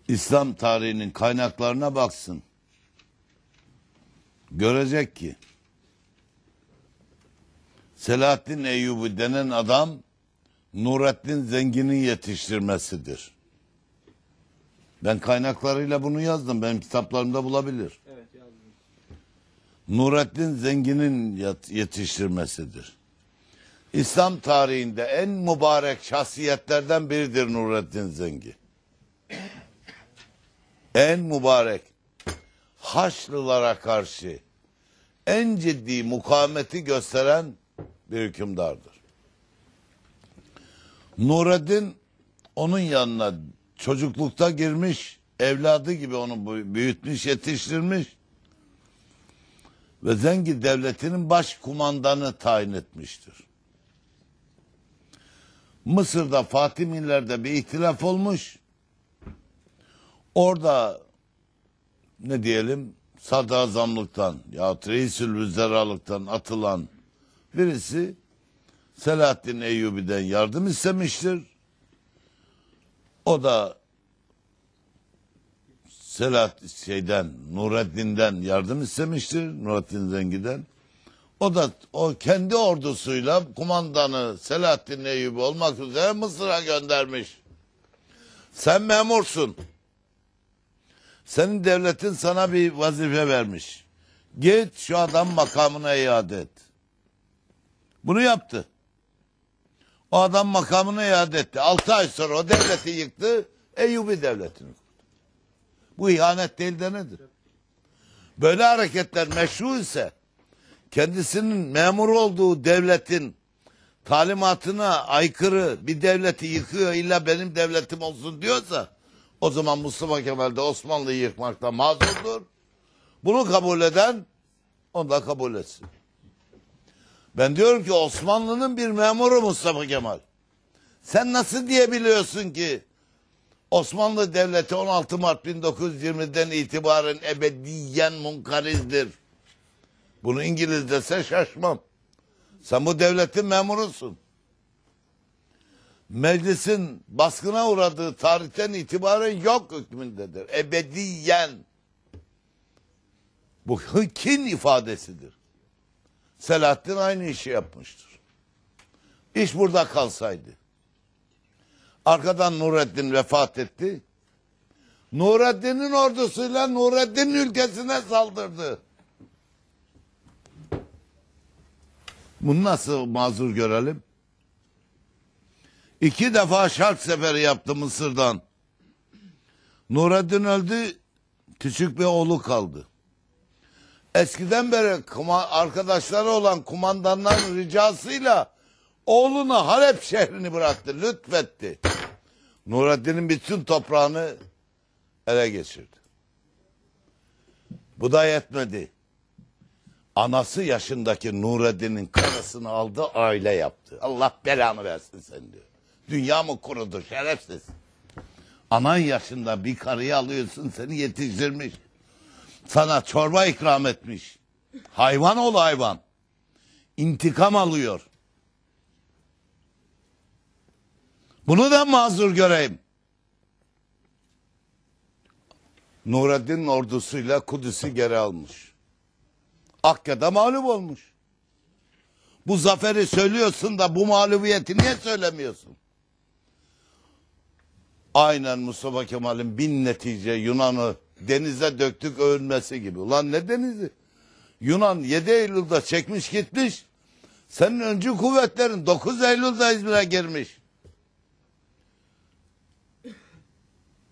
İslam tarihinin kaynaklarına baksın. Görecek ki Selahattin Eyyubi denen adam Nurettin Zengin'in yetiştirmesidir. Ben kaynaklarıyla bunu yazdım. Benim kitaplarımda bulabilir. Nurettin Zengin'in yetiştirmesidir. İslam tarihinde en mübarek şahsiyetlerden biridir Nurettin Zengi. En mübarek Haçlılara karşı en ciddi mukavemeti gösteren bir hükümdardır. Nureddin onun yanına çocuklukta girmiş, evladı gibi onu büyütmüş, yetiştirmiş ve Zengi Devleti'nin baş kumandanı tayin etmiştir. Mısır'da Fatimilerde bir ihtilaf olmuş. Orada ne diyelim sadrazamlıktan ya reisül vüzeralıktan atılan birisi Selahaddin Eyyubi'den yardım istemiştir. O da Selat şeyden Nureddin'den yardım istemiştir. Nureddin Zengi'den. O da o kendi ordusuyla kumandanı Selahattin Eyyubi olmak üzere Mısır'a göndermiş. Sen memursun. Senin devletin sana bir vazife vermiş. Git şu adam makamına iade et. Bunu yaptı. O adam makamına iade etti. Altı ay sonra o devleti yıktı. Eyyubi devletini bu ihanet değil de nedir? Böyle hareketler meşru ise kendisinin memur olduğu devletin talimatına aykırı bir devleti yıkıyor illa benim devletim olsun diyorsa o zaman Mustafa Kemal de Osmanlı'yı yıkmakta mazurdur. Bunu kabul eden onu da kabul etsin. Ben diyorum ki Osmanlı'nın bir memuru Mustafa Kemal. Sen nasıl diyebiliyorsun ki Osmanlı Devleti 16 Mart 1920'den itibaren ebediyen munkarizdir. Bunu İngiliz dese şaşmam. Sen bu devletin memurusun. Meclisin baskına uğradığı tarihten itibaren yok hükmündedir. Ebediyen. Bu kin ifadesidir. Selahattin aynı işi yapmıştır. İş burada kalsaydı. Arkadan Nureddin vefat etti. Nureddin'in ordusuyla Nurettin'in ülkesine saldırdı. Bunu nasıl mazur görelim? İki defa şark seferi yaptı Mısır'dan. Nureddin öldü, küçük bir oğlu kaldı. Eskiden beri arkadaşları olan kumandanların ricasıyla oğluna Halep şehrini bıraktı, lütfetti. Nurettin'in bütün toprağını ele geçirdi. Bu da yetmedi. Anası yaşındaki Nureddin'in karısını aldı aile yaptı. Allah belanı versin sen diyor. Dünya mı kurudu şerefsiz? Anan yaşında bir karıyı alıyorsun seni yetiştirmiş. Sana çorba ikram etmiş. Hayvan ol hayvan. İntikam alıyor. Bunu da mazur göreyim. Nureddin ordusuyla Kudüs'ü geri almış. Akka'da mağlup olmuş. Bu zaferi söylüyorsun da bu mağlubiyeti niye söylemiyorsun? Aynen Mustafa Kemal'in bin netice Yunan'ı denize döktük ölmesi gibi. Ulan ne denizi? Yunan 7 Eylül'de çekmiş gitmiş. Senin öncü kuvvetlerin 9 Eylül'de İzmir'e girmiş.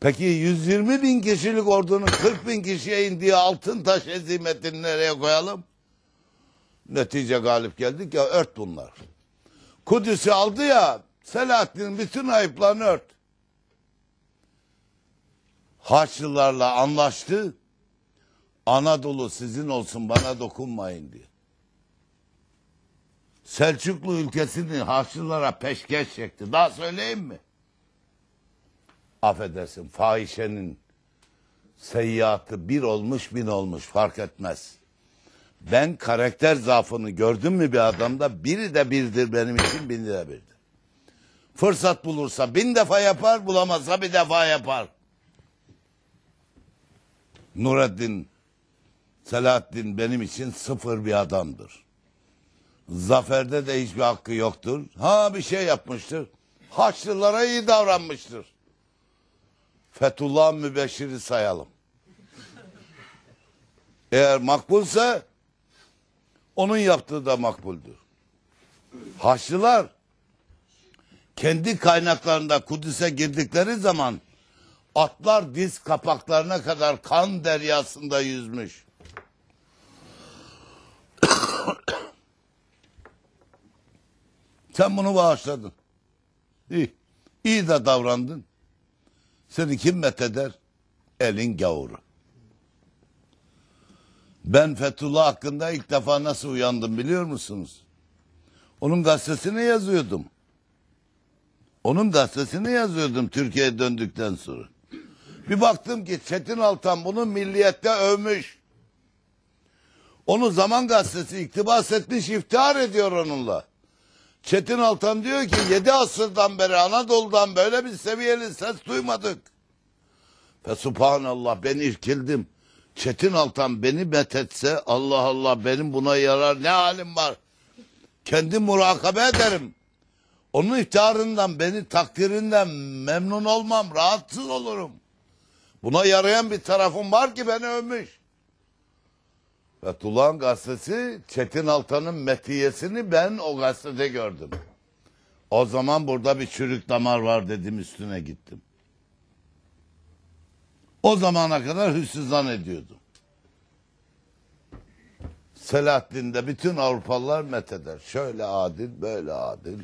Peki 120 bin kişilik ordunun 40 bin kişiye indiği altın taş ezimetini nereye koyalım? Netice galip geldik ya ört bunlar. Kudüs'ü aldı ya Selahattin'in bütün ayıplarını ört. Haçlılarla anlaştı. Anadolu sizin olsun bana dokunmayın diye. Selçuklu ülkesini Haçlılara peşkeş çekti. Daha söyleyeyim mi? affedersin fahişenin seyyiatı bir olmuş bin olmuş fark etmez. Ben karakter zaafını gördüm mü bir adamda biri de birdir benim için bin de birdir. Fırsat bulursa bin defa yapar bulamazsa bir defa yapar. Nureddin Selahattin benim için sıfır bir adamdır. Zaferde de hiçbir hakkı yoktur. Ha bir şey yapmıştır. Haçlılara iyi davranmıştır. Fetullah Mübeşir'i sayalım. Eğer makbulsa onun yaptığı da makbuldür. Haçlılar kendi kaynaklarında Kudüs'e girdikleri zaman atlar diz kapaklarına kadar kan deryasında yüzmüş. Sen bunu bağışladın. İyi. İyi de davrandın. Seni kim metheder? Elin gavuru. Ben Fethullah hakkında ilk defa nasıl uyandım biliyor musunuz? Onun gazetesini yazıyordum. Onun gazetesini yazıyordum Türkiye'ye döndükten sonra. Bir baktım ki Çetin Altan bunu milliyette övmüş. Onu Zaman Gazetesi iktibas etmiş, iftihar ediyor onunla. Çetin Altan diyor ki 7 asırdan beri Anadolu'dan böyle bir seviyeli ses duymadık. Ve subhanallah ben irkildim. Çetin Altan beni methetse Allah Allah benim buna yarar ne halim var. Kendi murakabe ederim. Onun iftiharından beni takdirinden memnun olmam rahatsız olurum. Buna yarayan bir tarafım var ki beni övmüş. Fethullah'ın gazetesi Çetin Altan'ın metiyesini ben o gazetede gördüm. O zaman burada bir çürük damar var dedim üstüne gittim. O zamana kadar hüsnü ediyordum. Selahattin'de bütün Avrupalılar metheder. Şöyle adil, böyle adil.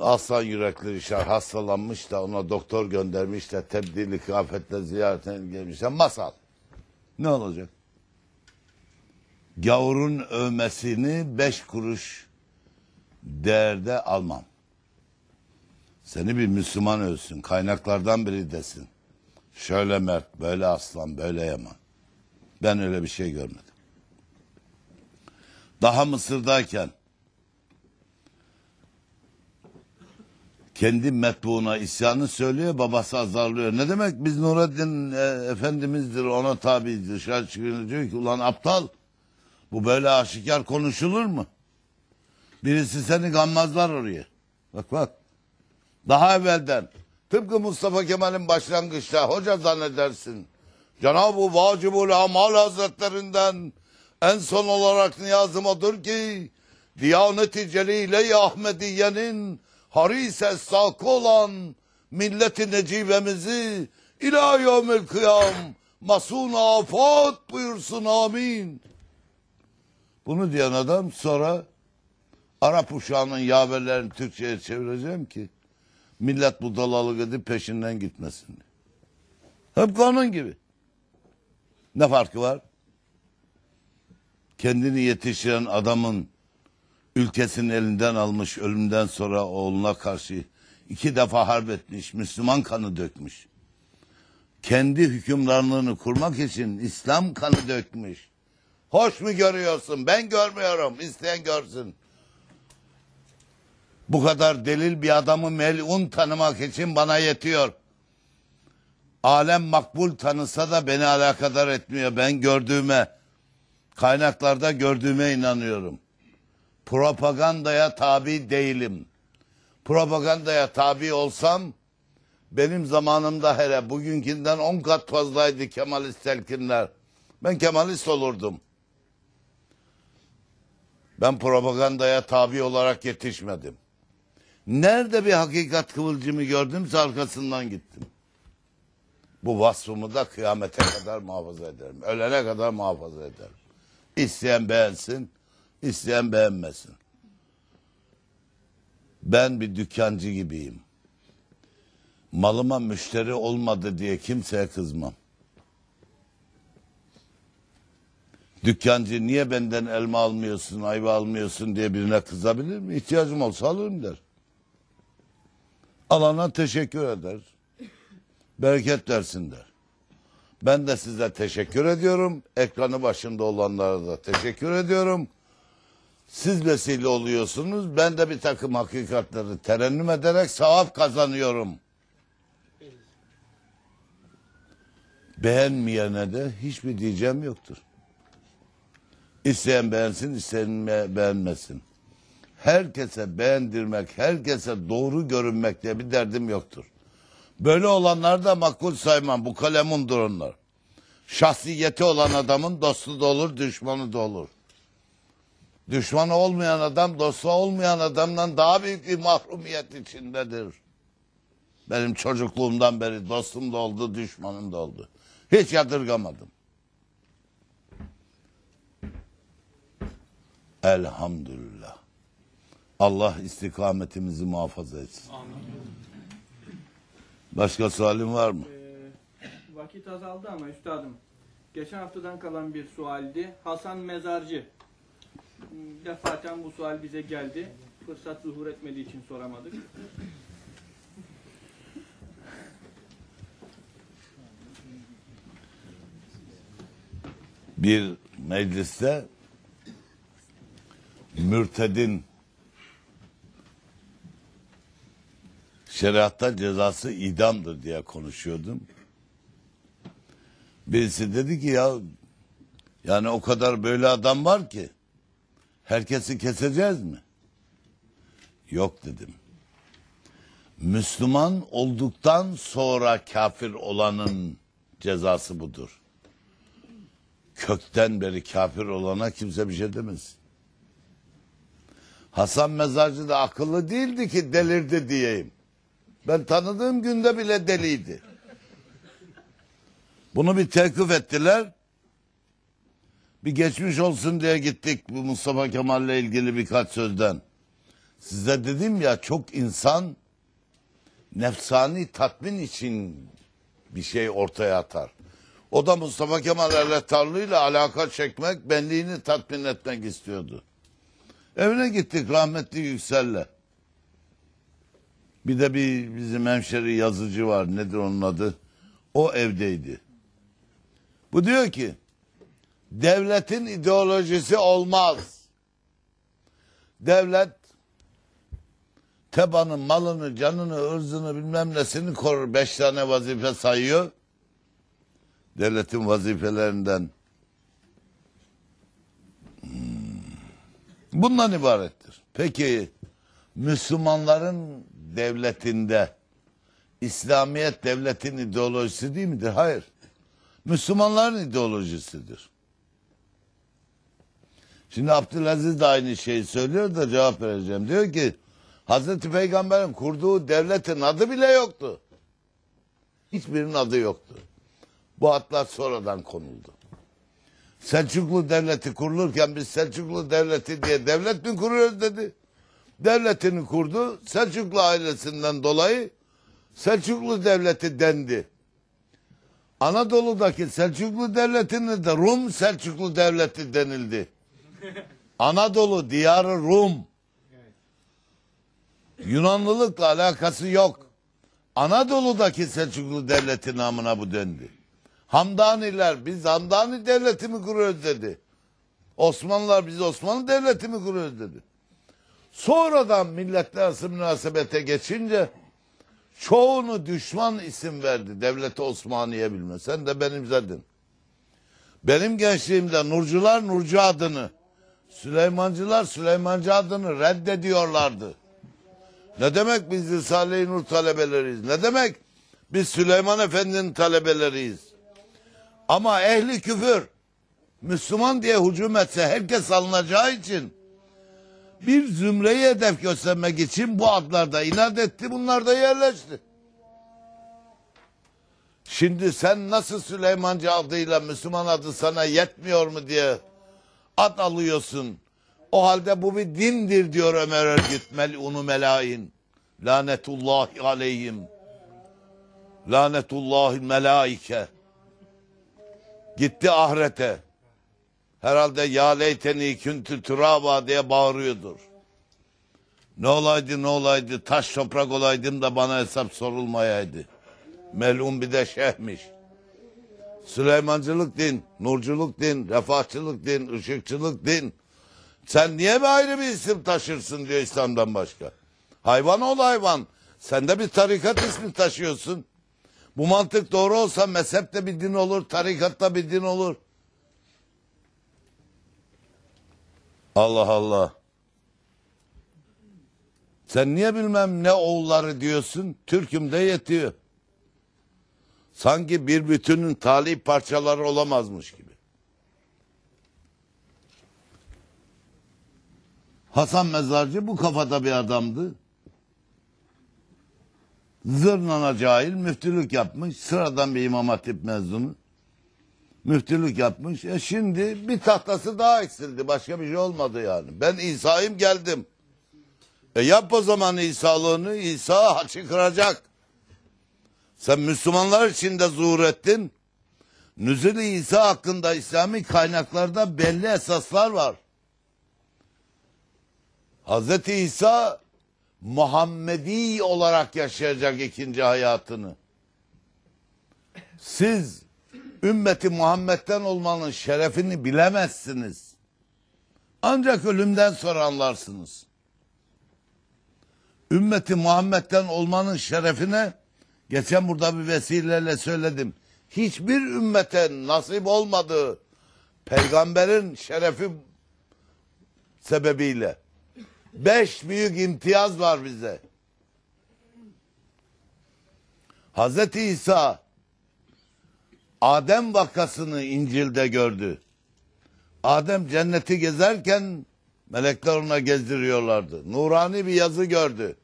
Aslan yürekli Rişar hastalanmış da ona doktor göndermiş de tebdili kıyafetle ziyaretine de Masal. Ne olacak? gavurun övmesini beş kuruş değerde almam. Seni bir Müslüman ölsün, kaynaklardan biri desin. Şöyle mert, böyle aslan, böyle yaman. Ben öyle bir şey görmedim. Daha Mısır'dayken kendi metbuğuna isyanı söylüyor, babası azarlıyor. Ne demek biz Nureddin e, Efendimiz'dir, ona tabidir. Dışarı çıkıyor diyor ki ulan aptal. Bu böyle aşikar konuşulur mu? Birisi seni gammazlar oraya. Bak bak. Daha evvelden tıpkı Mustafa Kemal'in başlangıçta hoca zannedersin. Cenab-ı Vacibul Amal Hazretlerinden en son olarak niyazım odur ki Diyanet-i Celile-i Ahmediye'nin haris esakı olan milleti necibemizi ilahi ömür kıyam masun afat buyursun amin. Bunu diyen adam sonra Arap uşağının yaverlerini Türkçe'ye çevireceğim ki millet bu dalalık edip peşinden gitmesin. Hep kanun gibi. Ne farkı var? Kendini yetiştiren adamın ülkesini elinden almış ölümden sonra oğluna karşı iki defa harp etmiş, Müslüman kanı dökmüş. Kendi hükümranlığını kurmak için İslam kanı dökmüş. Hoş mu görüyorsun? Ben görmüyorum. İsteyen görsün. Bu kadar delil bir adamı melun tanımak için bana yetiyor. Alem makbul tanısa da beni alakadar etmiyor. Ben gördüğüme, kaynaklarda gördüğüme inanıyorum. Propagandaya tabi değilim. Propagandaya tabi olsam benim zamanımda hele bugünkünden on kat fazlaydı Kemalist telkinler. Ben Kemalist olurdum. Ben propagandaya tabi olarak yetişmedim. Nerede bir hakikat kıvılcımı gördümse arkasından gittim. Bu vasfımı da kıyamete kadar muhafaza ederim. Ölene kadar muhafaza ederim. İsteyen beğensin, isteyen beğenmesin. Ben bir dükkancı gibiyim. Malıma müşteri olmadı diye kimseye kızmam. Dükkancı niye benden elma almıyorsun, ayva almıyorsun diye birine kızabilir mi? İhtiyacım olsa alırım der. Alana teşekkür eder. Bereket versin der. Ben de size teşekkür ediyorum. Ekranı başında olanlara da teşekkür ediyorum. Siz vesile oluyorsunuz. Ben de bir takım hakikatleri terennüm ederek sevap kazanıyorum. Beğenmeyene de hiçbir diyeceğim yoktur. İsteyen beğensin, isteyen beğenmesin. Herkese beğendirmek, herkese doğru görünmek diye bir derdim yoktur. Böyle olanlar da makul saymam. Bu kalemundur onlar. Şahsiyeti olan adamın dostu da olur, düşmanı da olur. Düşmanı olmayan adam, dostu olmayan adamdan daha büyük bir mahrumiyet içindedir. Benim çocukluğumdan beri dostum da oldu, düşmanım da oldu. Hiç yadırgamadım. Elhamdülillah. Allah istikametimizi muhafaza etsin. Başka sualin var mı? Ee, vakit azaldı ama üstadım. Geçen haftadan kalan bir sualdi. Hasan Mezarcı. Defaten bu sual bize geldi. Fırsat zuhur etmediği için soramadık. Bir mecliste mürtedin şeriatta cezası idamdır diye konuşuyordum. Birisi dedi ki ya yani o kadar böyle adam var ki herkesi keseceğiz mi? Yok dedim. Müslüman olduktan sonra kafir olanın cezası budur. Kökten beri kafir olana kimse bir şey demez. Hasan Mezarcı da akıllı değildi ki delirdi diyeyim. Ben tanıdığım günde bile deliydi. Bunu bir tevkif ettiler. Bir geçmiş olsun diye gittik bu Mustafa Kemal'le ilgili birkaç sözden. Size dedim ya çok insan nefsani tatmin için bir şey ortaya atar. O da Mustafa Kemal Erletarlı ile alaka çekmek, benliğini tatmin etmek istiyordu. Evine gittik rahmetli Yüksel'le. Bir de bir bizim hemşeri yazıcı var. Nedir onun adı? O evdeydi. Bu diyor ki devletin ideolojisi olmaz. Devlet tebanın malını, canını, ırzını bilmem nesini korur. Beş tane vazife sayıyor. Devletin vazifelerinden hmm. Bundan ibarettir. Peki Müslümanların devletinde İslamiyet devletin ideolojisi değil midir? Hayır. Müslümanların ideolojisidir. Şimdi Abdülaziz de aynı şeyi söylüyor da cevap vereceğim. Diyor ki Hazreti Peygamber'in kurduğu devletin adı bile yoktu. Hiçbirinin adı yoktu. Bu hatlar sonradan konuldu. Selçuklu Devleti kurulurken biz Selçuklu Devleti diye devlet mi kuruyoruz dedi. Devletini kurdu. Selçuklu ailesinden dolayı Selçuklu Devleti dendi. Anadolu'daki Selçuklu Devleti'ne de Rum Selçuklu Devleti denildi. Anadolu diyarı Rum. Yunanlılıkla alakası yok. Anadolu'daki Selçuklu Devleti namına bu döndü. Hamdaniler biz Hamdani devleti mi kuruyoruz dedi. Osmanlılar biz Osmanlı devleti mi kuruyoruz dedi. Sonradan milletler arası münasebete geçince çoğunu düşman isim verdi devleti Osmaniye bilme. Sen de benim zaten. Benim gençliğimde Nurcular Nurcu adını, Süleymancılar Süleymancı adını reddediyorlardı. Ne demek biz Risale-i Nur talebeleriyiz? Ne demek biz Süleyman Efendi'nin talebeleriyiz? Ama ehli küfür Müslüman diye hücum etse herkes alınacağı için bir zümreyi hedef göstermek için bu adlarda inat etti bunlarda yerleşti. Şimdi sen nasıl Süleymancı adıyla Müslüman adı sana yetmiyor mu diye ad alıyorsun. O halde bu bir dindir diyor Ömer Örgüt melunu melain. Lanetullahi aleyhim. Lanetullahi melaike. Gitti ahirete. Herhalde ya leyteni küntü turaba diye bağırıyordur. Ne olaydı ne olaydı taş toprak olaydım da bana hesap sorulmayaydı. Melun bir de şehmiş. Süleymancılık din, nurculuk din, refahçılık din, ışıkçılık din. Sen niye bir ayrı bir isim taşırsın diyor İslam'dan başka. Hayvan ol hayvan. Sen de bir tarikat ismi taşıyorsun. Bu mantık doğru olsa mezhepte bir din olur, tarikatta bir din olur. Allah Allah. Sen niye bilmem ne oğulları diyorsun? Türk'üm de yetiyor. Sanki bir bütünün tali parçaları olamazmış gibi. Hasan Mezarcı bu kafada bir adamdı. Zırnana cahil müftülük yapmış. Sıradan bir imam hatip mezunu. Müftülük yapmış. E şimdi bir tahtası daha eksildi. Başka bir şey olmadı yani. Ben İsa'yım geldim. E yap o zaman İsa'lığını. İsa haçı kıracak. Sen Müslümanlar için de zuhur ettin. Nüzül İsa hakkında İslami kaynaklarda belli esaslar var. Hazreti İsa Muhammedi olarak yaşayacak ikinci hayatını. Siz ümmeti Muhammed'den olmanın şerefini bilemezsiniz. Ancak ölümden sonra anlarsınız. Ümmeti Muhammed'den olmanın şerefine geçen burada bir vesileyle söyledim. Hiçbir ümmete nasip olmadığı peygamberin şerefi sebebiyle Beş büyük imtiyaz var bize. Hazreti İsa Adem vakasını İncil'de gördü. Adem cenneti gezerken melekler ona gezdiriyorlardı. Nurani bir yazı gördü.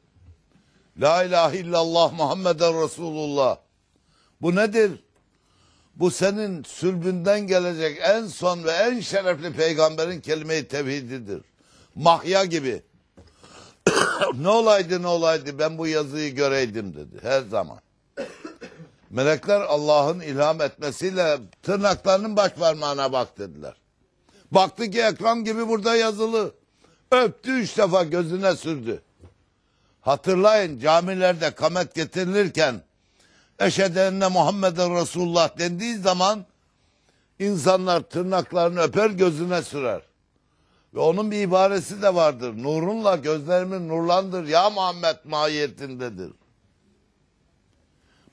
La ilahe illallah Muhammeden Resulullah. Bu nedir? Bu senin sülbünden gelecek en son ve en şerefli peygamberin kelime-i tevhididir. Mahya gibi ne olaydı ne olaydı ben bu yazıyı göreydim dedi her zaman. Melekler Allah'ın ilham etmesiyle tırnaklarının baş parmağına bak dediler. Baktı ki ekran gibi burada yazılı. Öptü üç defa gözüne sürdü. Hatırlayın camilerde kamet getirilirken eşedenine Muhammeden Resulullah dendiği zaman insanlar tırnaklarını öper gözüne sürer. Ve onun bir ibaresi de vardır. Nurunla gözlerimi nurlandır ya Muhammed mahiyetindedir.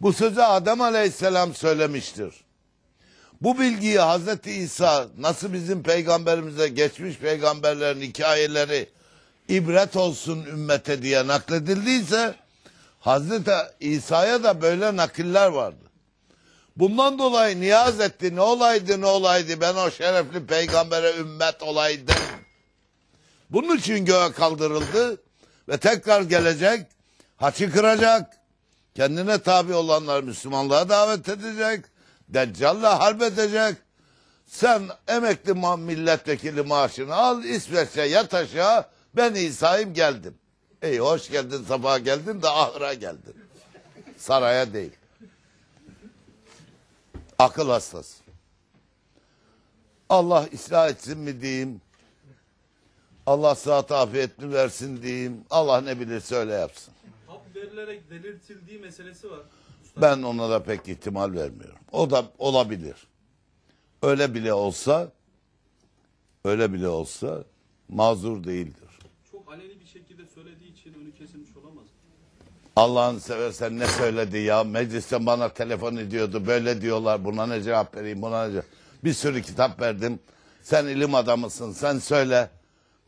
Bu sözü Adem Aleyhisselam söylemiştir. Bu bilgiyi Hazreti İsa nasıl bizim peygamberimize geçmiş peygamberlerin hikayeleri ibret olsun ümmete diye nakledildiyse Hazreti İsa'ya da böyle nakiller vardı. Bundan dolayı niyaz etti ne olaydı ne olaydı ben o şerefli peygambere ümmet olaydım bunun için göğe kaldırıldı ve tekrar gelecek, haçı kıracak, kendine tabi olanlar Müslümanlığa davet edecek, Deccal'la harp edecek. Sen emekli milletvekili maaşını al, İsveç'e yat aşağı, ben İsa'yım geldim. Ey hoş geldin, sabah geldin de ahıra geldin. Saraya değil. Akıl hastası. Allah ıslah etsin mi diyeyim, Allah sıhhat afiyetini versin diyeyim. Allah ne bilirse öyle yapsın. Hap verilerek delirtildiği meselesi var. Usta. Ben ona da pek ihtimal vermiyorum. O da olabilir. Öyle bile olsa öyle bile olsa mazur değildir. Çok aleni bir şekilde söylediği için önü kesilmiş olamaz. Allah'ın seversen ne söyledi ya? Mecliste bana telefon ediyordu. Böyle diyorlar. Buna ne cevap vereyim? Buna ne cevap? Bir sürü kitap verdim. Sen ilim adamısın. Sen söyle.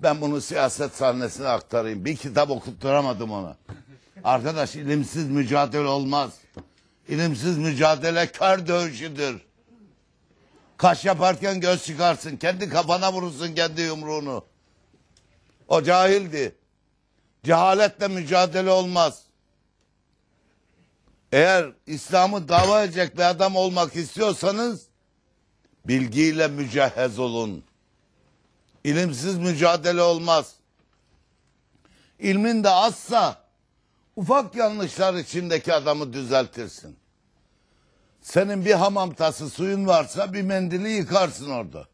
Ben bunu siyaset sahnesine aktarayım. Bir kitap okutturamadım ona. Arkadaş ilimsiz mücadele olmaz. İlimsiz mücadele kör dövüşüdür. Kaş yaparken göz çıkarsın. Kendi kafana vurursun kendi yumruğunu. O cahildi. Cehaletle mücadele olmaz. Eğer İslam'ı dava edecek bir adam olmak istiyorsanız bilgiyle mücehhez olun. İlimsiz mücadele olmaz. İlmin de azsa ufak yanlışlar içindeki adamı düzeltirsin. Senin bir hamam tası suyun varsa bir mendili yıkarsın orada.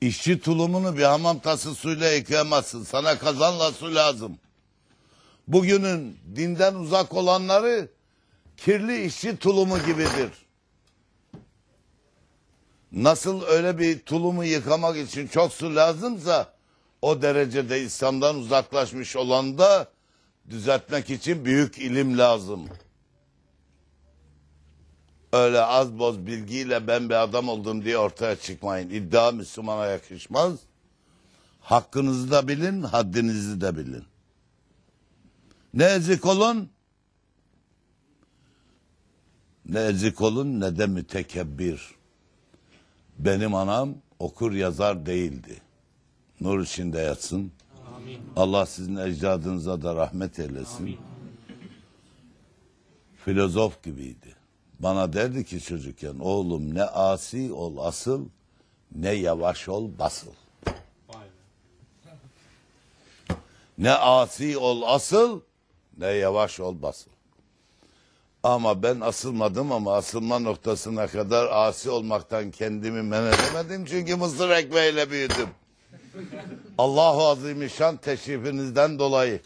İşçi tulumunu bir hamam tası suyla yıkayamazsın. Sana kazanla su lazım. Bugünün dinden uzak olanları kirli işçi tulumu gibidir. Nasıl öyle bir tulumu yıkamak için çok su lazımsa o derecede İslam'dan uzaklaşmış olan da düzeltmek için büyük ilim lazım. Öyle az boz bilgiyle ben bir adam oldum diye ortaya çıkmayın. İddia Müslümana yakışmaz. Hakkınızı da bilin, haddinizi de bilin. Ne ezik olun? Ne ezik olun ne de mütekebbir. Benim anam okur yazar değildi. Nur içinde yatsın. Amin. Allah sizin ecdadınıza da rahmet eylesin. Amin. Filozof gibiydi. Bana derdi ki çocukken oğlum ne asi ol asıl ne yavaş ol basıl. Ne asi ol asıl ne yavaş ol basıl. Ama ben asılmadım ama asılma noktasına kadar asi olmaktan kendimi men edemedim. Çünkü mısır ekmeğiyle büyüdüm. Allahu Azimüşşan teşrifinizden dolayı.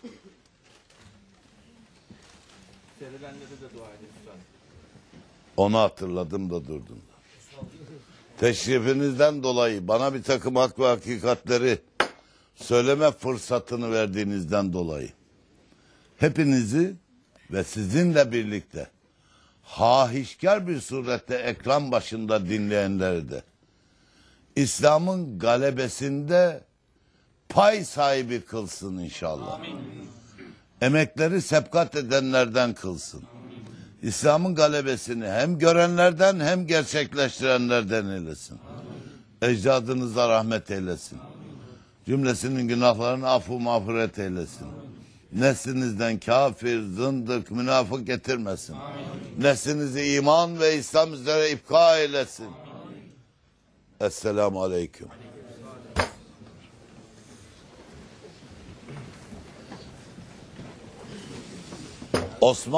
Onu hatırladım da durdum. Teşrifinizden dolayı bana bir takım hak ve hakikatleri söyleme fırsatını verdiğinizden dolayı. Hepinizi ve sizinle birlikte hahişkar bir surette ekran başında dinleyenleri de İslam'ın galebesinde pay sahibi kılsın inşallah. Amin. Emekleri sepkat edenlerden kılsın. İslam'ın galebesini hem görenlerden hem gerçekleştirenlerden eylesin. Amin. Ecdadınıza rahmet eylesin. Cümlesinin günahlarını affı mağfiret eylesin. Amin. Neslinizden kafir, zındık, münafık getirmesin. Amin. Neslinizi iman ve İslam üzere ipka eylesin. Amin. Esselamu Aleyküm. Osman